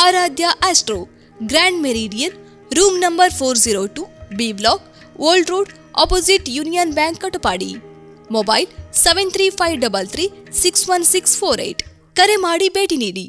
Aaradhya Astro Grand Meridian room number 402 B block old road opposite Union Bank Katpadi mobile seven three five double three six one six four eight करे माड़ी बेटी needy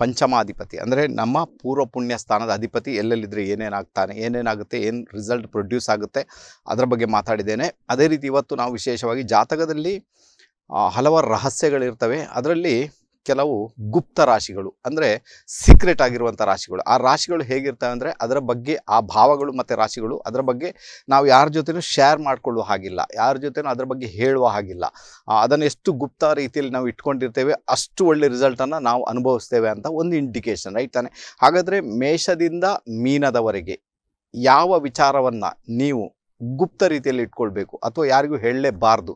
ಪಂಚಮಾಧಿಪತಿ ಅಂದರೆ ನಮ್ಮ ಪೂರ್ವ ಪುಣ್ಯ ಸ್ಥಾನದ ಅಧಿಪತಿ ಎಲ್ಲೆಲ್ಲಿದ್ದರೆ ಏನೇನಾಗ್ತಾನೆ ಏನೇನಾಗುತ್ತೆ ಏನು ರಿಸಲ್ಟ್ ಪ್ರೊಡ್ಯೂಸ್ ಆಗುತ್ತೆ ಅದರ ಬಗ್ಗೆ ಮಾತಾಡಿದ್ದೇನೆ ಅದೇ ರೀತಿ ಇವತ್ತು ನಾವು ವಿಶೇಷವಾಗಿ ಜಾತಕದಲ್ಲಿ ಹಲವಾರು ರಹಸ್ಯಗಳಿರ್ತವೆ ಅದರಲ್ಲಿ ಕೆಲವು ಗುಪ್ತ ರಾಶಿಗಳು ಅಂದರೆ ಸೀಕ್ರೆಟ್ ಆಗಿರುವಂಥ ರಾಶಿಗಳು ಆ ರಾಶಿಗಳು ಹೇಗಿರ್ತವೆ ಅಂದರೆ ಅದರ ಬಗ್ಗೆ ಆ ಭಾವಗಳು ಮತ್ತು ರಾಶಿಗಳು ಅದರ ಬಗ್ಗೆ ನಾವು ಯಾರ ಜೊತೆನೂ ಶೇರ್ ಮಾಡಿಕೊಳ್ಳುವ ಹಾಗಿಲ್ಲ ಯಾರ ಜೊತೆನೂ ಅದರ ಬಗ್ಗೆ ಹೇಳುವ ಹಾಗಿಲ್ಲ ಅದನ್ನು ಎಷ್ಟು ಗುಪ್ತ ರೀತಿಯಲ್ಲಿ ನಾವು ಇಟ್ಕೊಂಡಿರ್ತೇವೆ ಅಷ್ಟು ಒಳ್ಳೆ ರಿಸಲ್ಟನ್ನು ನಾವು ಅನುಭವಿಸ್ತೇವೆ ಅಂತ ಒಂದು ಇಂಡಿಕೇಶನ್ ರೈಟ್ ತಾನೆ ಹಾಗಾದರೆ ಮೇಷದಿಂದ ಮೀನದವರೆಗೆ ಯಾವ ವಿಚಾರವನ್ನು ನೀವು ಗುಪ್ತ ರೀತಿಯಲ್ಲಿ ಇಟ್ಕೊಳ್ಬೇಕು ಅಥವಾ ಯಾರಿಗೂ ಹೇಳಲೇಬಾರ್ದು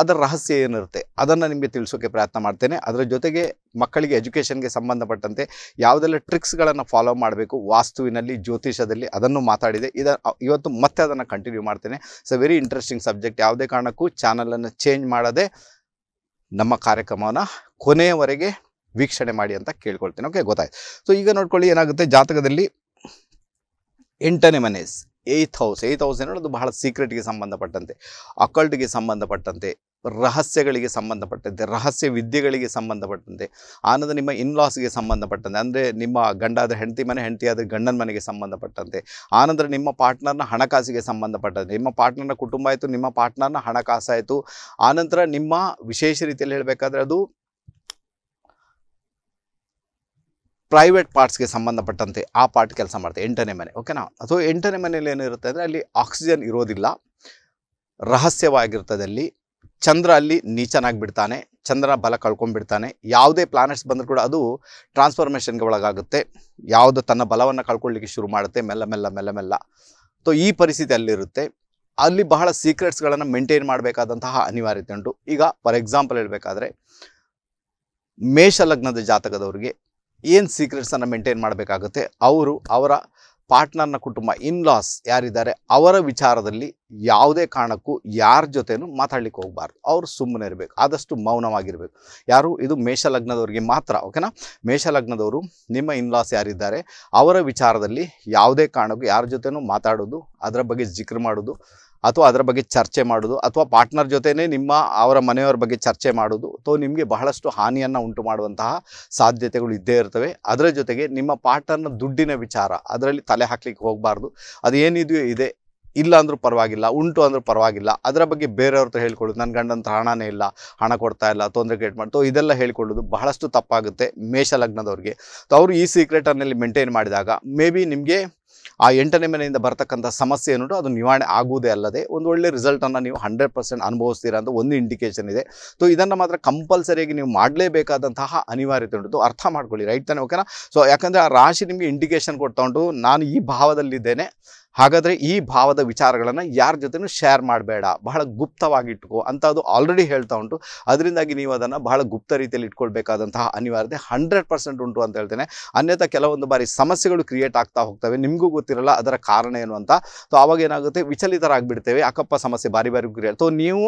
ಅದರ ರಹಸ್ಯ ಏನಿರುತ್ತೆ ಅದನ್ನು ನಿಮಗೆ ತಿಳಿಸೋಕೆ ಪ್ರಯತ್ನ ಮಾಡ್ತೇನೆ ಅದರ ಜೊತೆಗೆ ಮಕ್ಕಳಿಗೆ ಎಜುಕೇಷನ್ಗೆ ಸಂಬಂಧಪಟ್ಟಂತೆ ಯಾವುದೆಲ್ಲ ಟ್ರಿಕ್ಸ್ಗಳನ್ನು ಫಾಲೋ ಮಾಡಬೇಕು ವಾಸ್ತುವಿನಲ್ಲಿ ಜ್ಯೋತಿಷದಲ್ಲಿ ಅದನ್ನು ಮಾತಾಡಿದೆ ಇದ ಇವತ್ತು ಮತ್ತೆ ಅದನ್ನು ಕಂಟಿನ್ಯೂ ಮಾಡ್ತೇನೆ ಸೊ ವೆರಿ ಇಂಟ್ರೆಸ್ಟಿಂಗ್ ಸಬ್ಜೆಕ್ಟ್ ಯಾವುದೇ ಕಾರಣಕ್ಕೂ ಚಾನಲನ್ನು ಚೇಂಜ್ ಮಾಡದೆ ನಮ್ಮ ಕಾರ್ಯಕ್ರಮವನ್ನು ಕೊನೆಯವರೆಗೆ ವೀಕ್ಷಣೆ ಮಾಡಿ ಅಂತ ಕೇಳ್ಕೊಳ್ತೇನೆ ಓಕೆ ಗೊತ್ತಾಯ್ತು ಸೊ ಈಗ ನೋಡ್ಕೊಳ್ಳಿ ಏನಾಗುತ್ತೆ ಜಾತಕದಲ್ಲಿ ಎಂಟನೇ ಮನೇಸ್ ಏಯ್ತ್ ಹೌಸ್ ಏಯ್ತ್ ಹೌಸ್ ಅದು ಬಹಳ ಸೀಕ್ರೆಟ್ಗೆ ಸಂಬಂಧಪಟ್ಟಂತೆ ಅಕಲ್ಟ್ಗೆ ಸಂಬಂಧಪಟ್ಟಂತೆ ರಹಸ್ಯಗಳಿಗೆ ಸಂಬಂಧಪಟ್ಟಂತೆ ರಹಸ್ಯ ವಿದ್ಯೆಗಳಿಗೆ ಸಂಬಂಧಪಟ್ಟಂತೆ ಆನಂದ ನಿಮ್ಮ ಇನ್ಲಾಸ್ಗೆ ಸಂಬಂಧಪಟ್ಟಂತೆ ಅಂದರೆ ನಿಮ್ಮ ಗಂಡ ಹೆಂಡತಿ ಮನೆ ಹೆಂಡತಿ ಆದರೆ ಗಂಡನ ಮನೆಗೆ ಸಂಬಂಧಪಟ್ಟಂತೆ ಆನಂತರ ನಿಮ್ಮ ಪಾರ್ಟ್ನರ್ನ ಹಣಕಾಸಿಗೆ ಸಂಬಂಧಪಟ್ಟಂತೆ ನಿಮ್ಮ ಪಾರ್ಟ್ನರ್ನ ಕುಟುಂಬ ಆಯಿತು ನಿಮ್ಮ ಪಾರ್ಟ್ನರ್ನ ಹಣಕಾಸು ಆಯಿತು ಆನಂತರ ನಿಮ್ಮ ವಿಶೇಷ ರೀತಿಯಲ್ಲಿ ಹೇಳಬೇಕಾದ್ರೆ ಅದು ಪ್ರೈವೇಟ್ ಪಾರ್ಟ್ಸ್ಗೆ ಸಂಬಂಧಪಟ್ಟಂತೆ ಆ ಪಾರ್ಟ್ ಕೆಲಸ ಮಾಡುತ್ತೆ ಎಂಟನೇ ಮನೆ ಓಕೆನಾ ಅಥವಾ ಎಂಟನೇ ಮನೇಲಿ ಏನಿರುತ್ತೆ ಅಂದರೆ ಅಲ್ಲಿ ಆಕ್ಸಿಜನ್ ಇರೋದಿಲ್ಲ ರಹಸ್ಯವಾಗಿರ್ತದೆ ಅಲ್ಲಿ ಚಂದ್ರ ಅಲ್ಲಿ ನೀಚನಾಗಿ ಬಿಡ್ತಾನೆ ಚಂದ್ರ ಬಲ ಕಳ್ಕೊಂಡ್ಬಿಡ್ತಾನೆ ಯಾವುದೇ ಪ್ಲಾನೆಟ್ಸ್ ಬಂದರೂ ಕೂಡ ಅದು ಟ್ರಾನ್ಸ್ಫಾರ್ಮೇಷನ್ಗೆ ಒಳಗಾಗುತ್ತೆ ಯಾವುದು ತನ್ನ ಬಲವನ್ನು ಕಳ್ಕೊಳ್ಳಿಕ್ಕೆ ಶುರು ಮಾಡುತ್ತೆ ಮೆಲ್ಲ ಮೆಲ್ಲ ಮೆಲ್ಲ ಮೆಲ್ಲ ಸೊ ಈ ಪರಿಸ್ಥಿತಿ ಅಲ್ಲಿರುತ್ತೆ ಅಲ್ಲಿ ಬಹಳ ಸೀಕ್ರೆಟ್ಸ್ಗಳನ್ನು ಮೇಂಟೈನ್ ಮಾಡಬೇಕಾದಂತಹ ಅನಿವಾರ್ಯತೆ ಉಂಟು ಈಗ ಫಾರ್ ಎಕ್ಸಾಂಪಲ್ ಹೇಳಬೇಕಾದ್ರೆ ಮೇಷ ಲಗ್ನದ ಜಾತಕದವ್ರಿಗೆ ಏನು ಸೀಕ್ರೆಟ್ಸನ್ನು ಮೇಂಟೈನ್ ಮಾಡಬೇಕಾಗುತ್ತೆ ಅವರು ಅವರ ಪಾರ್ಟ್ನರ್ನ ಕುಟುಂಬ ಇನ್ ಲಾಸ್ ಯಾರಿದ್ದಾರೆ ಅವರ ವಿಚಾರದಲ್ಲಿ ಯಾವುದೇ ಕಾರಣಕ್ಕೂ ಯಾರ ಜೊತೆನೂ ಮಾತಾಡ್ಲಿಕ್ಕೆ ಹೋಗಬಾರ್ದು ಅವ್ರು ಸುಮ್ಮನೆ ಇರಬೇಕು ಆದಷ್ಟು ಮೌನವಾಗಿರಬೇಕು ಯಾರು ಇದು ಮೇಷಲಗ್ನದವರಿಗೆ ಮಾತ್ರ ಓಕೆನಾ ಮೇಷಲಗ್ನದವರು ನಿಮ್ಮ ಇನ್ಲಾಸ್ ಯಾರಿದ್ದಾರೆ ಅವರ ವಿಚಾರದಲ್ಲಿ ಯಾವುದೇ ಕಾರಣಕ್ಕೂ ಯಾರ ಜೊತೆನೂ ಮಾತಾಡೋದು ಅದರ ಬಗ್ಗೆ ಜಿಕ್ರ ಮಾಡೋದು ಅಥವಾ ಅದರ ಬಗ್ಗೆ ಚರ್ಚೆ ಮಾಡೋದು ಅಥವಾ ಪಾರ್ಟ್ನರ್ ಜೊತೆನೇ ನಿಮ್ಮ ಅವರ ಮನೆಯವರ ಬಗ್ಗೆ ಚರ್ಚೆ ಮಾಡೋದು ಅಥವಾ ನಿಮಗೆ ಬಹಳಷ್ಟು ಹಾನಿಯನ್ನು ಉಂಟು ಮಾಡುವಂತಹ ಸಾಧ್ಯತೆಗಳು ಇದ್ದೇ ಇರ್ತವೆ ಅದರ ಜೊತೆಗೆ ನಿಮ್ಮ ಪಾರ್ಟ್ನರ್ನ ದುಡ್ಡಿನ ವಿಚಾರ ಅದರಲ್ಲಿ ತಲೆ ಹಾಕ್ಲಿಕ್ಕೆ ಹೋಗಬಾರ್ದು ಅದೇನಿದೆಯೋ ಇದೆ ಇಲ್ಲ ಅಂದರೂ ಪರವಾಗಿಲ್ಲ ಉಂಟು ಅಂದರೂ ಪರವಾಗಿಲ್ಲ ಅದರ ಬಗ್ಗೆ ಬೇರೆಯವ್ರ ಹತ್ರ ಹೇಳ್ಕೊಳ್ಳೋದು ನನ್ನ ಗಂಡಂತ ಹಣನೇ ಇಲ್ಲ ಹಣ ಕೊಡ್ತಾ ಇಲ್ಲ ತೊಂದರೆ ಕ್ರಿಯೇಟ್ ಮಾಡ್ತೋ ಇದೆಲ್ಲ ಹೇಳ್ಕೊಳ್ಳೋದು ಬಹಳಷ್ಟು ತಪ್ಪಾಗುತ್ತೆ ಮೇಷ ಲಗ್ನದವ್ರಿಗೆ ಸೊ ಅವರು ಈ ಸೀಕ್ರೆಟನ್ನಲ್ಲಿ ಮೇಂಟೈನ್ ಮಾಡಿದಾಗ ಮೇ ಬಿ ನಿಮಗೆ ಆ ಎಂಟನೇ ಮನೆಯಿಂದ ಬರ್ತಕ್ಕಂಥ ಸಮಸ್ಯೆ ಏನುಂಟು ಅದು ನಿವಾರಣೆ ಆಗುವುದೇ ಅಲ್ಲದೆ ಒಂದು ಒಳ್ಳೆ ರಿಸಲ್ಟನ್ನು ನೀವು ಹಂಡ್ರೆಡ್ ಪರ್ಸೆಂಟ್ ಅನುಭವಿಸ್ತೀರಾ ಅಂತ ಒಂದು ಇಂಡಿಕೇಶನ್ ಇದೆ ಸೊ ಇದನ್ನು ಮಾತ್ರ ಕಂಪಲ್ಸರಿಯಾಗಿ ನೀವು ಮಾಡಲೇಬೇಕಾದಂತಹ ಅನಿವಾರ್ಯತೆ ಉಂಟು ಅರ್ಥ ಮಾಡ್ಕೊಳ್ಳಿ ರೈಟ್ ತಾನೆ ಓಕೆನಾ ಸೊ ಯಾಕಂದರೆ ಆ ರಾಶಿ ನಿಮಗೆ ಇಂಡಿಕೇಶನ್ ಕೊಡ್ತಾ ಉಂಟು ನಾನು ಈ ಭಾವದಲ್ಲಿದ್ದೇನೆ ಹಾಗಾದರೆ ಈ ಭಾವದ ವಿಚಾರಗಳನ್ನು ಯಾರ ಜೊತೆನೂ ಶೇರ್ ಮಾಡಬೇಡ ಬಹಳ ಗುಪ್ತವಾಗಿ ಇಟ್ಕೋ ಅಂತ ಅದು ಆಲ್ರೆಡಿ ಹೇಳ್ತಾ ಉಂಟು ಅದರಿಂದಾಗಿ ನೀವು ಅದನ್ನು ಬಹಳ ಗುಪ್ತ ರೀತಿಯಲ್ಲಿ ಇಟ್ಕೊಳ್ಬೇಕಾದಂತಹ ಅನಿವಾರ್ಯತೆ ಹಂಡ್ರೆಡ್ ಪರ್ಸೆಂಟ್ ಉಂಟು ಅಂತ ಹೇಳ್ತೇನೆ ಅನ್ಯಥಾ ಕೆಲವೊಂದು ಬಾರಿ ಸಮಸ್ಯೆಗಳು ಕ್ರಿಯೇಟ್ ಆಗ್ತಾ ಹೋಗ್ತವೆ ನಿಮಗೂ ಗೊತ್ತಿರಲ್ಲ ಅದರ ಕಾರಣ ಏನು ಅಂತ ಸೊ ಆವಾಗ ಏನಾಗುತ್ತೆ ವಿಚಲಿತರಾಗಿಬಿಡ್ತೇವೆ ಅಕ್ಕಪ್ಪ ಸಮಸ್ಯೆ ಬಾರಿ ಬಾರಿ ಕ್ರಿಯೇಟ್ ಸೊ ನೀವು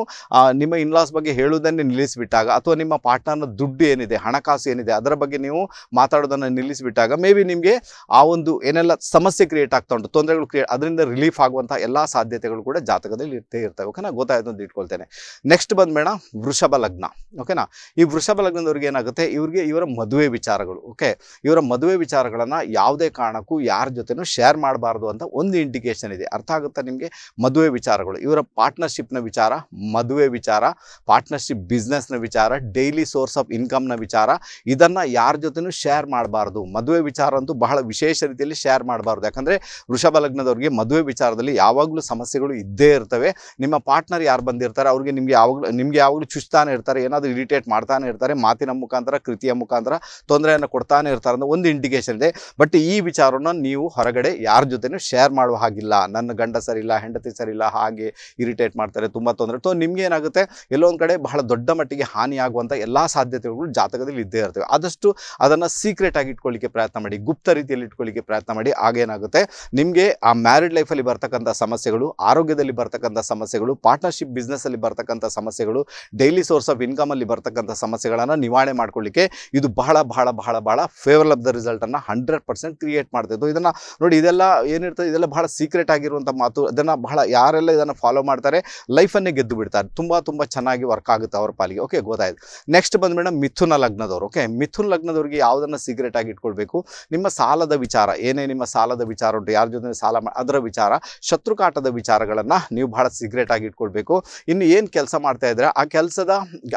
ನಿಮ್ಮ ಇನ್ಲಾಸ್ ಬಗ್ಗೆ ಹೇಳುವುದನ್ನೇ ನಿಲ್ಲಿಸಿಬಿಟ್ಟಾಗ ಅಥವಾ ನಿಮ್ಮ ಪಾರ್ಟ್ನರ್ನ ದುಡ್ಡು ಏನಿದೆ ಹಣಕಾಸು ಏನಿದೆ ಅದರ ಬಗ್ಗೆ ನೀವು ಮಾತಾಡೋದನ್ನು ನಿಲ್ಲಿಸಿಬಿಟ್ಟಾಗ ಮೇ ಬಿ ನಿಮಗೆ ಆ ಒಂದು ಏನೆಲ್ಲ ಸಮಸ್ಯೆ ಕ್ರಿಯೇಟ್ ಆಗ್ತಾ ಉಂಟು ತೊಂದರೆಗಳು ಕ್ರಿಯೇಟ್ ಅದರಿಂದ ರಿಲೀಫ್ ಆಗುವಂತಹ ಎಲ್ಲ ಸಾಧ್ಯತೆಗಳು ಕೂಡ ಜಾತಕದಲ್ಲಿ ಇರ್ತೇ ಇರ್ತವೆ ಓಕೆನಾ ಗೊತ್ತಾಯ್ತು ಅಂತ ಇಟ್ಕೊಳ್ತೇನೆ ನೆಕ್ಸ್ಟ್ ಬಂದ್ಬೇಡ ವೃಷಭ ಲಗ್ನ ಓಕೆನಾ ಈ ವೃಷಭ ಲಗ್ನದವ್ರಿಗೆ ಏನಾಗುತ್ತೆ ಇವರಿಗೆ ಇವರ ಮದುವೆ ವಿಚಾರಗಳು ಓಕೆ ಇವರ ಮದುವೆ ವಿಚಾರಗಳನ್ನು ಯಾವುದೇ ಕಾರಣಕ್ಕೂ ಯಾರ ಜೊತೆನೂ ಶೇರ್ ಮಾಡಬಾರ್ದು ಅಂತ ಒಂದು ಇಂಡಿಕೇಶನ್ ಇದೆ ಅರ್ಥ ಆಗುತ್ತೆ ನಿಮಗೆ ಮದುವೆ ವಿಚಾರಗಳು ಇವರ ನ ವಿಚಾರ ಮದುವೆ ವಿಚಾರ ಪಾರ್ಟ್ನರ್ಶಿಪ್ ಬಿಸ್ನೆಸ್ನ ವಿಚಾರ ಡೈಲಿ ಸೋರ್ಸ್ ಆಫ್ ಇನ್ಕಮ್ನ ವಿಚಾರ ಇದನ್ನು ಯಾರ ಜೊತೆನೂ ಶೇರ್ ಮಾಡಬಾರ್ದು ಮದುವೆ ವಿಚಾರ ಅಂತೂ ಬಹಳ ವಿಶೇಷ ರೀತಿಯಲ್ಲಿ ಶೇರ್ ಮಾಡಬಾರ್ದು ಯಾಕಂದರೆ ವೃಷಭ ಲಗ್ನದವ್ರಿಗೆ ನಿಮಗೆ ಮದುವೆ ವಿಚಾರದಲ್ಲಿ ಯಾವಾಗಲೂ ಸಮಸ್ಯೆಗಳು ಇದ್ದೇ ಇರ್ತವೆ ನಿಮ್ಮ ಪಾರ್ಟ್ನರ್ ಯಾರು ಬಂದಿರ್ತಾರೆ ಅವ್ರಿಗೆ ನಿಮಗೆ ಯಾವಾಗಲೂ ನಿಮಗೆ ಯಾವಾಗಲೂ ಚುಚ್ತಾನೆ ಇರ್ತಾರೆ ಏನಾದರೂ ಇರಿಟೇಟ್ ಮಾಡ್ತಾನೆ ಇರ್ತಾರೆ ಮಾತಿನ ಮುಖಾಂತರ ಕೃತಿಯ ಮುಖಾಂತರ ತೊಂದರೆಯನ್ನು ಕೊಡ್ತಾನೆ ಇರ್ತಾರೆ ಅಂತ ಒಂದು ಇಂಡಿಕೇಶನ್ ಇದೆ ಬಟ್ ಈ ವಿಚಾರವನ್ನು ನೀವು ಹೊರಗಡೆ ಯಾರ ಜೊತೆನೂ ಶೇರ್ ಮಾಡುವ ಹಾಗಿಲ್ಲ ನನ್ನ ಗಂಡ ಇಲ್ಲ ಹೆಂಡತಿ ಸರಿ ಇಲ್ಲ ಹಾಗೆ ಇರಿಟೇಟ್ ಮಾಡ್ತಾರೆ ತುಂಬ ತೊಂದರೆ ಸೊ ನಿಮ್ಗೆ ಏನಾಗುತ್ತೆ ಎಲ್ಲೊಂದು ಕಡೆ ಬಹಳ ದೊಡ್ಡ ಮಟ್ಟಿಗೆ ಹಾನಿಯಾಗುವಂಥ ಎಲ್ಲ ಸಾಧ್ಯತೆಗಳು ಜಾತಕದಲ್ಲಿ ಇದ್ದೇ ಇರ್ತವೆ ಆದಷ್ಟು ಅದನ್ನು ಸೀಕ್ರೆಟ್ ಆಗಿ ಇಟ್ಕೊಳ್ಳಿಕ್ಕೆ ಪ್ರಯತ್ನ ಮಾಡಿ ಗುಪ್ತ ರೀತಿಯಲ್ಲಿ ಇಟ್ಕೊಳ್ಳಿಕ್ಕೆ ಪ್ರಯತ್ನ ಮಾಡಿ ಆಗೇನಾಗುತ್ತೆ ನಿಮಗೆ ಆ ಮ್ಯಾಪ್ ಮ್ಯಾರಿಡ್ ಲೈಫಲ್ಲಿ ಬರ್ತಕ್ಕಂಥ ಸಮಸ್ಯೆಗಳು ಆರೋಗ್ಯದಲ್ಲಿ ಬರ್ತಕ್ಕಂಥ ಸಮಸ್ಯೆಗಳು ಪಾರ್ಟ್ನರ್ಶಿಪ್ ಬಿಸ್ನೆಸ್ಸಲ್ಲಿ ಬರ್ತಕ್ಕಂಥ ಸಮಸ್ಯೆಗಳು ಡೈಲಿ ಸೋರ್ಸ್ ಆಫ್ ಇನ್ಕಮಲ್ಲಿ ಬರ್ತಕ್ಕಂಥ ಸಮಸ್ಯೆಗಳನ್ನು ನಿವಾರಣೆ ಮಾಡ್ಕೊಳ್ಳಿಕ್ಕೆ ಇದು ಬಹಳ ಬಹಳ ಬಹಳ ಬಹಳ ಫೇವರ್ ಆಫ್ ದ ರಿಸಲ್ಟನ್ನು ಹಂಡ್ರೆಡ್ ಪರ್ಸೆಂಟ್ ಕ್ರಿಯೇಟ್ ಮಾಡ್ತಿತ್ತು ಇದನ್ನು ನೋಡಿ ಇದೆಲ್ಲ ಏನಿರ್ತದೆ ಇದೆಲ್ಲ ಬಹಳ ಸೀಕ್ರೆಟ್ ಆಗಿರುವಂಥ ಮಾತು ಇದನ್ನು ಬಹಳ ಯಾರೆಲ್ಲ ಇದನ್ನು ಫಾಲೋ ಮಾಡ್ತಾರೆ ಲೈಫನ್ನೇ ಗೆದ್ದು ಬಿಡ್ತಾರೆ ತುಂಬ ತುಂಬ ಚೆನ್ನಾಗಿ ವರ್ಕ್ ಆಗುತ್ತೆ ಅವ್ರ ಪಾಲಿಗೆ ಓಕೆ ಗೊತ್ತಾಯ್ತು ನೆಕ್ಸ್ಟ್ ಮೇಡಮ್ ಮಿಥುನ ಲಗ್ನದವರು ಓಕೆ ಮಿಥುನ್ ಲಗ್ನದವ್ರಿಗೆ ಯಾವುದನ್ನು ಸೀಕ್ರೆಟ್ ಆಗಿ ಇಟ್ಕೊಳ್ಬೇಕು ನಿಮ್ಮ ಸಾಲದ ವಿಚಾರ ಏನೇ ನಿಮ್ಮ ಸಾಲದ ವಿಚಾರ ಉಂಟು ಯಾರ ಜೊತೆ ಸಾಲ ಮಾಡಿ ಅದರ ವಿಚಾರ ಶತ್ರುಕಾಟದ ವಿಚಾರಗಳನ್ನು ನೀವು ಬಹಳ ಸೀಕ್ರೆಟ್ ಆಗಿ ಇಟ್ಕೊಳ್ಬೇಕು ಇನ್ನು ಏನು ಕೆಲಸ ಮಾಡ್ತಾ ಇದ್ದೀರಾ ಆ ಕೆಲಸದ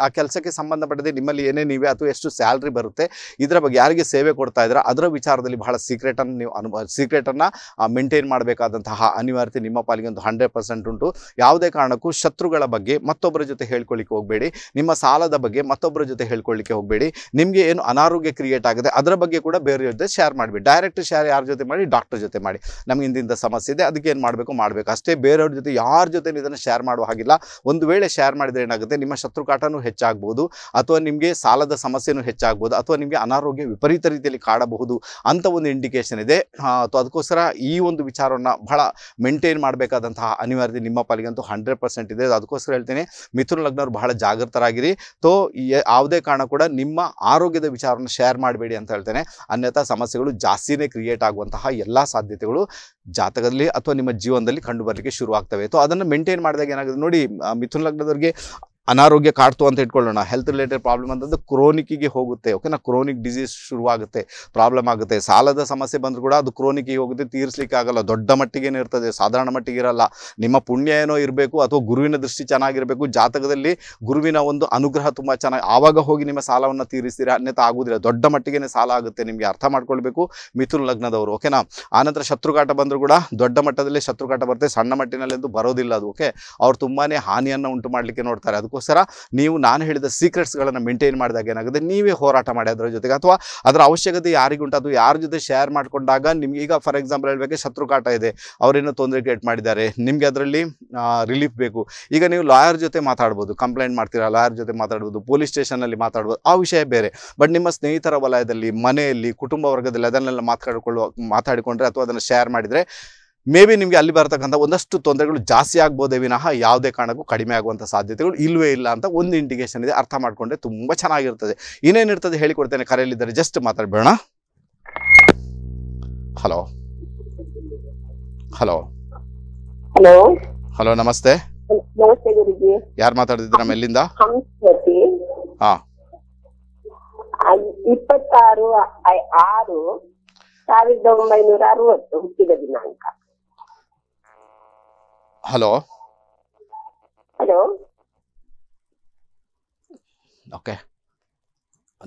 ಆ ಕೆಲಸಕ್ಕೆ ಸಂಬಂಧಪಟ್ಟದೆ ನಿಮ್ಮಲ್ಲಿ ಏನೇ ಇವೆ ಅಥವಾ ಎಷ್ಟು ಸ್ಯಾಲ್ರಿ ಬರುತ್ತೆ ಇದರ ಬಗ್ಗೆ ಯಾರಿಗೆ ಸೇವೆ ಕೊಡ್ತಾ ಇದ್ದೀರಾ ಅದರ ವಿಚಾರದಲ್ಲಿ ಬಹಳ ಸೀಕ್ರೆಟನ್ನು ನೀವು ಅನುಭವ ಸೀಕ್ರೆಟನ್ನು ಮೇಂಟೈನ್ ಮಾಡಬೇಕಾದಂತಹ ಅನಿವಾರ್ಯತೆ ನಿಮ್ಮ ಪಾಲಿಗೆ ಒಂದು ಹಂಡ್ರೆಡ್ ಪರ್ಸೆಂಟ್ ಉಂಟು ಯಾವುದೇ ಕಾರಣಕ್ಕೂ ಶತ್ರುಗಳ ಬಗ್ಗೆ ಮತ್ತೊಬ್ಬರ ಜೊತೆ ಹೇಳ್ಕೊಳ್ಳಿಕ್ಕೆ ಹೋಗಬೇಡಿ ನಿಮ್ಮ ಸಾಲದ ಬಗ್ಗೆ ಮತ್ತೊಬ್ಬರ ಜೊತೆ ಹೇಳ್ಕೊಳ್ಳಿಕ್ಕೆ ಹೋಗಬೇಡಿ ನಿಮಗೆ ಏನು ಅನಾರೋಗ್ಯ ಕ್ರಿಯೇಟ್ ಆಗಿದೆ ಅದರ ಬಗ್ಗೆ ಕೂಡ ಬೇರೆ ಜೊತೆ ಶೇರ್ ಮಾಡಬೇಡಿ ಡೈರೆಕ್ಟ್ ಶೇರ್ ಯಾರ ಜೊತೆ ಮಾಡಿ ಡಾಕ್ಟರ್ ಜೊತೆ ಮಾಡಿ ನಮಗೆ ಸಮಸ್ಯೆ ಸಮಸ್ಯೆ ಇದೆ ಅದಕ್ಕೆ ಏನು ಮಾಡಬೇಕು ಮಾಡಬೇಕು ಅಷ್ಟೇ ಬೇರೆಯವ್ರ ಜೊತೆ ಯಾರ ಜೊತೆ ಇದನ್ನು ಶೇರ್ ಮಾಡುವ ಹಾಗಿಲ್ಲ ಒಂದು ವೇಳೆ ಶೇರ್ ಮಾಡಿದರೆ ಏನಾಗುತ್ತೆ ನಿಮ್ಮ ಶತ್ರುಕಾಟನೂ ಹೆಚ್ಚಾಗ್ಬೋದು ಅಥವಾ ನಿಮಗೆ ಸಾಲದ ಸಮಸ್ಯೆನೂ ಹೆಚ್ಚಾಗ್ಬೋದು ಅಥವಾ ನಿಮಗೆ ಅನಾರೋಗ್ಯ ವಿಪರೀತ ರೀತಿಯಲ್ಲಿ ಕಾಡಬಹುದು ಅಂತ ಒಂದು ಇಂಡಿಕೇಶನ್ ಇದೆ ಅಥವಾ ಅದಕ್ಕೋಸ್ಕರ ಈ ಒಂದು ವಿಚಾರವನ್ನು ಬಹಳ ಮೇಂಟೈನ್ ಮಾಡಬೇಕಾದಂತಹ ಅನಿವಾರ್ಯತೆ ನಿಮ್ಮ ಪಾಲಿಗಂತೂ ಹಂಡ್ರೆಡ್ ಪರ್ಸೆಂಟ್ ಇದೆ ಅದಕ್ಕೋಸ್ಕರ ಹೇಳ್ತೇನೆ ಮಿಥುನ ಲಗ್ನವ್ರು ಬಹಳ ಜಾಗೃತರಾಗಿರಿ ತೋ ಯಾವುದೇ ಕಾರಣ ಕೂಡ ನಿಮ್ಮ ಆರೋಗ್ಯದ ವಿಚಾರವನ್ನು ಶೇರ್ ಮಾಡಬೇಡಿ ಅಂತ ಹೇಳ್ತೇನೆ ಅನ್ಯಥಾ ಸಮಸ್ಯೆಗಳು ಜಾಸ್ತಿನೇ ಕ್ರಿಯೇಟ್ ಆಗುವಂತಹ ಎಲ್ಲ ಸಾಧ್ಯತೆಗಳು ಜಾತಕ ಅಲ್ಲಿ ಅಥವಾ ನಿಮ್ಮ ಜೀವನದಲ್ಲಿ ಕಂಡು ಬರಲಿಕ್ಕೆ ಶುರು ಆಗ್ತವೆ ಅದನ್ನು ಮೇಂಟೈನ್ ಮಾಡಿದಾಗ ಏನಾಗುತ್ತೆ ನೋಡಿ ಮಿಥುನ್ ಲಗ್ನದವರಿಗೆ ಅನಾರೋಗ್ಯ ಕಾಡ್ತು ಅಂತ ಇಟ್ಕೊಳ್ಳೋಣ ಹೆಲ್ತ್ ರಿಲೇಟೆಡ್ ಪ್ರಾಬ್ಲಮ್ ಅಂತಂದು ಕ್ರೋನಿಕಿಗೆ ಹೋಗುತ್ತೆ ಓಕೆನಾ ಕ್ರೋನಿಕ್ ಡಿಸೀಸ್ ಶುರುವಾಗುತ್ತೆ ಪ್ರಾಬ್ಲಮ್ ಆಗುತ್ತೆ ಸಾಲದ ಸಮಸ್ಯೆ ಬಂದರೂ ಕೂಡ ಅದು ಕ್ರೋನಿಕಿಗೆ ಹೋಗುತ್ತೆ ತೀರಿಸಲಿಕ್ಕೆ ಆಗಲ್ಲ ದೊಡ್ಡ ಮಟ್ಟಿಗೆ ಇರ್ತದೆ ಸಾಧಾರಣ ಮಟ್ಟಿಗೆ ಇರಲ್ಲ ನಿಮ್ಮ ಪುಣ್ಯ ಏನೋ ಇರಬೇಕು ಅಥವಾ ಗುರುವಿನ ದೃಷ್ಟಿ ಚೆನ್ನಾಗಿರಬೇಕು ಜಾತಕದಲ್ಲಿ ಗುರುವಿನ ಒಂದು ಅನುಗ್ರಹ ತುಂಬ ಚೆನ್ನಾಗಿ ಆವಾಗ ಹೋಗಿ ನಿಮ್ಮ ಸಾಲವನ್ನು ತೀರಿಸ್ತೀರಾ ಅನ್ಯತಾ ಆಗೋದಿಲ್ಲ ದೊಡ್ಡ ಮಟ್ಟಿಗೆ ಸಾಲ ಆಗುತ್ತೆ ನಿಮಗೆ ಅರ್ಥ ಮಾಡ್ಕೊಳ್ಬೇಕು ಮಿಥುನ್ ಲಗ್ನದವರು ಓಕೆನಾ ಆನಂತರ ಶತ್ರುಕಾಟ ಬಂದರೂ ಕೂಡ ದೊಡ್ಡ ಮಟ್ಟದಲ್ಲಿ ಶತ್ರುಕಾಟ ಬರುತ್ತೆ ಸಣ್ಣ ಎಂದು ಬರೋದಿಲ್ಲ ಅದು ಓಕೆ ಅವ್ರು ತುಂಬಾ ಹಾನಿಯನ್ನು ಉಂಟು ಮಾಡಲಿಕ್ಕೆ ನೋಡ್ತಾರೆ ಅದು ಅದಕ್ಕೋಸ್ಕರ ನೀವು ನಾನು ಹೇಳಿದ ಸೀಕ್ರೆಟ್ಸ್ಗಳನ್ನು ಮೇಂಟೈನ್ ಮಾಡಿದಾಗ ಏನಾಗುತ್ತೆ ನೀವೇ ಹೋರಾಟ ಮಾಡಿ ಅದರ ಜೊತೆಗೆ ಅಥವಾ ಅದರ ಅವಶ್ಯಕತೆ ಯಾರಿಗುಂಟು ಅದು ಯಾರ ಜೊತೆ ಶೇರ್ ಮಾಡಿಕೊಂಡಾಗ ನಿಮ್ಗೆ ಈಗ ಫಾರ್ ಎಕ್ಸಾಂಪಲ್ ಹೇಳಬೇಕು ಶತ್ರುಕಾಟ ಇದೆ ಅವರೇನೋ ತೊಂದರೆ ಕ್ರಿಯೇಟ್ ಮಾಡಿದ್ದಾರೆ ನಿಮಗೆ ಅದರಲ್ಲಿ ರಿಲೀಫ್ ಬೇಕು ಈಗ ನೀವು ಲಾಯರ್ ಜೊತೆ ಮಾತಾಡ್ಬೋದು ಕಂಪ್ಲೇಂಟ್ ಮಾಡ್ತೀರಾ ಲಾಯರ್ ಜೊತೆ ಮಾತಾಡ್ಬೋದು ಪೊಲೀಸ್ ಸ್ಟೇಷನಲ್ಲಿ ಮಾತಾಡ್ಬೋದು ಆ ವಿಷಯ ಬೇರೆ ಬಟ್ ನಿಮ್ಮ ಸ್ನೇಹಿತರ ವಲಯದಲ್ಲಿ ಮನೆಯಲ್ಲಿ ಕುಟುಂಬ ವರ್ಗದಲ್ಲಿ ಅದನ್ನೆಲ್ಲ ಮಾತಾಡಿಕೊಳ್ಳುವ ಮಾತಾಡಿಕೊಂಡ್ರೆ ಅಥವಾ ಅದನ್ನು ಶೇರ್ ಮಾಡಿದರೆ ಮೇ ಬಿ ನಿಮಗೆ ಅಲ್ಲಿ ಬರತಕ್ಕಂಥ ಒಂದಷ್ಟು ತೊಂದರೆಗಳು ಜಾಸ್ತಿ ಆಗ್ಬೋದೇ ವಿನಃ ಯಾವುದೇ ಕಾರಣಕ್ಕೂ ಕಡಿಮೆ ಆಗುವಂಥ ಸಾಧ್ಯತೆಗಳು ಇಲ್ಲವೇ ಇಲ್ಲ ಅಂತ ಒಂದು ಇಂಡಿಕೇಶನ್ ಇದೆ ಅರ್ಥ ಮಾಡಿಕೊಂಡ್ರೆ ತುಂಬ ಚೆನ್ನಾಗಿರ್ತದೆ ಇನ್ನೇನಿರ್ತದೆ ಹೇಳಿಕೊಡ್ತೇನೆ ಕರೆಯಲ್ಲಿದ್ದರೆ ಜಸ್ಟ್ ಮಾತಾಡಬೇಡ ಹಲೋ ಹಲೋ ಹಲೋ ಹಲೋ ನಮಸ್ತೆ ಯಾರು ಮಾತಾಡ್ತಿದ್ದೀರಾ ನಮ್ಮ ಎಲ್ಲಿಂದ ಇಪ್ಪತ್ತಾರು ಆರು ಸಾವಿರದ ಒಂಬೈನೂರ ಅರವತ್ತು ಹುಟ್ಟಿದ ದಿನಾಂಕ Hello. Hello. Okay.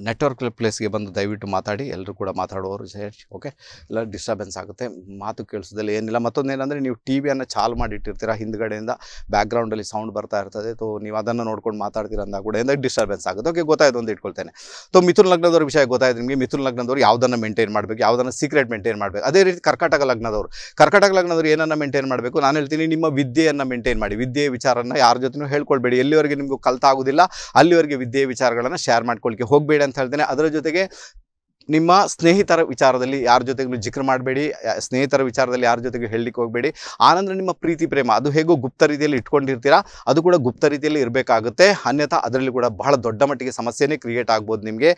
ನೆಟ್ವರ್ಕ್ ಪ್ಲೇಸ್ಗೆ ಬಂದು ದಯವಿಟ್ಟು ಮಾತಾಡಿ ಎಲ್ಲರೂ ಕೂಡ ಮಾತಾಡೋರು ಸೇರಿ ಓಕೆ ಎಲ್ಲ ಡಿಸ್ಟರ್ಬೆನ್ಸ್ ಆಗುತ್ತೆ ಮಾತು ಕೇಳಿಸೋದಲ್ಲ ಏನಿಲ್ಲ ಮತ್ತೊಂದು ಏನಂದರೆ ನೀವು ಟಿ ವಿಯನ್ನು ಚಾಲು ಮಾಡಿಟ್ಟಿರ್ತೀರ ಹಿಂದ್ಗಡೆಯಿಂದ ಬ್ಯಾಕ್ಗ್ರೌಂಡಲ್ಲಿ ಸೌಂಡ್ ಬರ್ತಾ ಇರ್ತದೆ ಸೊ ನೀವು ಅದನ್ನು ನೋಡ್ಕೊಂಡು ಮಾತಾಡ್ತೀರ ಅಂದಾಗ ಕೂಡ ಇಂದ ಡಿಸ್ಟರ್ಬೆನ್ಸ್ ಆಗುತ್ತೆ ಓಕೆ ಗೊತ್ತಾಯ್ತು ಒಂದು ಇಟ್ಕೊಳ್ತೇನೆ ಸೊ ಮಿಥುನ್ ಲಗ್ನದವ್ರ ವಿಷಯ ಗೊತ್ತಾಯ್ತು ನಿಮಗೆ ಮಿಥುನ್ ಲಗ್ನದವ್ರು ಯಾವುದನ್ನು ಮೇಂಟೈನ್ ಮಾಡಬೇಕು ಯಾವುದನ್ನು ಸೀಕ್ರೆಟ್ ಮೇಂಟೈನ್ ಮಾಡಬೇಕು ಅದೇ ರೀತಿ ಕರ್ಕಾಟಕ ಲಗ್ನದವರು ಕರ್ಕಾಟಕ ಲಗ್ನದವ್ರು ಏನನ್ನು ಮೇಂಟೈನ್ ಮಾಡಬೇಕು ನಾನು ಹೇಳ್ತೀನಿ ನಿಮ್ಮ ವಿದ್ಯೆಯನ್ನು ಮೇಂಟೈನ್ ಮಾಡಿ ವಿದ್ಯೆ ವಿಚಾರನ ಯಾರ ಜೊತೆ ಹೇಳ್ಕೊಳ್ಬೇಡಿ ಎಲ್ಲಿವರೆಗೆ ನಿಮಗೂ ಕಲ್ತಾಗೋದಿಲ್ಲ ಅಲ್ಲಿವರೆಗೆ ವಿದ್ಯೆ ವಿಚಾರಗಳನ್ನು ಶೇರ್ ಮಾಡ್ಕೊಳ್ಳಿಕ್ಕೆ ಹೋಗಬೇಡಿ ಅಂತ ಹೇಳ್ತೇನೆ ಅದರ ಜೊತೆಗೆ ನಿಮ್ಮ ಸ್ನೇಹಿತರ ವಿಚಾರದಲ್ಲಿ ಯಾರ ಜೊತೆಗೂ ಜಿಕ್ರ ಮಾಡಬೇಡಿ ಸ್ನೇಹಿತರ ವಿಚಾರದಲ್ಲಿ ಯಾರ ಜೊತೆಗೂ ಹೇಳಲಿಕ್ಕೆ ಹೋಗಬೇಡಿ ಆನಂದ್ರೆ ನಿಮ್ಮ ಪ್ರೀತಿ ಪ್ರೇಮ ಅದು ಹೇಗೋ ಗುಪ್ತ ರೀತಿಯಲ್ಲಿ ಇಟ್ಕೊಂಡಿರ್ತೀರಾ ಅದು ಕೂಡ ಗುಪ್ತ ರೀತಿಯಲ್ಲಿ ಇರಬೇಕಾಗುತ್ತೆ ಅನ್ಯಥಾ ಅದರಲ್ಲಿ ಕೂಡ ಬಹಳ ದೊಡ್ಡ ಮಟ್ಟಿಗೆ ಸಮಸ್ಯೆನೇ ಕ್ರಿಯೇಟ್ ಆಗ್ಬೋದು ನಿಮಗೆ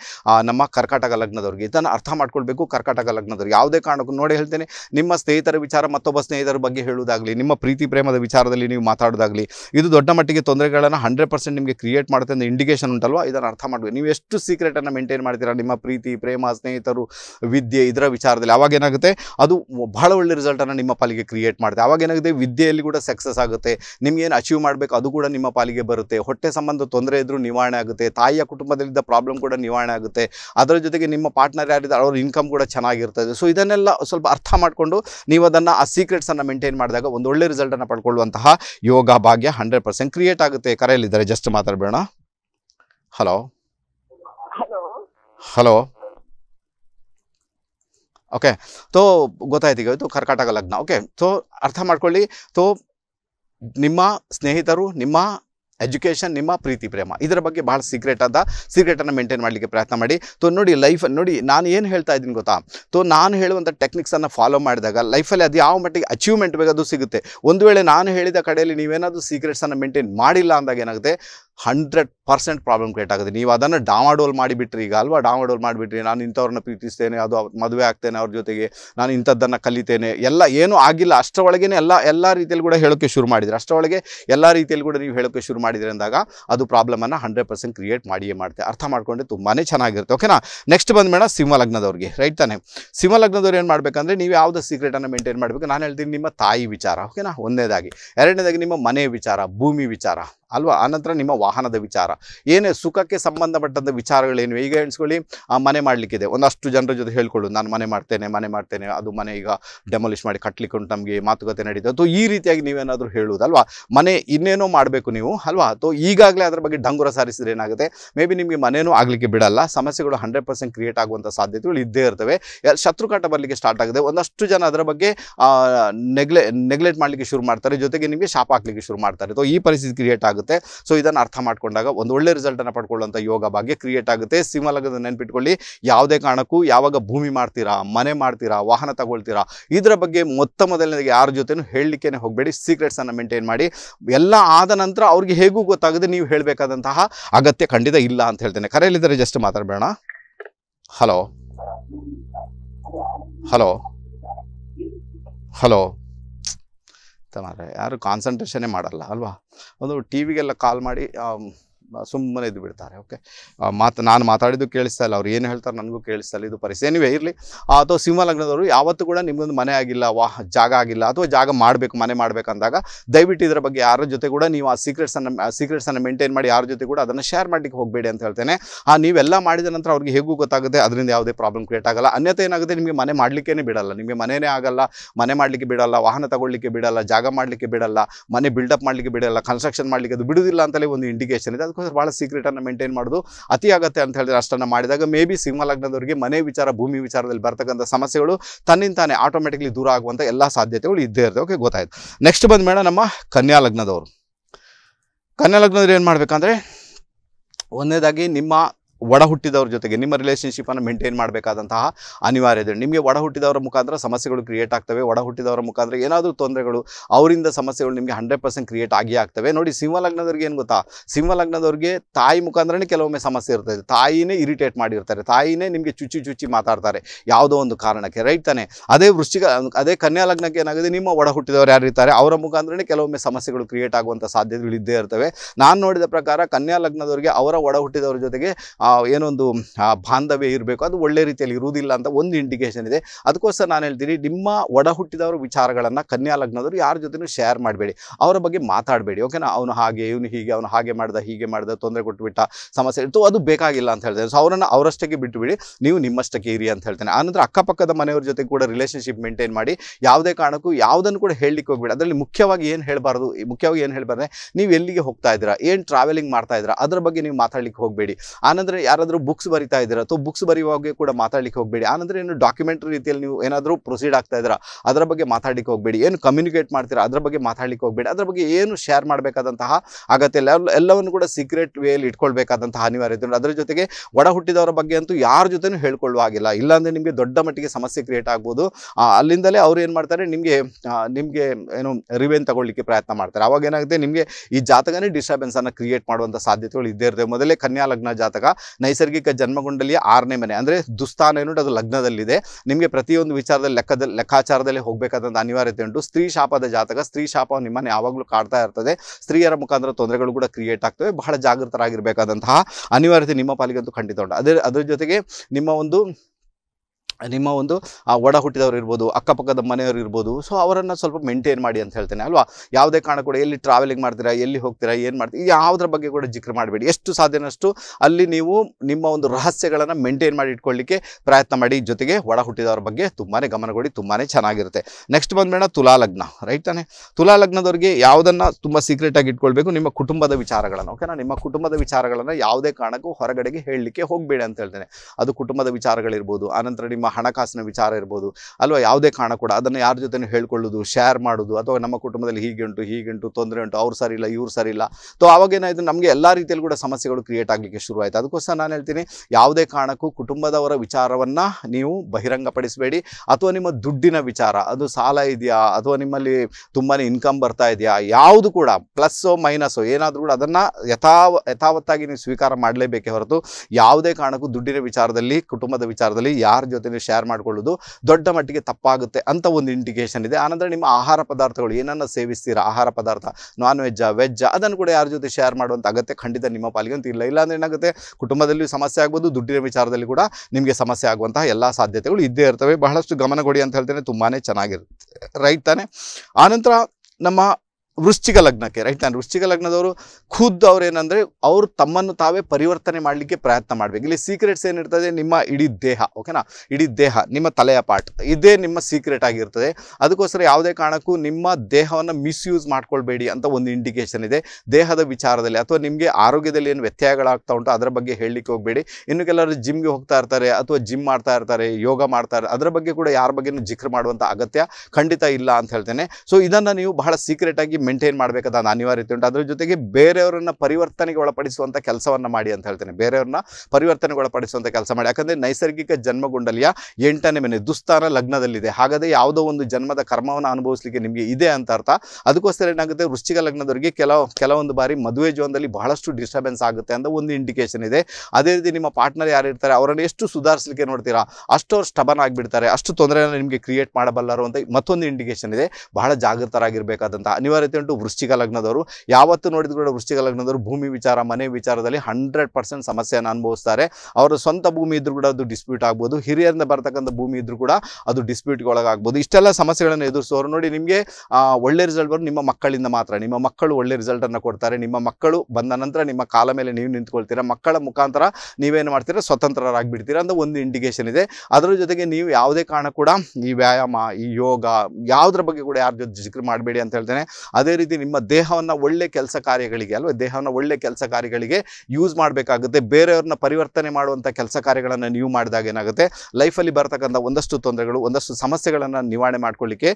ನಮ್ಮ ಕರ್ಕಾಟಕ ಲಗ್ನದವ್ರಿಗೆ ಇದನ್ನು ಅರ್ಥ ಮಾಡ್ಕೊಳ್ಬೇಕು ಕರ್ಕಾಟಕ ಲಗ್ನದವ್ರಿಗೆ ಯಾವುದೇ ಕಾರಣಕ್ಕೂ ನೋಡಿ ಹೇಳ್ತೇನೆ ನಿಮ್ಮ ಸ್ನೇಹಿತರ ವಿಚಾರ ಮತ್ತೊಬ್ಬ ಸ್ನೇಹಿತರ ಬಗ್ಗೆ ಹೇಳುವುದಾಗಲಿ ನಿಮ್ಮ ಪ್ರೀತಿ ಪ್ರೇಮದ ವಿಚಾರದಲ್ಲಿ ನೀವು ಮಾತಾಡೋದಾಗಲಿ ಇದು ದೊಡ್ಡ ಮಟ್ಟಿಗೆ ತೊಂದರೆಗಳನ್ನು ಹಂಡ್ರೆಡ್ ಪರ್ಸೆಂಟ್ ನಿಮಗೆ ಕ್ರಿಯೇಟ್ ಮಾಡುತ್ತೆ ಅಂತ ಇಂಡಿಕೇಶನ್ ಉಂಟಲ್ವಾ ಇದನ್ನು ಅರ್ಥ ಮಾಡಬೇಕು ನೀವು ಎಷ್ಟು ಸೀಕ್ರೆಟನ್ನು ಮೇಂಟೈನ್ ಮಾಡ್ತೀರಾ ನಿಮ್ಮ ಪ್ರೀತಿ ಪ್ರೇಮ ಸ್ನೇಹಿತರು ವಿದ್ಯೆ ಇದರ ವಿಚಾರದಲ್ಲಿ ಅವಾಗ ಏನಾಗುತ್ತೆ ಅದು ಬಹಳ ಒಳ್ಳೆ ರಿಸಲ್ಟನ್ನು ನಿಮ್ಮ ಪಾಲಿಗೆ ಕ್ರಿಯೇಟ್ ಮಾಡುತ್ತೆ ಅವಾಗ ಏನಾಗುತ್ತೆ ವಿದ್ಯೆಯಲ್ಲಿ ಕೂಡ ಸಕ್ಸಸ್ ಆಗುತ್ತೆ ನಿಮಗೇನು ಅಚೀವ್ ಮಾಡಬೇಕು ಅದು ಕೂಡ ನಿಮ್ಮ ಪಾಲಿಗೆ ಬರುತ್ತೆ ಹೊಟ್ಟೆ ಸಂಬಂಧ ತೊಂದರೆ ಇದ್ದರೂ ನಿವಾರಣೆ ಆಗುತ್ತೆ ತಾಯಿಯ ಕುಟುಂಬದಲ್ಲಿದ್ದ ಪ್ರಾಬ್ಲಮ್ ಕೂಡ ನಿವಾರಣೆ ಆಗುತ್ತೆ ಅದರ ಜೊತೆಗೆ ನಿಮ್ಮ ಪಾರ್ಟ್ನರ್ ಯಾರಿದ್ದಾರೆ ಅವ್ರ ಇನ್ಕಮ್ ಕೂಡ ಚೆನ್ನಾಗಿರ್ತದೆ ಸೊ ಇದನ್ನೆಲ್ಲ ಸ್ವಲ್ಪ ಅರ್ಥ ಮಾಡಿಕೊಂಡು ನೀವು ಅದನ್ನು ಆ ಸೀಕ್ರೆಟ್ಸನ್ನು ಮೇಂಟೈನ್ ಮಾಡಿದಾಗ ಒಂದು ಒಳ್ಳೆ ರಿಸಲ್ಟನ್ನು ಪಡ್ಕೊಳ್ಳುವಂತಹ ಯೋಗ ಭಾಗ್ಯ ಹಂಡ್ರೆಡ್ ಪರ್ಸೆಂಟ್ ಕ್ರಿಯೇಟ್ ಆಗುತ್ತೆ ಕರೆಯಲ್ಲಿದ್ದಾರೆ ಜಸ್ಟ್ ಮಾತಾಡಬೇಡ ಹಲೋ ಹಲೋ ಓಕೆ ತೋ ಗೊತ್ತಾಯ್ತೀಗ ಇದು ಕರ್ಕಾಟಕ ಲಗ್ನ ಓಕೆ ಸೊ ಅರ್ಥ ಮಾಡ್ಕೊಳ್ಳಿ ತೋ ನಿಮ್ಮ ಸ್ನೇಹಿತರು ನಿಮ್ಮ ಎಜುಕೇಷನ್ ನಿಮ್ಮ ಪ್ರೀತಿ ಪ್ರೇಮ ಇದರ ಬಗ್ಗೆ ಭಾಳ ಸೀಕ್ರೆಟ್ ಅದ ಸೀಕ್ರೆಟನ್ನು ಮೇಂಟೈನ್ ಮಾಡಲಿಕ್ಕೆ ಪ್ರಯತ್ನ ಮಾಡಿ ತೋ ನೋಡಿ ಲೈಫ್ ನೋಡಿ ನಾನು ಏನು ಹೇಳ್ತಾ ಇದ್ದೀನಿ ಗೊತ್ತಾ ತೋ ನಾನು ಹೇಳುವಂಥ ಟೆಕ್ನಿಕ್ಸನ್ನು ಫಾಲೋ ಮಾಡಿದಾಗ ಲೈಫಲ್ಲಿ ಅದು ಯಾವ ಮಟ್ಟಿಗೆ ಅಚೀವ್ಮೆಂಟ್ ಅದು ಸಿಗುತ್ತೆ ಒಂದು ವೇಳೆ ನಾನು ಹೇಳಿದ ಕಡೆಯಲ್ಲಿ ನೀವೇನಾದರೂ ಸೀಕ್ರೆಟ್ಸನ್ನು ಮೇಂಟೈನ್ ಮಾಡಿಲ್ಲ ಅಂದಾಗ ಏನಾಗುತ್ತೆ ಹಂಡ್ರೆಡ್ ಪರ್ಸೆಂಟ್ ಪ್ರಾಬ್ಲಮ್ ಕ್ರಿಯೇಟ್ ಆಗುತ್ತೆ ನೀವು ಅದನ್ನು ಡಾಮಾಡೋಲ್ ಮಾಡಿಬಿಟ್ರಿ ಈಗ ಅಲ್ವಾ ಡಾಮಾಡೋಲ್ ಮಾಡಿಬಿಟ್ರಿ ನಾನು ಇಂಥವ್ರನ್ನ ಪ್ರೀತಿಸ್ತೇನೆ ಅದು ಮದುವೆ ಆಗ್ತೇನೆ ಅವ್ರ ಜೊತೆಗೆ ನಾನು ಇಂಥದ್ದನ್ನು ಕಲಿತೇನೆ ಎಲ್ಲ ಏನೂ ಆಗಿಲ್ಲ ಅಷ್ಟರೊಳಗೇ ಎಲ್ಲ ಎಲ್ಲ ರೀತಿಯಲ್ಲಿ ಕೂಡ ಹೇಳೋಕ್ಕೆ ಶುರು ಮಾಡಿದರೆ ಅಷ್ಟರೊಳಗೆ ಎಲ್ಲ ರೀತಿಯಲ್ಲಿ ಕೂಡ ನೀವು ಹೇಳೋಕ್ಕೆ ಶುರು ಮಾಡಿದ್ರೆ ಅಂದಾಗ ಅದು ಪ್ರಾಬ್ಲಮನ್ನು ಹಂಡ್ರೆಡ್ ಪರ್ಸೆಂಟ್ ಕ್ರಿಯೇಟ್ ಮಾಡಿಯೇ ಮಾಡ್ತೆ ಅರ್ಥ ಮಾಡಿಕೊಂಡ್ರೆ ತುಂಬಾ ಚೆನ್ನಾಗಿರುತ್ತೆ ಓಕೆನಾ ನೆಕ್ಸ್ಟ್ ಬಂದ ಮೇಡಮ್ ಸಿಂಹ ಲಗ್ನದವ್ರಿಗೆ ರೈಟ್ ತಾನೆ ಸಿಂಹ ಲಗ್ನದವ್ರು ಏನು ಮಾಡಬೇಕಂದ್ರೆ ನೀವು ಯಾವುದೋ ಸೀಕ್ರೆಟನ್ನು ಮೇಂಟೈನ್ ಮಾಡಬೇಕು ನಾನು ಹೇಳ್ತೀನಿ ನಿಮ್ಮ ತಾಯಿ ವಿಚಾರ ಓಕೆನಾ ಒಂದನೇದಾಗಿ ಎರಡನೇದಾಗಿ ನಿಮ್ಮ ಮನೆ ವಿಚಾರ ಭೂಮಿ ವಿಚಾರ ಅಲ್ವಾ ಆನಂತರ ನಿಮ್ಮ ವಾಹನದ ವಿಚಾರ ಏನೇ ಸುಖಕ್ಕೆ ಸಂಬಂಧಪಟ್ಟಂಥ ವಿಚಾರಗಳೇನು ಈಗ ಎಣಿಸ್ಕೊಳ್ಳಿ ಮನೆ ಮಾಡಲಿಕ್ಕಿದೆ ಒಂದಷ್ಟು ಜನರ ಜೊತೆ ಹೇಳ್ಕೊಳ್ಳು ನಾನು ಮನೆ ಮಾಡ್ತೇನೆ ಮನೆ ಮಾಡ್ತೇನೆ ಅದು ಮನೆ ಈಗ ಡೆಮಾಲಿಷ್ ಮಾಡಿ ಕಟ್ಲಿಕ್ಕೆ ಉಂಟು ನಮಗೆ ಮಾತುಕತೆ ನಡೀತು ಅಥವಾ ಈ ರೀತಿಯಾಗಿ ನೀವೇನಾದರೂ ಹೇಳುವುದಲ್ವಾ ಮನೆ ಇನ್ನೇನೋ ಮಾಡಬೇಕು ನೀವು ಅಲ್ವಾ ಅಥವಾ ಈಗಾಗಲೇ ಅದರ ಬಗ್ಗೆ ಡಂಗುರ ಸಾರಿಸಿದ್ರೆ ಏನಾಗುತ್ತೆ ಮೇ ಬಿ ನಿಮಗೆ ಮನೇನೂ ಆಗಲಿಕ್ಕೆ ಬಿಡಲ್ಲ ಸಮಸ್ಯೆಗಳು ಹಂಡ್ರೆಡ್ ಪರ್ಸೆಂಟ್ ಕ್ರಿಯೇಟ್ ಆಗುವಂಥ ಸಾಧ್ಯತೆಗಳು ಇದ್ದೇ ಇರ್ತವೆ ಶತ್ರುಕಾಟ ಬರಲಿಕ್ಕೆ ಸ್ಟಾರ್ಟ್ ಆಗಿದೆ ಒಂದಷ್ಟು ಜನ ಅದರ ಬಗ್ಗೆ ನೆಗ್ಲೆ ನೆಗ್ಲೆಕ್ಟ್ ಮಾಡಲಿಕ್ಕೆ ಶುರು ಮಾಡ್ತಾರೆ ಜೊತೆಗೆ ನಿಮಗೆ ಶಾಪ್ ಹಾಕ್ಲಿಕ್ಕೆ ಶುರು ಮಾಡ್ತಾರೆ ಅಥವಾ ಈ ಪರಿಸ್ಥಿತಿ ಕ್ರಿಯೇಟ್ ಆಗುತ್ತೆ ಆಗುತ್ತೆ ಸೊ ಇದನ್ನು ಅರ್ಥ ಮಾಡಿಕೊಂಡಾಗ ಒಂದು ಒಳ್ಳೆ ರಿಸಲ್ಟನ್ನು ಪಡ್ಕೊಳ್ಳುವಂಥ ಯೋಗ ಭಾಗ್ಯ ಕ್ರಿಯೇಟ್ ಆಗುತ್ತೆ ಸಿಂಹಲಗ್ನದ ನೆನ್ಪಿಟ್ಕೊಳ್ಳಿ ಯಾವುದೇ ಕಾರಣಕ್ಕೂ ಯಾವಾಗ ಭೂಮಿ ಮಾಡ್ತೀರಾ ಮನೆ ಮಾಡ್ತೀರಾ ವಾಹನ ತಗೊಳ್ತೀರಾ ಇದರ ಬಗ್ಗೆ ಮೊತ್ತ ಮೊದಲನೇದಾಗಿ ಯಾರ ಜೊತೆನೂ ಹೇಳಲಿಕ್ಕೆ ಹೋಗಬೇಡಿ ಸೀಕ್ರೆಟ್ಸನ್ನು ಮೇಂಟೈನ್ ಮಾಡಿ ಎಲ್ಲ ಆದ ನಂತರ ಅವ್ರಿಗೆ ಹೇಗೂ ಗೊತ್ತಾಗದೆ ನೀವು ಹೇಳಬೇಕಾದಂತಹ ಅಗತ್ಯ ಖಂಡಿತ ಇಲ್ಲ ಅಂತ ಹೇಳ್ತೇನೆ ಕರೆಯಲ್ಲಿದ್ದರೆ ಜಸ್ಟ್ ಮಾತಾಡಬೇಡ ಹಲೋ ಹಲೋ ಹಲೋ ಯಾರು ಕಾನ್ಸಂಟ್ರೇಷನೇ ಮಾಡಲ್ಲ ಅಲ್ವಾ ಒಂದು ಟಿ ವಿಗೆಲ್ಲ ಕಾಲ್ ಮಾಡಿ ಸುಮ್ಮನೆ ಇದ್ದು ಬಿಡ್ತಾರೆ ಓಕೆ ಮಾತು ನಾನು ಮಾತಾಡಿದ್ದು ಕೇಳಿಸ್ತಾ ಇಲ್ಲ ಅವ್ರು ಏನು ಹೇಳ್ತಾರೆ ನನಗೂ ಕೇಳಿಸ್ತಲ್ಲ ಇದು ಪರಿಸ್ಥಿತಿ ಏನಿವೆ ಇರಲಿ ಅಥವಾ ಸಿಂಹ ಲಗ್ನದವರು ಯಾವತ್ತೂ ಕೂಡ ನಿಮ್ಮದೊಂದು ಮನೆ ಆಗಿಲ್ಲ ವಾ ಜಾಗ ಆಗಿಲ್ಲ ಅಥವಾ ಜಾಗ ಮಾಡಬೇಕು ಮನೆ ಮಾಡಬೇಕಂದಾಗ ದಯವಿಟ್ಟು ಇದರ ಬಗ್ಗೆ ಯಾರ ಜೊತೆ ಕೂಡ ನೀವು ಆ ಸೀಕ್ರೆಟ್ಸನ್ನು ಸೀಕ್ರೆಟ್ಸನ್ನು ಮೇಂಟೈನ್ ಮಾಡಿ ಯಾರ ಜೊತೆ ಕೂಡ ಅದನ್ನು ಶೇರ್ ಮಾಡಲಿಕ್ಕೆ ಹೋಗಬೇಡಿ ಅಂತ ಹೇಳ್ತೇನೆ ಆ ನೀವೆಲ್ಲ ಮಾಡಿದ ನಂತರ ಅವ್ರಿಗೆ ಹೇಗೂ ಗೊತ್ತಾಗುತ್ತೆ ಅದರಿಂದ ಯಾವುದೇ ಪ್ರಾಬ್ಲಮ್ ಕ್ರಿಯೇಟ್ ಆಗಲ್ಲ ಅನ್ಯತೆ ಏನಾಗುತ್ತೆ ನಿಮಗೆ ಮನೆ ಮಾಡಲಿಕ್ಕೇ ಬಿಡಲ್ಲ ನಿಮಗೆ ಮನೆಯೇ ಆಗಲ್ಲ ಮನೆ ಮಾಡಲಿಕ್ಕೆ ಬಿಡಲ್ಲ ವಾಹನ ತಗೊಳ್ಳಿಕ್ಕೆ ಬಿಡಲ್ಲ ಜಾಗ ಮಾಡಲಿಕ್ಕೆ ಬಿಡಲ್ಲ ಮನೆ ಬಿಲ್ಡಪ್ ಮಾಡಲಿಕ್ಕೆ ಬಿಡಲ್ಲ ಕನ್ಸ್ಟ್ರಕ್ಷನ್ ಮಾಡಲಿಕ್ಕೆ ಅದು ಬಿಡುವುದಿಲ್ಲ ಅಂತಲೇ ಒಂದು ಇಂಡಿಕೇಶನ್ ಇದೆ ಅದಕ್ಕೋಸ್ಕರ ಭಾಳ ಸೀಕ್ರೆಟನ್ನು ಮೇಂಟೈನ್ ಮಾಡೋದು ಅತಿ ಆಗತ್ತೆ ಅಂತ ಹೇಳಿದ್ರೆ ಅಷ್ಟನ್ನು ಮಾಡಿದಾಗ ಮೇ ಬಿ ಸಿಂಹ ಲಗ್ನದವರಿಗೆ ಮನೆ ವಿಚಾರ ಭೂಮಿ ವಿಚಾರದಲ್ಲಿ ಬರ್ತಕ್ಕಂಥ ಸಮಸ್ಯೆಗಳು ತನ್ನಿಂದ ತಾನೇ ಆಟೋಮೆಟಿಕ್ಲಿ ದೂರ ಆಗುವಂಥ ಎಲ್ಲ ಸಾಧ್ಯತೆಗಳು ಇದ್ದೇ ಇರ್ತವೆ ಓಕೆ ಗೊತ್ತಾಯ್ತು ನೆಕ್ಸ್ಟ್ ಬಂದ ಮೇಡ ನಮ್ಮ ಕನ್ಯಾ ಲಗ್ನದವರು ಕನ್ಯಾ ಲಗ್ನದವ್ರು ಏನು ಮಾಡಬೇಕಂದ್ರೆ ಒಂದನೇದಾಗಿ ನಿಮ್ಮ ಒಡ ಹುಟ್ಟಿದವ್ರ ಜೊತೆಗೆ ನಿಮ್ಮ ರಿಲೇಷನ್ಶಿಪ್ಪನ್ನು ಮೇಂಟೈನ್ ಮಾಡಬೇಕಾದಂತಹ ಅನಿವಾರ್ಯ ಇದೆ ನಿಮಗೆ ಒಡ ಹುಟ್ಟಿದವರ ಮುಖಾಂತರ ಸಮಸ್ಯೆಗಳು ಕ್ರಿಯೇಟ್ ಆಗ್ತವೆ ಒಡ ಹುಟ್ಟಿದವರ ಮುಖಾಂತರ ಏನಾದರೂ ತೊಂದರೆಗಳು ಅವರಿಂದ ಸಮಸ್ಯೆಗಳು ನಿಮಗೆ ಹಂಡ್ರೆಡ್ ಪರ್ಸೆಂಟ್ ಕ್ರಿಯೇಟ್ ಆಗಿ ಆಗ್ತವೆ ನೋಡಿ ಸಿಂಹಲಗ್ನದವ್ರಿಗೆ ಏನು ಗೊತ್ತಾ ಸಿಂಹಲಗ್ನದವ್ರಿಗೆ ತಾಯಿ ಮುಖಾಂತರನೇ ಕೆಲವೊಮ್ಮೆ ಸಮಸ್ಯೆ ಇರ್ತದೆ ತಾಯಿನೇ ಇರಿಟೇಟ್ ಮಾಡಿರ್ತಾರೆ ತಾಯಿನೇ ನಿಮಗೆ ಚುಚ್ಚಿ ಚುಚ್ಚಿ ಮಾತಾಡ್ತಾರೆ ಯಾವುದೋ ಒಂದು ಕಾರಣಕ್ಕೆ ರೈಟ್ ತಾನೆ ಅದೇ ವೃಷ್ಟಿಗ ಅದೇ ಕನ್ಯಾ ಲಗ್ನಕ್ಕೆ ಏನಾಗಿದೆ ನಿಮ್ಮ ಒಡ ಹುಟ್ಟಿದವರು ಯಾರು ಇರ್ತಾರೆ ಅವರ ಮುಖಾಂತರನೇ ಕೆಲವೊಮ್ಮೆ ಸಮಸ್ಯೆಗಳು ಕ್ರಿಯೇಟ್ ಆಗುವಂಥ ಸಾಧ್ಯತೆಗಳು ಇದ್ದೇ ಇರ್ತವೆ ನಾನು ನೋಡಿದ ಪ್ರಕಾರ ಕನ್ಯಾ ಲಗ್ನದವರಿಗೆ ಅವರ ಒಡ ಹುಟ್ಟಿದವರ ಜೊತೆಗೆ ಏನೊಂದು ಬಾಂಧವ್ಯ ಇರಬೇಕು ಅದು ಒಳ್ಳೆ ರೀತಿಯಲ್ಲಿ ಇರುವುದಿಲ್ಲ ಅಂತ ಒಂದು ಇಂಡಿಕೇಶನ್ ಇದೆ ಅದಕ್ಕೋಸ್ಕರ ನಾನು ಹೇಳ್ತೀನಿ ನಿಮ್ಮ ಒಡ ಹುಟ್ಟಿದವರ ವಿಚಾರಗಳನ್ನು ಕನ್ಯಾ ಲಗ್ನದವರು ಯಾರ ಜೊತೆನೂ ಶೇರ್ ಮಾಡಬೇಡಿ ಅವರ ಬಗ್ಗೆ ಮಾತಾಡಬೇಡಿ ಓಕೆನಾ ಅವನು ಹಾಗೆ ಇವನು ಹೀಗೆ ಅವನು ಹಾಗೆ ಮಾಡ್ದ ಹೀಗೆ ಮಾಡ್ದ ತೊಂದರೆ ಕೊಟ್ಟುಬಿಟ್ಟ ಸಮಸ್ಯೆ ಇತ್ತು ಅದು ಬೇಕಾಗಿಲ್ಲ ಅಂತ ಹೇಳ್ತಾರೆ ಸೊ ಅವರನ್ನು ಅವರಷ್ಟಕ್ಕೆ ಬಿಟ್ಟುಬಿಡಿ ನೀವು ನಿಮ್ಮಷ್ಟಕ್ಕೆ ಇರಿ ಅಂತ ಹೇಳ್ತೇನೆ ಆನಂತರ ಅಕ್ಕಪಕ್ಕದ ಮನೆಯವ್ರ ಜೊತೆ ಕೂಡ ರಿಲೇಷನ್ಶಿಪ್ ಮೇಂಟೈನ್ ಮಾಡಿ ಯಾವುದೇ ಕಾರಣಕ್ಕೂ ಯಾವುದನ್ನು ಕೂಡ ಹೇಳಲಿಕ್ಕೆ ಹೋಗ್ಬೇಡಿ ಅದರಲ್ಲಿ ಮುಖ್ಯವಾಗಿ ಏನು ಹೇಳಬಾರ್ದು ಮುಖ್ಯವಾಗಿ ಏನು ಹೇಳಬಾರ್ದೆ ನೀವು ಎಲ್ಲಿಗೆ ಹೋಗ್ತಾ ಇದ್ದೀರಾ ಏನು ಟ್ರಾವೆಲಿಂಗ್ ಮಾಡ್ತಾ ಇದ್ದೀರಾ ಅದರ ಬಗ್ಗೆ ನೀವು ಮಾತಾಡಲಿಕ್ಕೆ ಹೋಗಬೇಡಿ ಆನಂತರ ಆನಂತರ ಯಾರಾದರೂ ಬುಕ್ಸ್ ಬರಿತಾ ಇದ್ದೀರಾ ಅಥವಾ ಬುಕ್ಸ್ ಬರೆಯುವಾಗೆ ಕೂಡ ಮಾತಾಡಲಿಕ್ಕೆ ಹೋಗಬೇಡಿ ಆನಂತರ ಏನು ಡಾಕ್ಯುಮೆಂಟ್ರಿ ರೀತಿಯಲ್ಲಿ ನೀವು ಏನಾದರೂ ಪ್ರೊಸೀಡ್ ಆಗ್ತಾ ಇದ್ದೀರಾ ಅದರ ಬಗ್ಗೆ ಮಾತಾಡ್ಲಿಕ್ಕೆ ಹೋಗಬೇಡಿ ಏನು ಕಮ್ಯುನಿಕೇಟ್ ಮಾಡ್ತೀರಾ ಅದರ ಬಗ್ಗೆ ಮಾತಾಡ್ಲಿಕ್ಕೆ ಹೋಗಬೇಡಿ ಅದರ ಬಗ್ಗೆ ಏನು ಶೇರ್ ಮಾಡಬೇಕಾದಂತಹ ಅಗತ್ಯ ಇಲ್ಲ ಎಲ್ಲವನ್ನು ಕೂಡ ಸೀಕ್ರೆಟ್ ವೇಯಲ್ಲಿ ಇಟ್ಕೊಳ್ಬೇಕಾದಂತಹ ಅನಿವಾರ್ಯತೆ ಅದರ ಜೊತೆಗೆ ಒಡ ಹುಟ್ಟಿದವರ ಬಗ್ಗೆ ಅಂತೂ ಯಾರ ಜೊತೆನೂ ಹೇಳ್ಕೊಳ್ಳುವ ಆಗಿಲ್ಲ ಇಲ್ಲಾಂದರೆ ನಿಮಗೆ ದೊಡ್ಡ ಮಟ್ಟಿಗೆ ಸಮಸ್ಯೆ ಕ್ರಿಯೇಟ್ ಆಗ್ಬೋದು ಅಲ್ಲಿಂದಲೇ ಅವ್ರು ಏನು ಮಾಡ್ತಾರೆ ನಿಮಗೆ ನಿಮಗೆ ಏನು ರಿವೇನ್ ತಗೊಳ್ಳಿಕ್ಕೆ ಪ್ರಯತ್ನ ಮಾಡ್ತಾರೆ ಅವಾಗ ಏನಾಗುತ್ತೆ ನಿಮಗೆ ಈ ಜಾತಕನೇ ಡಿಸ್ಟರ್ಬೆನ್ಸನ್ನು ಕ್ರಿಯೇಟ್ ಮಾಡುವಂಥ ಸಾಧ್ಯತೆಗಳು ಇದ್ದೇ ಇರ್ತವೆ ಮೊದಲೇ ಕನ್ಯಾ ಲಗ್ನ ಜಾತಕ ನೈಸರ್ಗಿಕ ಜನ್ಮಗುಂಡಲಿಯ ಆರನೇ ಮನೆ ಅಂದರೆ ದುಸ್ಥಾನ ಏನು ಅದು ಲಗ್ನದಲ್ಲಿದೆ ನಿಮಗೆ ಪ್ರತಿಯೊಂದು ವಿಚಾರದಲ್ಲಿ ಲೆಕ್ಕದಲ್ಲಿ ಲೆಕ್ಕಾಚಾರದಲ್ಲಿ ಹೋಗಬೇಕಾದಂಥ ಅನಿವಾರ್ಯತೆ ಉಂಟು ಸ್ತ್ರೀ ಶಾಪದ ಜಾತಕ ಸ್ತ್ರೀ ಶಾಪ ನಿಮ್ಮನ್ನು ಯಾವಾಗಲೂ ಕಾಡ್ತಾ ಇರ್ತದೆ ಸ್ತ್ರೀಯರ ಮುಖಾಂತರ ತೊಂದರೆಗಳು ಕೂಡ ಕ್ರಿಯೇಟ್ ಆಗ್ತವೆ ಬಹಳ ಜಾಗೃತರಾಗಿರಬೇಕಾದಂತಹ ಅನಿವಾರ್ಯತೆ ನಿಮ್ಮ ಪಾಲಿಗೆ ಅಂತೂ ಖಂಡಿತ ಉಂಟು ಅದೇ ಅದರ ಜೊತೆಗೆ ನಿಮ್ಮ ಒಂದು ನಿಮ್ಮ ಒಂದು ಆ ಒಡ ಹುಟ್ಟಿದವರು ಇರ್ಬೋದು ಅಕ್ಕಪಕ್ಕದ ಮನೆಯವರು ಇರ್ಬೋದು ಸೊ ಅವರನ್ನು ಸ್ವಲ್ಪ ಮೇಂಟೈನ್ ಮಾಡಿ ಅಂತ ಹೇಳ್ತೇನೆ ಅಲ್ವಾ ಯಾವುದೇ ಕಾರಣ ಕೂಡ ಎಲ್ಲಿ ಟ್ರಾವೆಲಿಂಗ್ ಮಾಡ್ತೀರಾ ಎಲ್ಲಿ ಹೋಗ್ತೀರಾ ಏನು ಮಾಡ್ತೀರಾ ಯಾವುದ್ರ ಬಗ್ಗೆ ಕೂಡ ಜಿಕ್ರ ಮಾಡಬೇಡಿ ಎಷ್ಟು ಸಾಧ್ಯನಷ್ಟು ಅಲ್ಲಿ ನೀವು ನಿಮ್ಮ ಒಂದು ರಹಸ್ಯಗಳನ್ನು ಮೇಂಟೈನ್ ಮಾಡಿ ಇಟ್ಕೊಳ್ಳಿಕ್ಕೆ ಪ್ರಯತ್ನ ಮಾಡಿ ಜೊತೆಗೆ ಒಡ ಹುಟ್ಟಿದವರ ಬಗ್ಗೆ ತುಂಬಾ ಗಮನ ಕೊಡಿ ತುಂಬಾ ಚೆನ್ನಾಗಿರುತ್ತೆ ನೆಕ್ಸ್ಟ್ ಬಂದ್ಬೇಡ ತುಲಾ ಲಗ್ನ ರೈಟ್ ತಾನೆ ತುಲಾ ಲಗ್ನದವ್ರಿಗೆ ಯಾವುದನ್ನು ತುಂಬ ಸೀಕ್ರೆಟಾಗಿ ಇಟ್ಕೊಳ್ಬೇಕು ನಿಮ್ಮ ಕುಟುಂಬದ ವಿಚಾರಗಳನ್ನು ಓಕೆನಾ ನಿಮ್ಮ ಕುಟುಂಬದ ವಿಚಾರಗಳನ್ನು ಯಾವುದೇ ಕಾರಣಕ್ಕೂ ಹೊರಗಡೆಗೆ ಹೇಳಲಿಕ್ಕೆ ಹೋಗಬೇಡಿ ಅಂತ ಹೇಳ್ತೇನೆ ಅದು ಕುಟುಂಬದ ವಿಚಾರಗಳಿರ್ಬೋದು ಆನಂತರ ನಿಮ್ಮ ನಮ್ಮ ಹಣಕಾಸಿನ ವಿಚಾರ ಇರ್ಬೋದು ಅಲ್ವಾ ಯಾವುದೇ ಕಾರಣ ಕೂಡ ಅದನ್ನು ಯಾರ ಜೊತೆ ಹೇಳ್ಕೊಳ್ಳೋದು ಶೇರ್ ಮಾಡೋದು ಅಥವಾ ನಮ್ಮ ಕುಟುಂಬದಲ್ಲಿ ಹೀಗೆಂಟು ಹೀಗೆಂಟು ತೊಂದರೆ ಉಂಟು ಅವ್ರು ಸರಿ ಇಲ್ಲ ಇವ್ರು ಸರಿ ಇಲ್ಲ ಸೊ ಆವಾಗೇನಾಯಿತು ನಮಗೆ ಎಲ್ಲ ರೀತಿಯಲ್ಲಿ ಕೂಡ ಸಮಸ್ಯೆಗಳು ಕ್ರಿಯೇಟ್ ಆಗಲಿಕ್ಕೆ ಶುರುವಾಯಿತು ಅದಕ್ಕೋಸ್ಕರ ನಾನು ಹೇಳ್ತೀನಿ ಯಾವುದೇ ಕಾರಣಕ್ಕೂ ಕುಟುಂಬದವರ ವಿಚಾರವನ್ನು ನೀವು ಬಹಿರಂಗಪಡಿಸಬೇಡಿ ಅಥವಾ ನಿಮ್ಮ ದುಡ್ಡಿನ ವಿಚಾರ ಅದು ಸಾಲ ಇದೆಯಾ ಅಥವಾ ನಿಮ್ಮಲ್ಲಿ ತುಂಬಾ ಇನ್ಕಮ್ ಬರ್ತಾ ಇದೆಯಾ ಯಾವುದು ಕೂಡ ಪ್ಲಸ್ ಮೈನಸ್ ಏನಾದರೂ ಕೂಡ ಅದನ್ನು ಯಥಾವ ಯಥಾವತ್ತಾಗಿ ನೀವು ಸ್ವೀಕಾರ ಮಾಡಲೇಬೇಕೇ ಹೊರತು ಯಾವುದೇ ಕಾರಣಕ್ಕೂ ದುಡ್ಡಿನ ವಿಚಾರದಲ್ಲಿ ಕುಟುಂಬದ ವಿಚಾರದಲ್ಲಿ ಯಾರ ಜೊತೆ ಜನರಿಗೆ ಶೇರ್ ಮಾಡಿಕೊಳ್ಳೋದು ದೊಡ್ಡ ಮಟ್ಟಿಗೆ ತಪ್ಪಾಗುತ್ತೆ ಅಂತ ಒಂದು ಇಂಡಿಕೇಶನ್ ಇದೆ ಆನಂತರ ನಿಮ್ಮ ಆಹಾರ ಪದಾರ್ಥಗಳು ಏನನ್ನು ಸೇವಿಸ್ತೀರಾ ಆಹಾರ ಪದಾರ್ಥ ನಾನ್ ವೆಜ್ ವೆಜ್ ಅದನ್ನು ಕೂಡ ಯಾರ ಜೊತೆ ಶೇರ್ ಮಾಡುವಂಥ ಅಗತ್ಯ ಖಂಡಿತ ನಿಮ್ಮ ಪಾಲಿಗೆ ಅಂತ ಇಲ್ಲ ಇಲ್ಲಾಂದ್ರೆ ಏನಾಗುತ್ತೆ ಕುಟುಂಬದಲ್ಲಿ ಸಮಸ್ಯೆ ಆಗ್ಬೋದು ದುಡ್ಡಿನ ವಿಚಾರದಲ್ಲಿ ಕೂಡ ನಿಮಗೆ ಸಮಸ್ಯೆ ಆಗುವಂತಹ ಎಲ್ಲ ಸಾಧ್ಯತೆಗಳು ಇದ್ದೇ ಇರ್ತವೆ ಬಹಳಷ್ಟು ಗಮನ ಕೊಡಿ ಅಂತ ಹೇಳ್ತೇನೆ ತುಂಬಾ ಚೆನ್ನಾಗಿರುತ್ತೆ ರೈಟ್ ತಾನೆ ಆನಂತರ ನಮ್ಮ ವೃಶ್ಚಿಕ ಲಗ್ನಕ್ಕೆ ರೈಟ್ ನಾನು ವೃಶ್ಚಿಕ ಲಗ್ನದವರು ಖುದ್ದು ಅವ್ರೇನಂದರೆ ಅವರು ತಮ್ಮನ್ನು ತಾವೇ ಪರಿವರ್ತನೆ ಮಾಡಲಿಕ್ಕೆ ಪ್ರಯತ್ನ ಮಾಡಬೇಕು ಇಲ್ಲಿ ಸೀಕ್ರೆಟ್ಸ್ ಏನಿರ್ತದೆ ನಿಮ್ಮ ಇಡೀ ದೇಹ ಓಕೆನಾ ಇಡೀ ದೇಹ ನಿಮ್ಮ ತಲೆಯ ಪಾರ್ಟ್ ಇದೇ ನಿಮ್ಮ ಸೀಕ್ರೆಟ್ ಆಗಿರ್ತದೆ ಅದಕ್ಕೋಸ್ಕರ ಯಾವುದೇ ಕಾರಣಕ್ಕೂ ನಿಮ್ಮ ದೇಹವನ್ನು ಮಿಸ್ಯೂಸ್ ಮಾಡ್ಕೊಳ್ಬೇಡಿ ಅಂತ ಒಂದು ಇಂಡಿಕೇಶನ್ ಇದೆ ದೇಹದ ವಿಚಾರದಲ್ಲಿ ಅಥವಾ ನಿಮಗೆ ಆರೋಗ್ಯದಲ್ಲಿ ಏನು ವ್ಯತ್ಯಯಗಳಾಗ್ತಾ ಉಂಟು ಅದರ ಬಗ್ಗೆ ಹೇಳಲಿಕ್ಕೆ ಹೋಗಬೇಡಿ ಇನ್ನು ಕೆಲವರು ಜಿಮ್ಗೆ ಹೋಗ್ತಾ ಇರ್ತಾರೆ ಅಥವಾ ಜಿಮ್ ಮಾಡ್ತಾ ಇರ್ತಾರೆ ಯೋಗ ಮಾಡ್ತಾ ಇರ್ತಾರೆ ಅದರ ಬಗ್ಗೆ ಕೂಡ ಯಾರ ಬಗ್ಗೆಯೂ ಜಿಕ್ರ ಮಾಡುವಂಥ ಅಗತ್ಯ ಖಂಡಿತ ಇಲ್ಲ ಅಂತ ಹೇಳ್ತೇನೆ ಸೊ ಇದನ್ನು ನೀವು ಬಹಳ ಸೀಕ್ರೆಟಾಗಿ ಮೇಂಟೈನ್ ಮಾಡಬೇಕಾದ ಅನಿವಾರ್ಯತೆ ಉಂಟು ಅದ್ರ ಜೊತೆಗೆ ಬೇರೆಯವರನ್ನ ಪರಿವರ್ತನೆಗೆ ಒಳಪಡಿಸುವಂಥ ಕೆಲಸವನ್ನು ಮಾಡಿ ಅಂತ ಹೇಳ್ತೇನೆ ಬೇರೆಯವ್ರನ್ನ ಪರಿವರ್ತನೆಗೆ ಒಳಪಡಿಸುವಂಥ ಕೆಲಸ ಮಾಡಿ ಯಾಕಂದರೆ ನೈಸರ್ಗಿಕ ಜನ್ಮಗುಂಡಲಿಯ ಎಂಟನೇ ಮನೆ ದುಸ್ಥಾನ ಲಗ್ನದಲ್ಲಿದೆ ಹಾಗಾದರೆ ಯಾವುದೋ ಒಂದು ಜನ್ಮದ ಕರ್ಮವನ್ನು ಅನುಭವಿಸಲಿಕ್ಕೆ ನಿಮಗೆ ಇದೆ ಅಂತ ಅರ್ಥ ಅದಕ್ಕೋಸ್ಕರ ಏನಾಗುತ್ತೆ ವೃಶ್ಚಿಕ ಲಗ್ನದವರಿಗೆ ಕೆಲವು ಕೆಲವೊಂದು ಬಾರಿ ಮದುವೆ ಜೀವನದಲ್ಲಿ ಬಹಳಷ್ಟು ಡಿಸ್ಟರ್ಬೆನ್ಸ್ ಆಗುತ್ತೆ ಅಂತ ಒಂದು ಇಂಡಿಕೇಶನ್ ಇದೆ ಅದೇ ರೀತಿ ನಿಮ್ಮ ಪಾರ್ಟ್ನರ್ ಯಾರು ಇರ್ತಾರೆ ಅವರನ್ನು ಎಷ್ಟು ಸುಧಾರಿಸಲಿಕ್ಕೆ ನೋಡ್ತೀರಾ ಅಷ್ಟು ಅವ್ರು ಸ್ಟಬನ್ ಆಗಿಬಿಡ್ತಾರೆ ಅಷ್ಟು ತೊಂದರೆ ನಿಮಗೆ ಕ್ರಿಯೇಟ್ ಮಾಡಬಲ್ಲರು ಅಂತ ಮತ್ತೊಂದು ಇಂಡಿಕೇಶನ್ ಇದೆ ಬಹಳ ಜಾಗೃತರಾಗಿರಬೇಕಾದಂಥ ಅನಿವಾರ್ಯತೆ ಇಪ್ಪತ್ತೆಂಟು ವೃಶ್ಚಿಕ ಲಗ್ನದವರು ಯಾವತ್ತು ನೋಡಿದ್ರು ಕೂಡ ವೃಶ್ಚಿಕ ಲಗ್ನದವರು ಭೂಮಿ ವಿಚಾರ ಮನೆ ವಿಚಾರದಲ್ಲಿ ಹಂಡ್ರೆಡ್ ಪರ್ಸೆಂಟ್ ಸಮಸ್ಯೆಯನ್ನು ಅನುಭವಿಸ್ತಾರೆ ಅವರ ಸ್ವಂತ ಭೂಮಿ ಇದ್ರೂ ಕೂಡ ಅದು ಡಿಸ್ಪ್ಯೂಟ್ ಆಗ್ಬೋದು ಹಿರಿಯರಿಂದ ಬರ್ತಕ್ಕಂಥ ಭೂಮಿ ಇದ್ರೂ ಕೂಡ ಅದು ಡಿಸ್ಪ್ಯೂಟ್ಗೆ ಒಳಗಾಗ್ಬೋದು ಇಷ್ಟೆಲ್ಲ ಸಮಸ್ಯೆಗಳನ್ನು ಎದುರಿಸೋರು ನೋಡಿ ನಿಮಗೆ ಒಳ್ಳೆ ರಿಸಲ್ಟ್ ಬರೋದು ನಿಮ್ಮ ಮಕ್ಕಳಿಂದ ಮಾತ್ರ ನಿಮ್ಮ ಮಕ್ಕಳು ಒಳ್ಳೆ ರಿಸಲ್ಟ್ ಅನ್ನು ಕೊಡ್ತಾರೆ ನಿಮ್ಮ ಮಕ್ಕಳು ಬಂದ ನಂತರ ನಿಮ್ಮ ಕಾಲ ಮೇಲೆ ನೀವು ನಿಂತ್ಕೊಳ್ತೀರಾ ಮಕ್ಕಳ ಮುಖಾಂತರ ನೀವೇನು ಮಾಡ್ತೀರಾ ಸ್ವತಂತ್ರರಾಗಿಬಿಡ್ತೀರಾ ಅಂತ ಒಂದು ಇಂಡಿಕೇಶನ್ ಇದೆ ಅದರ ಜೊತೆಗೆ ನೀವು ಯಾವುದೇ ಕಾರಣ ಕೂಡ ಈ ವ್ಯಾಯಾಮ ಈ ಯೋಗ ಯಾವುದ್ರ ಬಗ್ಗೆ ಕೂಡ ಯಾರ ಜೊತೆ ಜಿಕ್ರ ಮಾಡಬೇಡಿ ಅಂತ ಹೇಳ್ತೇನೆ ಅದೇ ರೀತಿ ನಿಮ್ಮ ದೇಹವನ್ನು ಒಳ್ಳೆ ಕೆಲಸ ಕಾರ್ಯಗಳಿಗೆ ಅಲ್ವಾ ದೇಹವನ್ನು ಒಳ್ಳೆ ಕೆಲಸ ಕಾರ್ಯಗಳಿಗೆ ಯೂಸ್ ಮಾಡಬೇಕಾಗುತ್ತೆ ಬೇರೆಯವ್ರನ್ನ ಪರಿವರ್ತನೆ ಮಾಡುವಂಥ ಕೆಲಸ ಕಾರ್ಯಗಳನ್ನು ನೀವು ಮಾಡಿದಾಗ ಏನಾಗುತ್ತೆ ಲೈಫಲ್ಲಿ ಬರ್ತಕ್ಕಂಥ ಒಂದಷ್ಟು ತೊಂದರೆಗಳು ಒಂದಷ್ಟು ಸಮಸ್ಯೆಗಳನ್ನು ನಿವಾರಣೆ ಮಾಡ್ಕೊಳ್ಳಿಕ್ಕೆ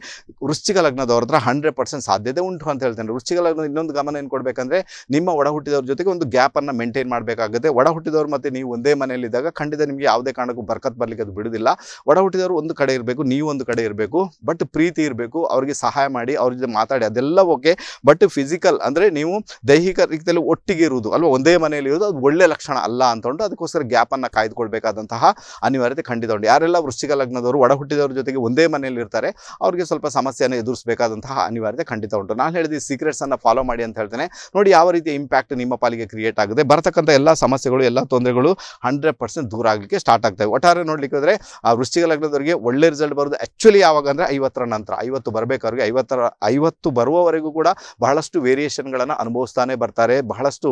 ವೃಶ್ಚಿಕ ಲಗ್ನದವ್ರ ಹತ್ರ ಹಂಡ್ರೆಡ್ ಪರ್ಸೆಂಟ್ ಸಾಧ್ಯತೆ ಉಂಟು ಅಂತ ಹೇಳ್ತೇನೆ ವೃಶ್ಚಿಕ ಲಗ್ನ ಇನ್ನೊಂದು ಗಮನ ಏನು ಕೊಡಬೇಕಂದ್ರೆ ನಿಮ್ಮ ಒಡ ಜೊತೆಗೆ ಒಂದು ಗ್ಯಾಪನ್ನು ಮೇಂಟೈನ್ ಮಾಡಬೇಕಾಗುತ್ತೆ ಒಡ ಹುಟ್ಟಿದವರು ಮತ್ತು ನೀವು ಒಂದೇ ಮನೆಯಲ್ಲಿದ್ದಾಗ ಖಂಡಿತ ನಿಮಗೆ ಯಾವುದೇ ಕಾರಣಕ್ಕೂ ಬರ್ಕತ್ ಬರಲಿಕ್ಕೆ ಅದು ಬಿಡೋದಿಲ್ಲ ಒಡ ಒಂದು ಕಡೆ ಇರಬೇಕು ನೀವು ಒಂದು ಕಡೆ ಇರಬೇಕು ಬಟ್ ಪ್ರೀತಿ ಇರಬೇಕು ಅವರಿಗೆ ಸಹಾಯ ಮಾಡಿ ಅವ್ರ ಜೊತೆ ಮಾತಾಡಿ ಅದೆಲ್ಲ ಓಕೆ ಬಟ್ ಫಿಸಿಕಲ್ ಅಂದರೆ ನೀವು ದೈಹಿಕ ರೀತಿಯಲ್ಲಿ ಒಟ್ಟಿಗೆ ಇರುವುದು ಅಲ್ವಾ ಒಂದೇ ಮನೆಯಲ್ಲಿ ಇರೋದು ಅದು ಒಳ್ಳೆ ಲಕ್ಷಣ ಅಲ್ಲ ಅಂತ ಉಂಟು ಅದಕ್ಕೋಸ್ಕರ ಗ್ಯಾಪನ್ನು ಕಾಯ್ದುಕೊಳ್ಬೇಕಾದಂತಹ ಅನಿವಾರ್ಯತೆ ಖಂಡಿತ ಉಂಟು ಯಾರೆಲ್ಲ ವೃಶ್ಚಿಕ ಲಗ್ನದವರು ಒಡ ಜೊತೆಗೆ ಒಂದೇ ಮನೆಯಲ್ಲಿ ಇರ್ತಾರೆ ಅವರಿಗೆ ಸ್ವಲ್ಪ ಸಮಸ್ಯೆಯನ್ನು ಎದುರಿಸಬೇಕಾದಂತಹ ಅನಿವಾರ್ಯತೆ ಖಂಡಿತ ಉಂಟು ನಾನು ಹೇಳಿದ ಸೀಕ್ರೆಟ್ಸನ್ನು ಫಾಲೋ ಮಾಡಿ ಅಂತ ಹೇಳ್ತೇನೆ ನೋಡಿ ಯಾವ ರೀತಿ ಇಂಪ್ಯಾಕ್ಟ್ ನಿಮ್ಮ ಪಾಲಿಗೆ ಕ್ರಿಯೇಟ್ ಆಗುತ್ತೆ ಬರತಕ್ಕಂಥ ಎಲ್ಲ ಸಮಸ್ಯೆಗಳು ಎಲ್ಲ ತೊಂದರೆಗಳು ಹಂಡ್ರೆಡ್ ಪರ್ಸೆಂಟ್ ದೂರ ಆಗಲಿಕ್ಕೆ ಸ್ಟಾರ್ಟ್ ಆಗ್ತವೆ ಒಟ್ಟಾರೆ ನೋಡ್ಲಿಕ್ಕೆ ಹೋದರೆ ಆ ವೃಶ್ಚಿಕ ಲಗ್ನದವರಿಗೆ ಒಳ್ಳೆ ರಿಸಲ್ಟ್ ಬರೋದು ಆ್ಯಕ್ಚುಲಿ ಯಾವಾಗ ಅಂದರೆ ಐವತ್ತರ ನಂತರ ಐವತ್ತು ಬರಬೇಕಾದ್ರೆ ಐವತ್ತರ ಐವತ್ತು ಬರುವವರೆಗೂ ಕೂಡ ಬಹಳಷ್ಟು ವೇರಿಯೇಷನ್ಗಳನ್ನು ಅನುಭವಿಸ್ತಾನೆ ಬರ್ತಾರೆ ಬಹಳಷ್ಟು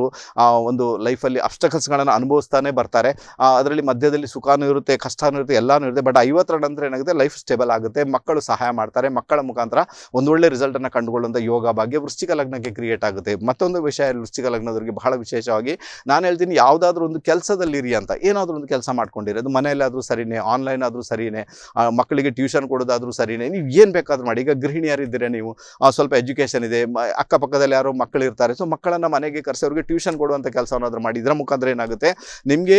ಒಂದು ಲೈಫಲ್ಲಿ ಅಬ್ಸ್ಟಕಲ್ಸ್ಗಳನ್ನು ಅನುಭವಿಸ್ತಾನೆ ಬರ್ತಾರೆ ಅದರಲ್ಲಿ ಮಧ್ಯದಲ್ಲಿ ಸುಖನೂ ಇರುತ್ತೆ ಕಷ್ಟನೂ ಇರುತ್ತೆ ಎಲ್ಲಾನು ಇರುತ್ತೆ ಬಟ್ ಐವತ್ತರ ನಂತರ ಏನಾಗುತ್ತೆ ಲೈಫ್ ಸ್ಟೇಬಲ್ ಆಗುತ್ತೆ ಮಕ್ಕಳು ಸಹಾಯ ಮಾಡ್ತಾರೆ ಮಕ್ಕಳ ಮುಖಾಂತರ ಒಂದೊಳ್ಳೆ ರಿಸಲ್ಟನ್ನು ಕಂಡುಕೊಳ್ಳುವಂಥ ಯೋಗ ಭಾಗ್ಯ ವೃಶ್ಚಿಕ ಲಗ್ನಕ್ಕೆ ಕ್ರಿಯೇಟ್ ಆಗುತ್ತೆ ಮತ್ತೊಂದು ವಿಷಯ ವೃಶ್ಚಿಕ ಲಗ್ನದವರಿಗೆ ಬಹಳ ವಿಶೇಷವಾಗಿ ನಾನು ಹೇಳ್ತೀನಿ ಯಾವುದಾದ್ರೂ ಒಂದು ಕೆಲಸದಲ್ಲಿರಿ ಅಂತ ಏನಾದರೂ ಒಂದು ಕೆಲಸ ಮಾಡ್ಕೊಂಡಿರಿ ಅದು ಮನೆಯಲ್ಲಾದರೂ ಸರಿನೇ ಆನ್ಲೈನ್ ಆದರೂ ಸರಿನೇ ಮಕ್ಕಳಿಗೆ ಟ್ಯೂಷನ್ ಕೊಡೋದಾದರೂ ಸರಿನೇ ನೀವು ಏನು ಬೇಕಾದರೂ ಮಾಡಿ ಈಗ ಗೃಹಿಣಿಯರಿದ್ದೀರಾ ನೀವು ಸ್ವಲ್ಪ ಎಜುಕೇಷನ್ ಇದೆ ಅಕ್ಕಪಕ್ಕದಲ್ಲಿ ಯಾರೋ ಮಕ್ಕಳು ಇರ್ತಾರೆ ಸೊ ಮಕ್ಕಳನ್ನು ಮನೆಗೆ ಕರೆಸೋರಿಗೆ ಟ್ಯೂಷನ್ ಕೊಡುವಂಥ ಕೆಲಸವನ್ನಾದ್ರೂ ಮಾಡಿ ಇದರ ಮುಖಾಂತರ ಏನಾಗುತ್ತೆ ನಿಮಗೆ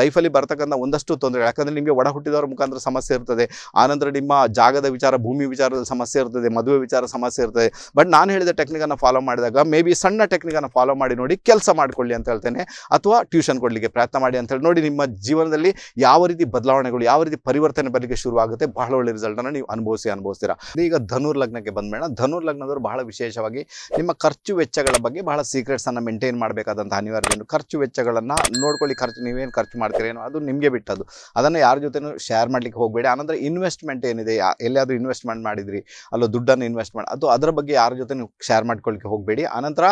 ಲೈಫಲ್ಲಿ ಬರ್ತಕ್ಕಂಥ ಒಂದಷ್ಟು ತೊಂದರೆ ಯಾಕಂದರೆ ನಿಮಗೆ ಒಡ ಹುಟ್ಟಿದವರ ಮುಖಾಂತರ ಸಮಸ್ಯೆ ಇರ್ತದೆ ಆನಂತರ ನಿಮ್ಮ ಜಾಗದ ವಿಚಾರ ಭೂಮಿ ವಿಚಾರದ ಸಮಸ್ಯೆ ಇರ್ತದೆ ಮದುವೆ ವಿಚಾರ ಸಮಸ್ಯೆ ಇರ್ತದೆ ಬಟ್ ನಾನು ಹೇಳಿದ ಟೆಕ್ನಿಕನ್ನು ಫಾಲೋ ಮಾಡಿದಾಗ ಮೇ ಬಿ ಸಣ್ಣ ಟೆಕ್ನಿಕನ್ನು ಫಾಲೋ ಮಾಡಿ ನೋಡಿ ಕೆಲಸ ಮಾಡಿಕೊಳ್ಳಿ ಅಂತ ಹೇಳ್ತೇನೆ ಅಥವಾ ಟ್ಯೂಷನ್ ಕೊಡಲಿಕ್ಕೆ ಪ್ರಯತ್ನ ಮಾಡಿ ಅಂತ ಹೇಳಿ ನೋಡಿ ನಿಮ್ಮ ಜೀವನದಲ್ಲಿ ಯಾವ ರೀತಿ ಬದಲಾವಣೆಗಳು ಯಾವ ರೀತಿ ಪರಿವರ್ತನೆ ಬರಲಿಕ್ಕೆ ಶುರುವಾಗುತ್ತೆ ಬಹಳ ಒಳ್ಳೆ ರಿಸಲ್ಟನ್ನು ನೀವು ಅನುಭವಿಸಿ ಅನುಭವಿಸ್ತೀರಾ ಈಗ ಧನುರ್ ಲಗ್ನಕ್ಕೆ ಬಂದ ಮೇಡಮ್ ಧನುರ್ ಲಗ್ನದವರು ಬಹಳ ವಿಶೇಷವಾಗಿ ನಿಮ್ಮ ಖರ್ಚು ವೆಚ್ಚಗಳ ಬಗ್ಗೆ ಬಹಳ ಸೀಕ್ರೆಟ್ಸನ್ನು ಮೇಂಟೈನ್ ಮಾಡಬೇಕಾದಂಥ ಅನಿವಾರ್ಯ ಖರ್ಚು ವೆಚ್ಚಗಳನ್ನು ನೋಡ್ಕೊಳ್ಳಿ ಖರ್ಚು ನೀವೇನು ಖರ್ಚು ಮಾಡ್ತೀರೇನೋ ಅದು ನಿಮಗೆ ಬಿಟ್ಟದು ಅದನ್ನು ಯಾರ ಜೊತೆನೂ ಶೇರ್ ಮಾಡಲಿಕ್ಕೆ ಹೋಗಬೇಡಿ ಆನಂತರ ಇನ್ವೆಸ್ಟ್ಮೆಂಟ್ ಏನಿದೆ ಎಲ್ಲಿಯಾದರೂ ಇನ್ವೆಸ್ಟ್ಮೆಂಟ್ ಮಾಡಿದ್ರಿ ಅಲ್ಲೋ ದುಡ್ಡನ್ನು ಇನ್ವೆಸ್ಟ್ ಮಾಡಿ ಅದು ಅದರ ಬಗ್ಗೆ ಯಾರ ಜೊತೆ ಶೇರ್ ಮಾಡ್ಕೊಳ್ಳಿಕ್ಕೆ ಹೋಗಬೇಡಿ ಆನಂತರ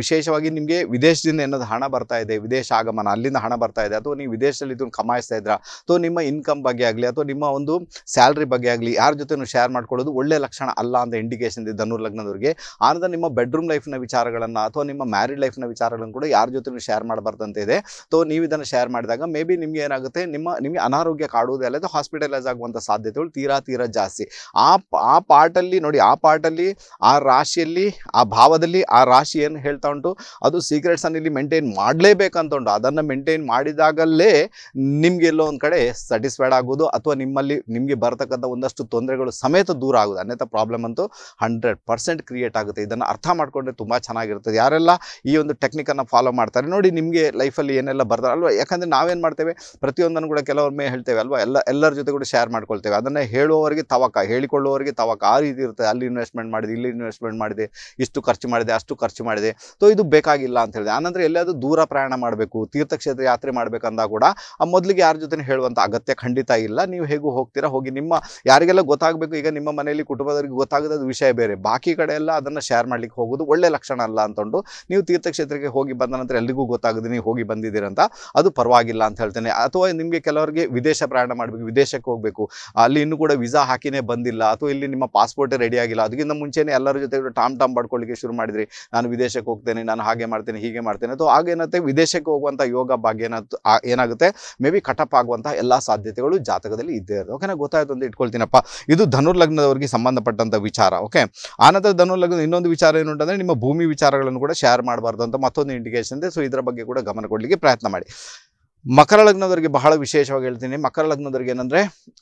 ವಿಶೇಷವಾಗಿ ನಿಮಗೆ ವಿದೇಶದಿಂದ ಏನಾದ್ರು ಹಣ ಬರ್ತಾ ಇದೆ ವಿದೇಶ ಆಗಮನ ಅಲ್ಲಿಂದ ಹಣ ಬರ್ತಾ ಇದೆ ಅಥವಾ ನೀವು ವಿದೇಶದಲ್ಲಿ ಇದನ್ನು ಕಮಾಯಿಸ್ತಾ ಇದ್ರ ಅಥವಾ ನಿಮ್ಮ ಇನ್ಕಮ್ ಬಗ್ಗೆ ಆಗಲಿ ಅಥವಾ ನಿಮ್ಮ ಒಂದು ಸ್ಯಾಲ್ರಿ ಬಗ್ಗೆ ಆಗಲಿ ಯಾರ ಜೊತೆ ಶೇರ್ ಮಾಡ್ಕೊಳ್ಳೋದು ಒಳ್ಳೆ ಲಕ್ಷಣ ಅಲ್ಲ ಅಂತ ಇಂಡಿಕೇಶನ್ ಇದೆ ಧನುರ್ ಲಗ್ನದವ್ರಿಗೆ ಆನಂತರ ನಿಮ್ಮ ಬೆಡ್ರೂಮ್ ಲೈಫ್ನ ವಿಚಾರಗಳನ್ನು ಅಥವಾ ನಿಮ್ಮ ಮ್ಯಾರಿಡ್ ಲೈಫ್ನ ವಿಚಾರಗಳನ್ನು ಕೂಡ ಯಾರ ಜೊತೆ ಶೇರ್ ಮಾಡಬಾರ್ದಂತ ಇದೆ ಸೊ ನೀವು ಇದನ್ನು ಶೇರ್ ಮಾಡಿದಾಗ ಮೇ ಬಿ ನಿಮ್ಗೆ ಏನಾಗುತ್ತೆ ನಿಮ್ಮ ನಿಮಗೆ ಅನಾರೋಗ್ಯ ಕಾಡುವುದೇ ಅಲ್ಲದೆ ಹಾಸ್ಪಿಟಲೈಸ್ ಆಗುವಂಥ ಸಾಧ್ಯತೆಗಳು ತೀರಾ ತೀರಾ ಜಾಸ್ತಿ ಆ ಆ ಪಾರ್ಟಲ್ಲಿ ನೋಡಿ ಆ ಪಾರ್ಟಲ್ಲಿ ಆ ರಾಶಿಯಲ್ಲಿ ಆ ಭಾವದಲ್ಲಿ ಆ ರಾಶಿ ಏನು ಹೇಳ್ತಾ ಉಂಟು ಅದು ಸೀಕ್ರೆಟ್ಸನ್ನು ಇಲ್ಲಿ ಮೇಂಟೈನ್ ಮಾಡಲೇಬೇಕಂತ ಉಂಟು ಅದನ್ನು ಮೇಂಟೈನ್ ಮಾಡಿದಾಗಲೇ ನಿಮ್ಗೆ ಎಲ್ಲೋ ಒಂದು ಕಡೆ ಸ್ಯಾಟಿಸ್ಫೈಡ್ ಆಗೋದು ಅಥವಾ ನಿಮ್ಮಲ್ಲಿ ನಿಮಗೆ ಬರತಕ್ಕಂಥ ಒಂದಷ್ಟು ತೊಂದರೆಗಳು ಸಮೇತ ದೂರ ಆಗೋದು ಅನ್ಯಥ ಪ್ರಾಬ್ಲಮ್ ಅಂತೂ ಹಂಡ್ರೆಡ್ ಪರ್ಸೆಂಟ್ ಕ್ರಿಯೇಟ್ ಕ್ರಿಯೇಟ್ ಆಗುತ್ತೆ ಇದನ್ನು ಅರ್ಥ ಮಾಡಿಕೊಂಡ್ರೆ ತುಂಬ ಚೆನ್ನಾಗಿರ್ತದೆ ಯಾರೆಲ್ಲ ಈ ಒಂದು ಟೆಕ್ನಿಕನ್ನು ಫಾಲೋ ಮಾಡ್ತಾರೆ ನೋಡಿ ನಿಮಗೆ ಲೈಫಲ್ಲಿ ಏನೆಲ್ಲ ಬರ್ತಾರೆ ಅಲ್ವಾ ಯಾಕಂದರೆ ನಾವೇನು ಮಾಡ್ತೇವೆ ಪ್ರತಿಯೊಂದನ್ನು ಕೂಡ ಕೆಲವೊಮ್ಮೆ ಹೇಳ್ತೇವೆ ಅಲ್ವಾ ಎಲ್ಲ ಎಲ್ಲರ ಜೊತೆ ಕೂಡ ಶೇರ್ ಮಾಡ್ಕೊಳ್ತೇವೆ ಅದನ್ನು ಹೇಳುವವರಿಗೆ ತವಕ ಹೇಳಿಕೊಳ್ಳುವವರಿಗೆ ತವಕ ಆ ರೀತಿ ಇರುತ್ತೆ ಅಲ್ಲಿ ಇನ್ವೆಸ್ಟ್ಮೆಂಟ್ ಮಾಡಿದೆ ಇಲ್ಲಿ ಇನ್ವೆಸ್ಟ್ಮೆಂಟ್ ಮಾಡಿದೆ ಇಷ್ಟು ಖರ್ಚು ಮಾಡಿದೆ ಅಷ್ಟು ಖರ್ಚು ಮಾಡಿದೆ ಸೊ ಇದು ಬೇಕಾಗಿಲ್ಲ ಅಂತ ಹೇಳಿದೆ ಆನಂತರ ಎಲ್ಲಾದರೂ ದೂರ ಪ್ರಯಾಣ ಮಾಡಬೇಕು ತೀರ್ಥಕ್ಷೇತ್ರ ಯಾತ್ರೆ ಮಾಡಬೇಕಂದಾಗ ಕೂಡ ಆ ಮೊದಲಿಗೆ ಯಾರ ಜೊತೆ ಹೇಳುವಂಥ ಅಗತ್ಯ ಖಂಡಿತ ಇಲ್ಲ ನೀವು ಹೇಗೂ ಹೋಗ್ತೀರಾ ಹೋಗಿ ನಿಮ್ಮ ಯಾರಿಗೆಲ್ಲ ಗೊತ್ತಾಗಬೇಕು ಈಗ ನಿಮ್ಮ ಮನೆಯಲ್ಲಿ ಕುಟುಂಬದವರಿಗೆ ಗೊತ್ತಾಗದ ವಿಷಯ ಬೇರೆ ಬಾಕಿ ಕಡೆ ಎಲ್ಲ ಅದನ್ನ ಶೇರ್ ಮಾಡ್ಲಿಕ್ಕೆ ಹೋಗೋದು ಒಳ್ಳೆ ಲಕ್ಷಣ ಅಲ್ಲ ಅಂತಂದು ನೀವು ತೀರ್ಥಕ್ಷೇತ್ರಕ್ಕೆ ಹೋಗಿ ಬಂದ ನಂತರ ಎಲ್ಲಿಗೂ ಗೊತ್ತಾಗದೆ ನೀವು ಹೋಗಿ ಅಂತ ಅದು ಪರವಾಗಿಲ್ಲ ಅಂತ ಹೇಳ್ತೇನೆ ಅಥವಾ ನಿಮಗೆ ಕೆಲವರಿಗೆ ವಿದೇಶ ಪ್ರಯಾಣ ಮಾಡಬೇಕು ವಿದೇಶಕ್ಕೆ ಹೋಗಬೇಕು ಅಲ್ಲಿ ಇನ್ನೂ ಕೂಡ ವಿಸಾ ಹಾಕಿನೇ ಬಂದಿಲ್ಲ ಅಥವಾ ಇಲ್ಲಿ ನಿಮ್ಮ ಪಾಸ್ಪೋರ್ಟ್ ರೆಡಿ ಆಗಿಲ್ಲ ಅದಕ್ಕಿಂತ ಮುಂಚೆನೇ ಎಲ್ಲರ ಜೊತೆ ಟಾಮ್ ಟಾಮ್ ಮಾಡ್ಕೊಳ್ಳಿಕ್ಕೆ ಶುರು ಮಾಡಿದ್ರಿ ನಾನು ವಿದೇಶಕ್ಕೆ ಹೋಗ್ತೇನೆ ನಾನು ಹಾಗೆ ಮಾಡ್ತೇನೆ ಹೀಗೆ ಮಾಡ್ತೇನೆ ಅಥವಾ ಆಗೇನತ್ತೆ ವಿದೇಶಕ್ಕೆ ಹೋಗುವಂಥ ಯೋಗ ಭಾಗ್ಯ ಏನಾಗುತ್ತೆ ಮೇ ಬಿ ಕಟಪ್ ಆಗುವಂಥ ಎಲ್ಲ ಸಾಧ್ಯತೆಗಳು ಜಾತಕದಲ್ಲಿ ಇದ್ದೇ ಇರುತ್ತೆ ಓಕೆನಾ ಗೊತ್ತಾಯ್ತು ಅಂತ ಇಟ್ಕೊಳ್ತೀನಪ್ಪ ಇದು ಧನುರ್ಲಗ್ನದವರಿಗೆ ಲಗ್ನದವರಿಗೆ ವಿಚಾರ ಓಕೆ ಆನಂತರ ಧನು ಇನ್ನೊಂದು ವಿಚಾರ ಏನು ಅಂತಂದರೆ ನಿಮ್ಮ ಭೂಮಿ ವಿಚಾರಗಳನ್ನು ಕೂಡ ಶೇರ್ ಮಾಡಬಾರ್ದು ಅಂತ ಮತ್ತೊಂದು ಇಂಡಿಕೇಶನ್ ಇದೆ ಸೊ ಇದರ ಬಗ್ಗೆ ಕೂಡ ಗಮನ ಕೊಡಲಿಕ್ಕೆ ಪ್ರಯತ್ನ ಮಾಡಿ ಮಕರ ಲಗ್ನದವರಿಗೆ ಬಹಳ ವಿಶೇಷವಾಗಿ ಹೇಳ್ತೀನಿ ಮಕರ ಲಗ್ನದವರಿಗೆ ಏನಂದರೆ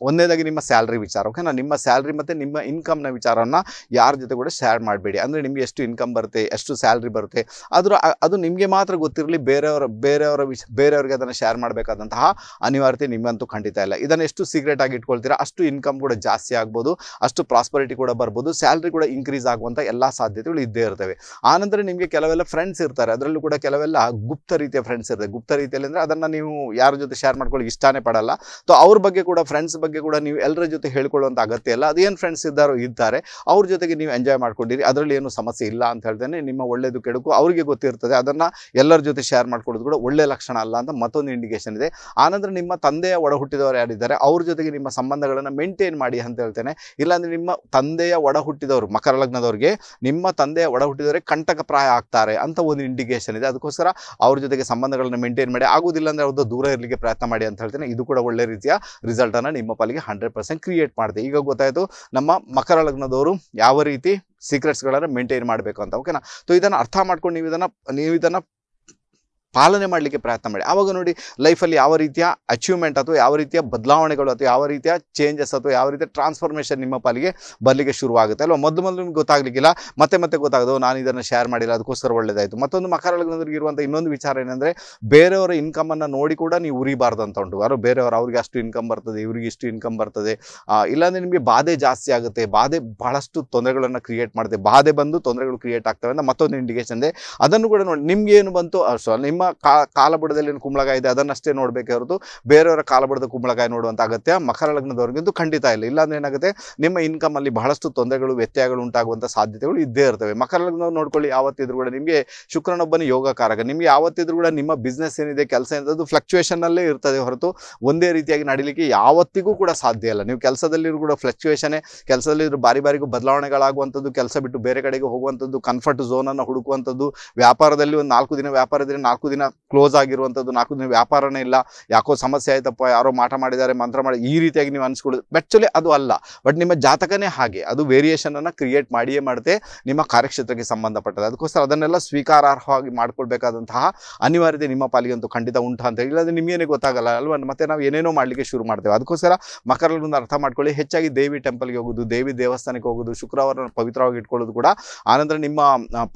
ಒಂದೇದಾಗಿ ನಿಮ್ಮ ಸ್ಯಾಲ್ರಿ ವಿಚಾರ ಓಕೆನಾ ನಿಮ್ಮ ಸ್ಯಾಲ್ರಿ ಮತ್ತು ನಿಮ್ಮ ಇನ್ಕಮ್ನ ವಿಚಾರವನ್ನು ಯಾರ ಜೊತೆ ಕೂಡ ಶೇರ್ ಮಾಡಬೇಡಿ ಅಂದರೆ ನಿಮಗೆ ಎಷ್ಟು ಇನ್ಕಮ್ ಬರುತ್ತೆ ಎಷ್ಟು ಸ್ಯಾಲ್ರಿ ಬರುತ್ತೆ ಅದರ ಅದು ನಿಮಗೆ ಮಾತ್ರ ಗೊತ್ತಿರಲಿ ಬೇರೆಯವರ ಬೇರೆಯವರ ವಿಷ ಬೇರೆಯವರಿಗೆ ಅದನ್ನು ಶೇರ್ ಮಾಡಬೇಕಾದಂತಹ ಅನಿವಾರ್ಯತೆ ನಿಮ್ಮಂತೂ ಖಂಡಿತ ಇಲ್ಲ ಇದನ್ನು ಎಷ್ಟು ಸೀಕ್ರೆಟ್ ಆಗಿ ಇಟ್ಕೊಳ್ತೀರಾ ಅಷ್ಟು ಇನ್ಕಮ್ ಕೂಡ ಜಾಸ್ತಿ ಆಗ್ಬೋದು ಅಷ್ಟು ಪ್ರಾಸ್ಪರಿಟಿ ಕೂಡ ಬರ್ಬೋದು ಸ್ಯಾಲ್ರಿ ಕೂಡ ಇನ್ಕ್ರೀಸ್ ಆಗುವಂಥ ಎಲ್ಲ ಸಾಧ್ಯತೆಗಳು ಇದ್ದೇ ಇರ್ತವೆ ಆನಂತರ ನಿಮಗೆ ಕೆಲವೆಲ್ಲ ಫ್ರೆಂಡ್ಸ್ ಇರ್ತಾರೆ ಅದರಲ್ಲೂ ಕೂಡ ಕೆಲವೆಲ್ಲ ಗುಪ್ತ ರೀತಿಯ ಫ್ರೆಂಡ್ಸ್ ಇರ್ತವೆ ಗುಪ್ತ ರೀತಿಯಲ್ಲಿ ಅಂದರೆ ಅದನ್ನು ನೀವು ನೀವು ಯಾರ ಜೊತೆ ಶೇರ್ ಮಾಡ್ಕೊಳ್ಳಿ ಇಷ್ಟನೇ ಪಡಲ್ಲ ಸೊ ಅವ್ರ ಬಗ್ಗೆ ಕೂಡ ಫ್ರೆಂಡ್ಸ್ ಬಗ್ಗೆ ಕೂಡ ನೀವು ಎಲ್ಲರ ಜೊತೆ ಹೇಳ್ಕೊಳ್ಳುವಂಥ ಅಗತ್ಯ ಇಲ್ಲ ಅದೇನು ಫ್ರೆಂಡ್ಸ್ ಇದ್ದಾರೋ ಇದ್ದಾರೆ ಅವ್ರ ಜೊತೆಗೆ ನೀವು ಎಂಜಾಯ್ ಮಾಡ್ಕೊಂಡಿರಿ ಅದರಲ್ಲಿ ಏನು ಸಮಸ್ಯೆ ಇಲ್ಲ ಅಂತ ಹೇಳ್ತೇನೆ ನಿಮ್ಮ ಒಳ್ಳೇದು ಕೆಡುಕು ಅವರಿಗೆ ಗೊತ್ತಿರ್ತದೆ ಅದನ್ನು ಎಲ್ಲರ ಜೊತೆ ಶೇರ್ ಮಾಡ್ಕೊಳ್ಳೋದು ಕೂಡ ಒಳ್ಳೆ ಲಕ್ಷಣ ಅಲ್ಲ ಅಂತ ಮತ್ತೊಂದು ಇಂಡಿಕೇಶನ್ ಇದೆ ಆನಂತರ ನಿಮ್ಮ ತಂದೆಯ ಒಡ ಹುಟ್ಟಿದವರು ಯಾರಿದ್ದಾರೆ ಅವ್ರ ಜೊತೆಗೆ ನಿಮ್ಮ ಸಂಬಂಧಗಳನ್ನು ಮೇಂಟೈನ್ ಮಾಡಿ ಅಂತ ಹೇಳ್ತೇನೆ ಇಲ್ಲಾಂದ್ರೆ ನಿಮ್ಮ ತಂದೆಯ ಒಡ ಹುಟ್ಟಿದವರು ಮಕರ ಲಗ್ನದವ್ರಿಗೆ ನಿಮ್ಮ ತಂದೆಯ ಒಡ ಹುಟ್ಟಿದವರೇ ಪ್ರಾಯ ಆಗ್ತಾರೆ ಅಂತ ಒಂದು ಇಂಡಿಕೇಶನ್ ಇದೆ ಅದಕ್ಕೋಸ್ಕರ ಅವ್ರ ಜೊತೆಗೆ ಸಂಬಂಧಗಳನ್ನು ಮೇಂಟೈನ್ ಮಾಡಿ ಆಗೋದಿಲ್ಲ ಅಂದ್ರೆ ದೂರ ಇರಲಿಕ್ಕೆ ಪ್ರಯತ್ನ ಮಾಡಿ ಅಂತ ಹೇಳ್ತೀನಿ ಇದು ಕೂಡ ಒಳ್ಳೆ ರೀತಿಯ ರಿಸಲ್ಟ್ ಅನ್ನ ನಿಮ್ಮ ಪಾಲಿಗೆ ಹಂಡ್ರೆಡ್ ಪರ್ಸೆಂಟ್ ಕ್ರಿಯೇಟ್ ಮಾಡಿದೆ ಈಗ ಗೊತ್ತಾಯ್ತು ನಮ್ಮ ಮಕರ ಲಗ್ನದವರು ಯಾವ ರೀತಿ ಸೀಕ್ರೆಟ್ಸ್ ಗಳನ್ನ ಮೇಂಟೈನ್ ಮಾಡಬೇಕು ಅಂತ ಓಕೆನಾ ಸೊ ಇದನ್ನು ಅರ್ಥ ಮಾಡ್ಕೊಂಡು ನೀವು ಇದನ್ನ ನೀವು ಇದನ್ನ ಪಾಲನೆ ಮಾಡಲಿಕ್ಕೆ ಪ್ರಯತ್ನ ಮಾಡಿ ಆವಾಗ ನೋಡಿ ಲೈಫಲ್ಲಿ ಯಾವ ರೀತಿಯ ಅಚೀವ್ಮೆಂಟ್ ಅಥವಾ ಯಾವ ರೀತಿಯ ಬದಲಾವಣೆಗಳು ಅಥವಾ ಯಾವ ರೀತಿಯ ಚೇಂಜಸ್ ಅಥವಾ ಯಾವ ರೀತಿಯ ಟ್ರಾನ್ಸ್ಫರ್ಮೇಷನ್ ನಿಮ್ಮ ಪಾಲಿಗೆ ಬರಲಿಕ್ಕೆ ಶುರುವಾಗುತ್ತೆ ಅಲ್ವಾ ಮೊದಲು ಮೊದಲು ನಿಮ್ಗೆ ಗೊತ್ತಾಗಲಿಕ್ಕಿಲ್ಲ ಮತ್ತೆ ಮತ್ತೆ ಗೊತ್ತಾಗೋದು ನಾನು ಇದನ್ನು ಶೇರ್ ಮಾಡಿಲ್ಲ ಅದಕ್ಕೋಸ್ಕರ ಒಳ್ಳೆಯದಾಯಿತು ಮತ್ತೊಂದು ಮಕರ ಇರುವಂಥ ಇನ್ನೊಂದು ವಿಚಾರ ಏನಂದರೆ ಬೇರೆಯವರ ಇನ್ಕಮನ್ನು ನೋಡಿ ಕೂಡ ನೀವು ಉರಿಬಾರ್ದು ಅಂತ ಉಂಟು ಯಾರು ಬೇರೆಯವರು ಅವ್ರಿಗೆ ಅಷ್ಟು ಇನ್ಕಮ್ ಬರ್ತದೆ ಇವ್ರಿಗೆ ಇಷ್ಟು ಇನ್ಕಮ್ ಬರ್ತದೆ ಇಲ್ಲಾಂದರೆ ನಿಮಗೆ ಬಾಧೆ ಜಾಸ್ತಿ ಆಗುತ್ತೆ ಬಾಧೆ ಬಹಳಷ್ಟು ತೊಂದರೆಗಳನ್ನು ಕ್ರಿಯೇಟ್ ಮಾಡುತ್ತೆ ಬಾಧೆ ಬಂದು ತೊಂದರೆಗಳು ಕ್ರಿಯೇಟ್ ಆಗ್ತವೆ ಅಂತ ಮತ್ತೊಂದು ಇಂಡಿಕೇಶನ್ ಇದೆ ಅದನ್ನು ಕೂಡ ನೋಡಿ ನಿಮ್ಗೆ ಏನು ಬಂತು ಅಷ್ಟು ನಿಮ್ಮ ನಿಮ್ಮ ಕಾ ಕಾಲಬುಡದಲ್ಲಿ ಕುಂಬಳಕಾಯಿ ಇದೆ ಅದನ್ನಷ್ಟೇ ನೋಡಬೇಕೇ ಹೊರತು ಬೇರೆಯವರ ಕಾಲಬುಡದ ಕುಂಬಳಕಾಯಿ ನೋಡುವಂಥ ಅಗತ್ಯ ಮಕರ ಲಗ್ನದವ್ರಿಗಂತೂ ಖಂಡಿತ ಇಲ್ಲ ಇಲ್ಲಾಂದ್ರೆ ಏನಾಗುತ್ತೆ ನಿಮ್ಮ ಇನ್ಕಮಲ್ಲಿ ಬಹಳಷ್ಟು ತೊಂದರೆಗಳು ವ್ಯತ್ಯಯಗಳು ಉಂಟಾಗುವಂಥ ಸಾಧ್ಯತೆಗಳು ಇದ್ದೇ ಇರ್ತವೆ ಮಕರ ಲಗ್ನವ್ರು ನೋಡ್ಕೊಳ್ಳಿ ಯಾವತ್ತಿದ್ರು ಕೂಡ ನಿಮಗೆ ಶುಕ್ರನೊಬ್ಬನ ಯೋಗಕಾರಕ ನಿಮಗೆ ಯಾವತ್ತಿದ್ರು ಕೂಡ ನಿಮ್ಮ ಬಿಸ್ನೆಸ್ ಏನಿದೆ ಕೆಲಸ ಏನಿದೆ ಫ್ಲಕ್ಚುಯೇಷನ್ ಫ್ಲಕ್ಚುಯೇಷನ್ನಲ್ಲೇ ಇರ್ತದೆ ಹೊರತು ಒಂದೇ ರೀತಿಯಾಗಿ ನಡೀಲಿಕ್ಕೆ ಯಾವತ್ತಿಗೂ ಕೂಡ ಸಾಧ್ಯ ಇಲ್ಲ ನೀವು ಕೆಲಸದಲ್ಲಿ ಕೂಡ ಫ್ಲಕ್ಚುಯೇಷನೇ ಕೆಲಸದಲ್ಲಿ ಬಾರಿ ಬಾರಿಗೂ ಬದಲಾವಣೆಗಳಾಗುವಂಥದ್ದು ಕೆಲಸ ಬಿಟ್ಟು ಬೇರೆ ಕಡೆಗೆ ಹೋಗುವಂಥದ್ದು ಕಂಫರ್ಟ್ ಅನ್ನು ಹುಡುಕುವಂಥದ್ದು ವ್ಯಾಪಾರದಲ್ಲಿ ಒಂದು ನಾಲ್ಕು ದಿನ ವ್ಯಾಪಾರದಲ್ಲಿ ನಾಲ್ಕು ದಿನ ಕ್ಲೋಸ್ ಆಗಿರುವಂಥದ್ದು ನಾಲ್ಕು ದಿನ ವ್ಯಾಪಾರನೇ ಇಲ್ಲ ಯಾಕೋ ಸಮಸ್ಯೆ ಆಯ್ತಪ್ಪ ಯಾರೋ ಮಾಟ ಮಾಡಿದ್ದಾರೆ ಮಂತ್ರ ಮಾಡಿ ಈ ರೀತಿಯಾಗಿ ನೀವು ಅನಿಸ್ಕೊಳ್ಳೋದು ಆ್ಯಕ್ಚುಲಿ ಅದು ಅಲ್ಲ ಬಟ್ ನಿಮ್ಮ ಜಾತಕನೇ ಹಾಗೆ ಅದು ಅನ್ನು ಕ್ರಿಯೇಟ್ ಮಾಡಿಯೇ ಮಾಡುತ್ತೆ ನಿಮ್ಮ ಕಾರ್ಯಕ್ಷೇತ್ರಕ್ಕೆ ಸಂಬಂಧಪಟ್ಟದ್ದು ಅದಕ್ಕೋಸ್ಕರ ಅದನ್ನೆಲ್ಲ ಸ್ವೀಕಾರಾರ್ಹವಾಗಿ ಮಾಡ್ಕೊಳ್ಬೇಕಾದಂತಹ ಅನಿವಾರ್ಯತೆ ನಿಮ್ಮ ಪಾಲಿಗೆ ಅಂತೂ ಖಂಡಿತ ಉಂಟು ಅಂತ ಇಲ್ಲದೆ ನಿಮಗೇನೆ ಗೊತ್ತಾಗಲ್ಲ ಅಲ್ವಾ ಮತ್ತೆ ನಾವು ಏನೇನೋ ಮಾಡಲಿಕ್ಕೆ ಶುರು ಮಾಡ್ತೇವೆ ಅದಕ್ಕೋಸ್ಕರ ಮಕರಲ್ಲೊಂದು ಅರ್ಥ ಮಾಡ್ಕೊಳ್ಳಿ ಹೆಚ್ಚಾಗಿ ದೇವಿ ಟೆಂಪಲ್ಗೆ ಹೋಗೋದು ದೇವಿ ದೇವಸ್ಥಾನಕ್ಕೆ ಹೋಗೋದು ಶುಕ್ರವಾರ ಪವಿತ್ರವಾಗಿ ಇಟ್ಕೊಳ್ಳೋದು ಕೂಡ ಆನಂತರ ನಿಮ್ಮ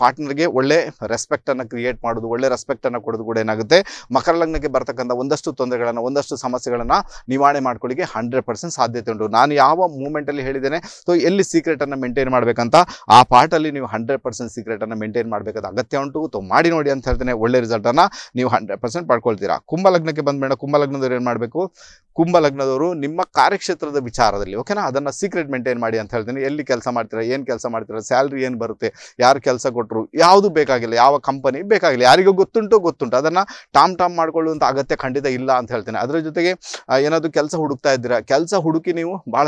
ಪಾರ್ಟ್ನರ್ಗೆ ಒಳ್ಳೆ ರೆಸ್ಪೆಕ್ಟನ್ನು ಕ್ರಿಯೇಟ್ ಮಾಡೋದು ಒಳ್ಳೆ ರೆಸ್ಪೆಕ್ಟನ್ನು ಕೊಡೋದು ಕೂಡ ಏನಾಗುತ್ತೆ ಮಕರ ಲಗ್ನಕ್ಕೆ ಬರ್ತಕ್ಕಂಥ ಒಂದಷ್ಟು ತೊಂದರೆಗಳನ್ನು ಒಂದಷ್ಟು ಸಮಸ್ಯೆಗಳನ್ನು ನಿವಾರಣೆ ಮಾಡ್ಕೊಳ್ಳಿಕ್ಕೆ ಹಂಡ್ರೆಡ್ ಪರ್ಸೆಂಟ್ ಸಾಧ್ಯತೆ ಉಂಟು ನಾನು ಯಾವ ಮೂಮೆಂಟಲ್ಲಿ ಹೇಳಿದ್ದೇನೆ ಸೊ ಎಲ್ಲಿ ಸೀಕ್ರೆಟನ್ನು ಮೇಂಟೈನ್ ಮಾಡಬೇಕಂತ ಆ ಪಾರ್ಟಲ್ಲಿ ನೀವು ಹಂಡ್ರೆಡ್ ಪರ್ಸೆಂಟ್ ಸೀಕ್ರೆಟನ್ನು ಮೇಂಟೈನ್ ಮಾಡಬೇಕಾದ ಅಗತ್ಯ ಉಂಟು ತೊ ಮಾಡಿ ನೋಡಿ ಅಂತ ಹೇಳ್ತೇನೆ ಒಳ್ಳೆ ರಿಸಲ್ಟನ್ನು ನೀವು ಹಂಡ್ರೆಡ್ ಪರ್ಸೆಂಟ್ ಪಡ್ಕೊಳ್ತೀರಾ ಕುಂಭ ಲಗ್ನಕ್ಕೆ ಬಂದ್ಬೇಡ ಕುಂಭ ಲಗ್ನದವ್ರು ಏನು ಮಾಡಬೇಕು ಕುಂಭ ಲಗ್ನದವರು ನಿಮ್ಮ ಕಾರ್ಯಕ್ಷೇತ್ರದ ವಿಚಾರದಲ್ಲಿ ಓಕೆನಾ ಅದನ್ನು ಸೀಕ್ರೆಟ್ ಮೇಂಟೈನ್ ಮಾಡಿ ಅಂತ ಹೇಳ್ತೀನಿ ಎಲ್ಲಿ ಕೆಲಸ ಮಾಡ್ತೀರಾ ಏನು ಕೆಲಸ ಮಾಡ್ತೀರಾ ಸ್ಯಾಲ್ರಿ ಏನು ಬರುತ್ತೆ ಯಾರು ಕೆಲಸ ಕೊಟ್ಟರು ಯಾವುದು ಬೇಕಾಗಿಲ್ಲ ಯಾವ ಕಂಪನಿ ಬೇಕಾಗಿಲ್ಲ ಯಾರಿಗೂ ಗೊತ್ತುಂಟು ಗೊತ್ತು ಗೊತ್ತುಂಟು ಅದನ್ನು ಟಾಮ್ ಟಾಮ್ ಮಾಡ್ಕೊಳ್ಳುವಂಥ ಅಗತ್ಯ ಖಂಡಿತ ಇಲ್ಲ ಅಂತ ಹೇಳ್ತೇನೆ ಅದರ ಜೊತೆಗೆ ಏನಾದರೂ ಕೆಲಸ ಹುಡುಕ್ತಾ ಇದ್ದೀರಾ ಕೆಲಸ ಹುಡುಕಿ ನೀವು ಭಾಳ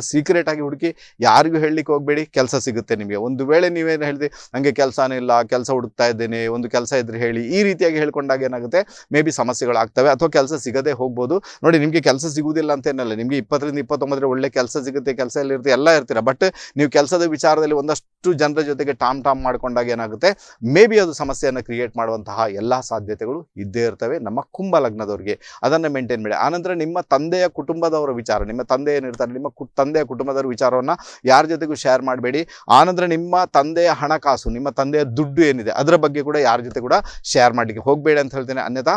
ಆಗಿ ಹುಡುಕಿ ಯಾರಿಗೂ ಹೇಳಲಿಕ್ಕೆ ಹೋಗಬೇಡಿ ಕೆಲಸ ಸಿಗುತ್ತೆ ನಿಮಗೆ ಒಂದು ವೇಳೆ ನೀವೇನು ಹೇಳಿದೆ ನನಗೆ ಕೆಲಸನೇ ಇಲ್ಲ ಕೆಲಸ ಹುಡುಕ್ತಾ ಇದ್ದೇನೆ ಒಂದು ಕೆಲಸ ಇದ್ರೆ ಹೇಳಿ ಈ ರೀತಿಯಾಗಿ ಹೇಳ್ಕೊಂಡಾಗ ಏನಾಗುತ್ತೆ ಮೇ ಬಿ ಸಮಸ್ಯೆಗಳಾಗ್ತವೆ ಅಥವಾ ಕೆಲಸ ಸಿಗದೆ ಹೋಗ್ಬೋದು ನೋಡಿ ನಿಮಗೆ ಕೆಲಸ ಸಿಗುವುದಿಲ್ಲ ಅಂತ ಏನಲ್ಲ ನಿಮಗೆ ಇಪ್ಪತ್ತರಿಂದ ಇಪ್ಪತ್ತೊಂಬತ್ತರ ಒಳ್ಳೆ ಕೆಲಸ ಸಿಗುತ್ತೆ ಕೆಲಸ ಇರ್ತೀರ ಎಲ್ಲ ಇರ್ತೀರ ಬಟ್ ನೀವು ಕೆಲಸದ ವಿಚಾರದಲ್ಲಿ ಒಂದಷ್ಟು ಜನರ ಜೊತೆಗೆ ಟಾಮ್ ಟಾಮ್ ಮಾಡ್ಕೊಂಡಾಗ ಏನಾಗುತ್ತೆ ಮೇ ಬಿ ಅದು ಸಮಸ್ಯೆಯನ್ನು ಕ್ರಿಯೇಟ್ ಮಾಡುವಂತಹ ಎಲ್ಲ ಸಾಧ್ಯತೆಗಳು ಇದ್ದೇ ಇರ್ತವೆ ನಮ್ಮ ಕುಂಭ ಲಗ್ನದವ್ರಿಗೆ ಅದನ್ನು ಮೇಂಟೈನ್ ಮಾಡಿ ಆನಂತರ ನಿಮ್ಮ ತಂದೆಯ ಕುಟುಂಬದವರ ವಿಚಾರ ನಿಮ್ಮ ತಂದೆ ಏನಿರ್ತಾರೆ ನಿಮ್ಮ ಕು ತಂದೆಯ ಕುಟುಂಬದವರ ವಿಚಾರವನ್ನು ಯಾರ ಜೊತೆಗೂ ಶೇರ್ ಮಾಡಬೇಡಿ ಆನಂತರ ನಿಮ್ಮ ತಂದೆಯ ಹಣಕಾಸು ನಿಮ್ಮ ತಂದೆಯ ದುಡ್ಡು ಏನಿದೆ ಅದರ ಬಗ್ಗೆ ಕೂಡ ಯಾರ ಜೊತೆ ಕೂಡ ಶೇರ್ ಮಾಡಲಿಕ್ಕೆ ಹೋಗಬೇಡಿ ಅಂತ ಹೇಳ್ತೇನೆ ಅನ್ಯಥಾ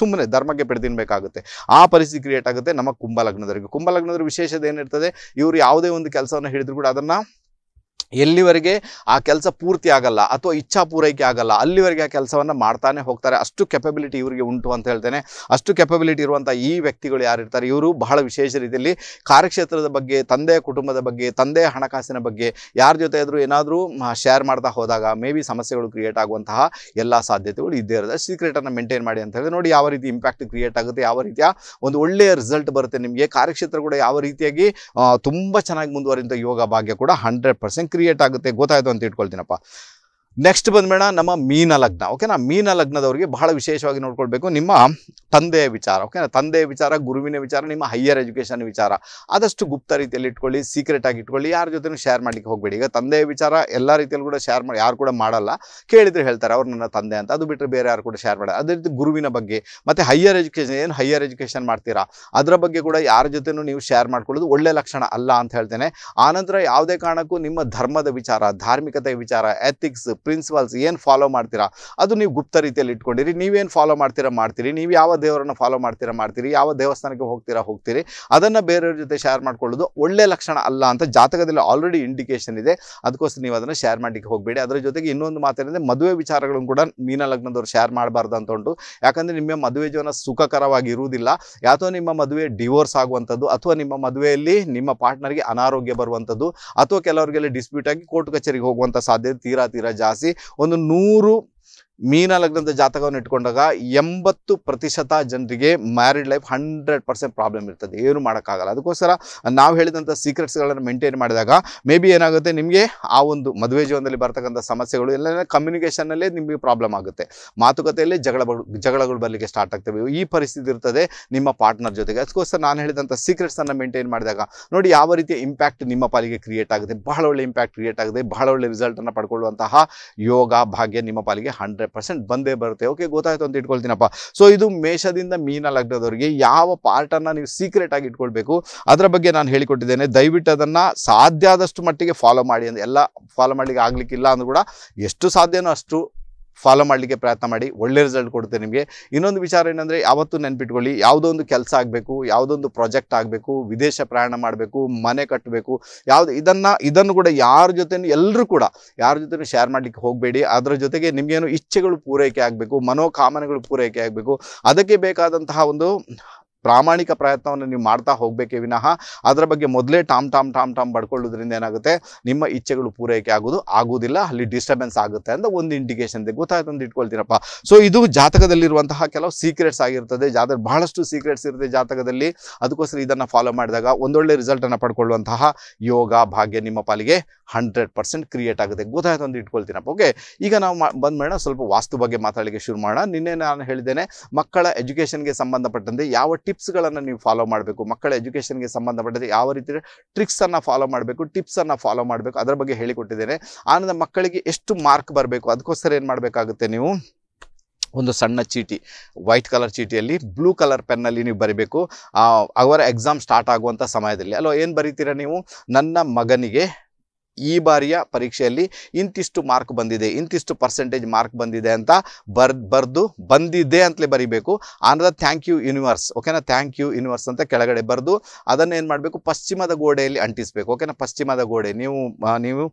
ಸುಮ್ಮನೆ ಧರ್ಮಕ್ಕೆ ಪಡೆದಿನ್ಬೇಕಾಗುತ್ತೆ ಆ ಪರಿಸ್ಥಿತಿ ಕ್ರಿಯೇಟ್ ಆಗುತ್ತೆ ನಮ್ಮ ಕುಂಭ ಲಗ್ನದವರಿಗೆ ಕುಂಭ ವಿಶೇಷತೆ ಏನಿರ್ತದೆ ಇವರು ಯಾವುದೇ ಒಂದು ಕೆಲಸವನ್ನು ಹಿಡಿದ್ರು ಕೂಡ ಅದನ್ನು ಎಲ್ಲಿವರೆಗೆ ಆ ಕೆಲಸ ಪೂರ್ತಿ ಆಗಲ್ಲ ಅಥವಾ ಇಚ್ಛಾ ಪೂರೈಕೆ ಆಗಲ್ಲ ಅಲ್ಲಿವರೆಗೆ ಆ ಕೆಲಸವನ್ನು ಮಾಡ್ತಾನೆ ಹೋಗ್ತಾರೆ ಅಷ್ಟು ಕೆಪಬಿಲಿಟಿ ಇವರಿಗೆ ಉಂಟು ಅಂತ ಹೇಳ್ತೇನೆ ಅಷ್ಟು ಕೆಪಬಿಲಿಟಿ ಇರುವಂಥ ಈ ವ್ಯಕ್ತಿಗಳು ಯಾರಿರ್ತಾರೆ ಇವರು ಬಹಳ ವಿಶೇಷ ರೀತಿಯಲ್ಲಿ ಕಾರ್ಯಕ್ಷೇತ್ರದ ಬಗ್ಗೆ ತಂದೆ ಕುಟುಂಬದ ಬಗ್ಗೆ ತಂದೆ ಹಣಕಾಸಿನ ಬಗ್ಗೆ ಯಾರ ಜೊತೆ ಆದರೂ ಏನಾದರೂ ಶೇರ್ ಮಾಡ್ತಾ ಹೋದಾಗ ಮೇ ಬಿ ಸಮಸ್ಯೆಗಳು ಕ್ರಿಯೇಟ್ ಆಗುವಂತಹ ಎಲ್ಲ ಸಾಧ್ಯತೆಗಳು ಇದ್ದೇ ಇರುತ್ತೆ ಸೀಕ್ರೆಟನ್ನು ಮೇಂಟೈನ್ ಮಾಡಿ ಅಂತ ಹೇಳಿದ್ರೆ ನೋಡಿ ಯಾವ ರೀತಿ ಇಂಪ್ಯಾಕ್ಟ್ ಕ್ರಿಯೇಟ್ ಆಗುತ್ತೆ ಯಾವ ರೀತಿಯ ಒಂದು ಒಳ್ಳೆಯ ರಿಸಲ್ಟ್ ಬರುತ್ತೆ ನಿಮಗೆ ಕಾರ್ಯಕ್ಷೇತ್ರ ಕೂಡ ಯಾವ ರೀತಿಯಾಗಿ ತುಂಬ ಚೆನ್ನಾಗಿ ಮುಂದುವರಿದಂಥ ಯೋಗ ಭಾಗ್ಯ ಕೂಡ ಹಂಡ್ರೆಡ್ ಪರ್ಸೆಂಟ್ ಕ್ರಿಯೇಟ್ ಆಗುತ್ತೆ ಗೊತ್ತಾಯ್ತು ಅಂತ ಇಟ್ಕೊಳ್ತೀನಪ್ಪ ನೆಕ್ಸ್ಟ್ ಬಂದ್ಬೇಡ ನಮ್ಮ ಮೀನ ಲಗ್ನ ಓಕೆನಾ ಮೀನ ಲಗ್ನದವರಿಗೆ ಬಹಳ ವಿಶೇಷವಾಗಿ ನೋಡ್ಕೊಳ್ಬೇಕು ನಿಮ್ಮ ತಂದೆಯ ವಿಚಾರ ಓಕೆನಾ ತಂದೆಯ ವಿಚಾರ ಗುರುವಿನ ವಿಚಾರ ನಿಮ್ಮ ಹೈಯರ್ ಎಜುಕೇಷನ್ ವಿಚಾರ ಆದಷ್ಟು ಗುಪ್ತ ರೀತಿಯಲ್ಲಿ ಇಟ್ಕೊಳ್ಳಿ ಸೀಕ್ರೆಟ್ ಆಗಿ ಇಟ್ಕೊಳ್ಳಿ ಯಾರ ಜೊತೆ ಶೇರ್ ಮಾಡ್ಲಿಕ್ಕೆ ಹೋಗಬೇಡಿ ಈಗ ತಂದೆಯ ವಿಚಾರ ಎಲ್ಲ ರೀತಿಯಲ್ಲೂ ಕೂಡ ಶೇರ್ ಮಾಡಿ ಯಾರು ಕೂಡ ಮಾಡಲ್ಲ ಕೇಳಿದ್ರೆ ಹೇಳ್ತಾರೆ ಅವ್ರು ನನ್ನ ತಂದೆ ಅಂತ ಅದು ಬಿಟ್ಟರೆ ಬೇರೆ ಯಾರು ಕೂಡ ಶೇರ್ ಮಾಡೋದು ಅದೇ ರೀತಿ ಗುರುವಿನ ಬಗ್ಗೆ ಮತ್ತು ಹೈಯರ್ ಎಜುಕೇಷನ್ ಏನು ಹೈಯರ್ ಎಜುಕೇಷನ್ ಮಾಡ್ತೀರಾ ಅದರ ಬಗ್ಗೆ ಕೂಡ ಯಾರ ಜೊತೆನೂ ನೀವು ಶೇರ್ ಮಾಡ್ಕೊಳ್ಳೋದು ಒಳ್ಳೆ ಲಕ್ಷಣ ಅಲ್ಲ ಅಂತ ಹೇಳ್ತೇನೆ ಆನಂತರ ಯಾವುದೇ ಕಾರಣಕ್ಕೂ ನಿಮ್ಮ ಧರ್ಮದ ವಿಚಾರ ಧಾರ್ಮಿಕತೆಯ ವಿಚಾರ ಎಥಿಕ್ಸ್ ಪ್ರಿನ್ಸಿಪಲ್ಸ್ ಏನು ಫಾಲೋ ಮಾಡ್ತೀರಾ ಅದು ನೀವು ಗುಪ್ತ ರೀತಿಯಲ್ಲಿ ಇಟ್ಕೊಂಡಿರಿ ನೀವೇನು ಫಾಲೋ ಮಾಡ್ತೀರಾ ಮಾಡ್ತೀರಿ ನೀವು ಯಾವ ದೇವರನ್ನು ಫಾಲೋ ಮಾಡ್ತೀರಾ ಮಾಡ್ತೀರಿ ಯಾವ ದೇವಸ್ಥಾನಕ್ಕೆ ಹೋಗ್ತೀರಾ ಹೋಗ್ತೀರಿ ಅದನ್ನು ಬೇರೆಯವ್ರ ಜೊತೆ ಶೇರ್ ಮಾಡ್ಕೊಳ್ಳೋದು ಒಳ್ಳೆ ಲಕ್ಷಣ ಅಲ್ಲ ಅಂತ ಜಾತಕದಲ್ಲಿ ಆಲ್ರೆಡಿ ಇಂಡಿಕೇಶನ್ ಇದೆ ಅದಕ್ಕೋಸ್ಕರ ನೀವು ಅದನ್ನು ಶೇರ್ ಮಾಡಲಿಕ್ಕೆ ಹೋಗಬೇಡಿ ಅದರ ಜೊತೆಗೆ ಇನ್ನೊಂದು ಮಾತೇನೆಂದರೆ ಮದುವೆ ವಿಚಾರಗಳನ್ನು ಕೂಡ ಮೀನ ಲಗ್ನದವ್ರು ಶೇರ್ ಮಾಡಬಾರ್ದು ಅಂತ ಉಂಟು ಯಾಕಂದರೆ ನಿಮ್ಮ ಮದುವೆ ಜೀವನ ಸುಖಕರವಾಗಿ ಇರುವುದಿಲ್ಲ ಯಾತೋ ನಿಮ್ಮ ಮದುವೆ ಡಿವೋರ್ಸ್ ಆಗುವಂಥದ್ದು ಅಥವಾ ನಿಮ್ಮ ಮದುವೆಯಲ್ಲಿ ನಿಮ್ಮ ಪಾರ್ಟ್ನರ್ಗೆ ಅನಾರೋಗ್ಯ ಬರುವಂಥದ್ದು ಅಥವಾ ಕೆಲವರಿಗೆಲ್ಲ ಡಿಸ್ಪ್ಯೂಟ್ ಆಗಿ ಕೋರ್ಟ್ ಕಚೇರಿಗೆ ಹೋಗುವಂಥ ಸಾಧ್ಯತೆ ತೀರಾ ತೀರಾ ಜಾಸ್ತಿ ಹಾಸಿ ಒಂದು ನೂರು ಮೀನ ಲಗ್ನದ ಜಾತಕವನ್ನು ಇಟ್ಕೊಂಡಾಗ ಎಂಬತ್ತು ಪ್ರತಿಶತ ಜನರಿಗೆ married life hundred percent problem ಇರ್ತದೆ ಏನು ಮಾಡೋಕ್ಕಾಗಲ್ಲ ಅದಕ್ಕೋಸ್ಕರ ನಾವು ಹೇಳಿದಂಥ ಸೀಕ್ರೆಟ್ಸ್ಗಳನ್ನು ಮೇಂಟೈನ್ ಮಾಡಿದಾಗ ಮೇ ಬಿ ಏನಾಗುತ್ತೆ ನಿಮಗೆ ಆ ಒಂದು ಮದುವೆ ಜೀವನದಲ್ಲಿ ಬರ್ತಕ್ಕಂಥ ಸಮಸ್ಯೆಗಳು ಎಲ್ಲ ಕಮ್ಯುನಿಕೇಷನ್ನಲ್ಲೇ ನಿಮಗೆ ಪ್ರಾಬ್ಲಮ್ ಆಗುತ್ತೆ ಮಾತುಕತೆಯಲ್ಲೇ ಜಗಳ ಜಗಳಗಳು ಬರಲಿಕ್ಕೆ ಸ್ಟಾರ್ಟ್ ಆಗ್ತವೆ ಈ ಪರಿಸ್ಥಿತಿ ಇರ್ತದೆ ನಿಮ್ಮ ಪಾರ್ಟ್ನರ್ ಜೊತೆಗೆ ಅದಕ್ಕೋಸ್ಕರ ನಾನು ಹೇಳಿದಂಥ ಸೀಕ್ರೆಟ್ಸನ್ನು ಮೇಂಟೈನ್ ಮಾಡಿದಾಗ ನೋಡಿ ಯಾವ ರೀತಿಯ ಇಂಪ್ಯಾಕ್ಟ್ ನಿಮ್ಮ ಪಾಲಿಗೆ ಕ್ರಿಯೇಟ್ ಆಗುತ್ತೆ ಬಹಳ ಒಳ್ಳೆ ಇಂಪ್ಯಾಕ್ಟ್ ಕ್ರಿಯೇಟ್ ಆಗುತ್ತೆ ಬಹಳ ಒಳ್ಳೆ ರಿಸಲ್ಟನ್ನು ಪಡ್ಕೊಳ್ಳುವಂತಹ ಯೋಗ ಭಾಗ್ಯ ನಿಮ್ಮ ಪಾಲಿಗೆ ಹಂಡ್ರೆಡ್ ಹಂಡ್ರೆಡ್ ಪರ್ಸೆಂಟ್ ಬಂದೇ ಬರುತ್ತೆ ಓಕೆ ಗೊತ್ತಾಯ್ತು ಅಂತ ಇಟ್ಕೊಳ್ತೀನಪ್ಪ ಸೊ ಇದು ಮೇಷದಿಂದ ಮೀನ ಲಗ್ನದವರಿಗೆ ಯಾವ ಪಾರ್ಟನ್ನು ನೀವು ಸೀಕ್ರೆಟ್ ಆಗಿ ಇಟ್ಕೊಳ್ಬೇಕು ಅದರ ಬಗ್ಗೆ ನಾನು ಹೇಳಿಕೊಟ್ಟಿದ್ದೇನೆ ದಯವಿಟ್ಟು ಅದನ್ನ ಸಾಧ್ಯ ಆದಷ್ಟು ಮಟ್ಟಿಗೆ ಫಾಲೋ ಮಾಡಿ ಅಂದರೆ ಎಲ್ಲ ಫಾಲೋ ಮಾಡ್ಲಿಕ್ಕೆ ಆಗ್ಲಿಕ್ಕಿಲ್ಲ ಅಂದ್ರೂ ಕೂಡ ಎಷ್ಟು ಸಾಧ್ಯನೋ ಅಷ್ಟು ಫಾಲೋ ಮಾಡಲಿಕ್ಕೆ ಪ್ರಯತ್ನ ಮಾಡಿ ಒಳ್ಳೆ ರಿಸಲ್ಟ್ ಕೊಡುತ್ತೆ ನಿಮಗೆ ಇನ್ನೊಂದು ವಿಚಾರ ಏನಂದರೆ ಯಾವತ್ತೂ ನೆನ್ಪಿಟ್ಕೊಳ್ಳಿ ಯಾವುದೊಂದು ಕೆಲಸ ಆಗಬೇಕು ಯಾವುದೊಂದು ಪ್ರಾಜೆಕ್ಟ್ ಆಗಬೇಕು ವಿದೇಶ ಪ್ರಯಾಣ ಮಾಡಬೇಕು ಮನೆ ಕಟ್ಟಬೇಕು ಯಾವುದು ಇದನ್ನು ಇದನ್ನು ಕೂಡ ಯಾರ ಜೊತೆನೂ ಎಲ್ಲರೂ ಕೂಡ ಯಾರ ಜೊತೆನೂ ಶೇರ್ ಮಾಡಲಿಕ್ಕೆ ಹೋಗಬೇಡಿ ಅದರ ಜೊತೆಗೆ ನಿಮಗೇನು ಇಚ್ಛೆಗಳು ಪೂರೈಕೆ ಆಗಬೇಕು ಮನೋಕಾಮನೆಗಳು ಪೂರೈಕೆ ಆಗಬೇಕು ಅದಕ್ಕೆ ಬೇಕಾದಂತಹ ಒಂದು ಪ್ರಾಮಾಣಿಕ ಪ್ರಯತ್ನವನ್ನು ನೀವು ಮಾಡ್ತಾ ಹೋಗಬೇಕೇ ವಿನಃ ಅದರ ಬಗ್ಗೆ ಮೊದಲೇ ಟಾಮ್ ಟಾಮ್ ಟಾಮ್ ಟಾಮ್ ಪಡ್ಕೊಳ್ಳೋದ್ರಿಂದ ಏನಾಗುತ್ತೆ ನಿಮ್ಮ ಇಚ್ಛೆಗಳು ಪೂರೈಕೆ ಆಗೋದು ಆಗೋದಿಲ್ಲ ಅಲ್ಲಿ ಡಿಸ್ಟರ್ಬೆನ್ಸ್ ಆಗುತ್ತೆ ಅಂತ ಒಂದು ಇಂಡಿಕೇಶನ್ ಇದೆ ಗೊತ್ತಾಯ್ತು ಅಂತ ಇಟ್ಕೊಳ್ತೀರಪ್ಪ ಸೊ ಇದು ಜಾತಕದಲ್ಲಿರುವಂತಹ ಕೆಲವು ಸೀಕ್ರೆಟ್ಸ್ ಆಗಿರ್ತದೆ ಜಾತಕ ಬಹಳಷ್ಟು ಸೀಕ್ರೆಟ್ಸ್ ಇರುತ್ತೆ ಜಾತಕದಲ್ಲಿ ಅದಕ್ಕೋಸ್ಕರ ಇದನ್ನು ಫಾಲೋ ಮಾಡಿದಾಗ ಒಂದೊಳ್ಳೆ ರಿಸಲ್ಟನ್ನು ಪಡ್ಕೊಳ್ಳುವಂತಹ ಯೋಗ ಭಾಗ್ಯ ನಿಮ್ಮ ಪಾಲಿಗೆ ಹಂಡ್ರೆಡ್ ಪರ್ಸೆಂಟ್ ಕ್ರಿಯೇಟ್ ಆಗುತ್ತೆ ಗೊತ್ತಾಯ್ತು ಅಂತ ಇಟ್ಕೊಳ್ತೀನಪ್ಪ ಓಕೆ ಈಗ ನಾವು ಬಂದ ಮೇಡಮ್ ಸ್ವಲ್ಪ ವಾಸ್ತು ಬಗ್ಗೆ ಮಾತಾಡಲಿಕ್ಕೆ ಶುರು ಮಾಡೋಣ ನಿನ್ನೆ ನಾನು ಹೇಳಿದ್ದೇನೆ ಮಕ್ಕಳ ಎಜುಕೇಷನ್ಗೆ ಸಂಬಂಧಪಟ್ಟಂತೆ ಯಾವ ಟಿಪ್ ಟಿಪ್ಸ್ಗಳನ್ನು ನೀವು ಫಾಲೋ ಮಾಡಬೇಕು ಮಕ್ಕಳ ಎಜುಕೇಷನ್ಗೆ ಸಂಬಂಧಪಟ್ಟಂತೆ ಯಾವ ರೀತಿ ಟ್ರಿಕ್ಸನ್ನು ಫಾಲೋ ಮಾಡಬೇಕು ಟಿಪ್ಸನ್ನು ಫಾಲೋ ಮಾಡಬೇಕು ಅದರ ಬಗ್ಗೆ ಹೇಳಿಕೊಟ್ಟಿದ್ದೇನೆ ಆನಂದ ಮಕ್ಕಳಿಗೆ ಎಷ್ಟು ಮಾರ್ಕ್ ಬರಬೇಕು ಅದಕ್ಕೋಸ್ಕರ ಏನು ಮಾಡಬೇಕಾಗುತ್ತೆ ನೀವು ಒಂದು ಸಣ್ಣ ಚೀಟಿ ವೈಟ್ ಕಲರ್ ಚೀಟಿಯಲ್ಲಿ ಬ್ಲೂ ಕಲರ್ ಪೆನ್ನಲ್ಲಿ ನೀವು ಬರಿಬೇಕು ಅವರ ಎಕ್ಸಾಮ್ ಸ್ಟಾರ್ಟ್ ಆಗುವಂಥ ಸಮಯದಲ್ಲಿ ಅಲ್ವ ಏನು ಬರೀತೀರಾ ನೀವು ನನ್ನ ಮಗನಿಗೆ ಈ ಬಾರಿಯ ಪರೀಕ್ಷೆಯಲ್ಲಿ ಇಂತಿಷ್ಟು ಮಾರ್ಕ್ ಬಂದಿದೆ ಇಂತಿಷ್ಟು ಪರ್ಸೆಂಟೇಜ್ ಮಾರ್ಕ್ ಬಂದಿದೆ ಅಂತ ಬರ್ದು ಬರೆದು ಬಂದಿದೆ ಅಂತಲೇ ಬರೀಬೇಕು ಆನಂತರ ಥ್ಯಾಂಕ್ ಯು ಯೂನಿವರ್ಸ್ ಓಕೆನಾ ಥ್ಯಾಂಕ್ ಯು ಯೂನಿವರ್ಸ್ ಅಂತ ಕೆಳಗಡೆ ಬರೆದು ಅದನ್ನು ಏನು ಮಾಡಬೇಕು ಪಶ್ಚಿಮದ ಗೋಡೆಯಲ್ಲಿ ಅಂಟಿಸಬೇಕು ಓಕೆನಾ ಪಶ್ಚಿಮದ ಗೋಡೆ ನೀವು ನೀವು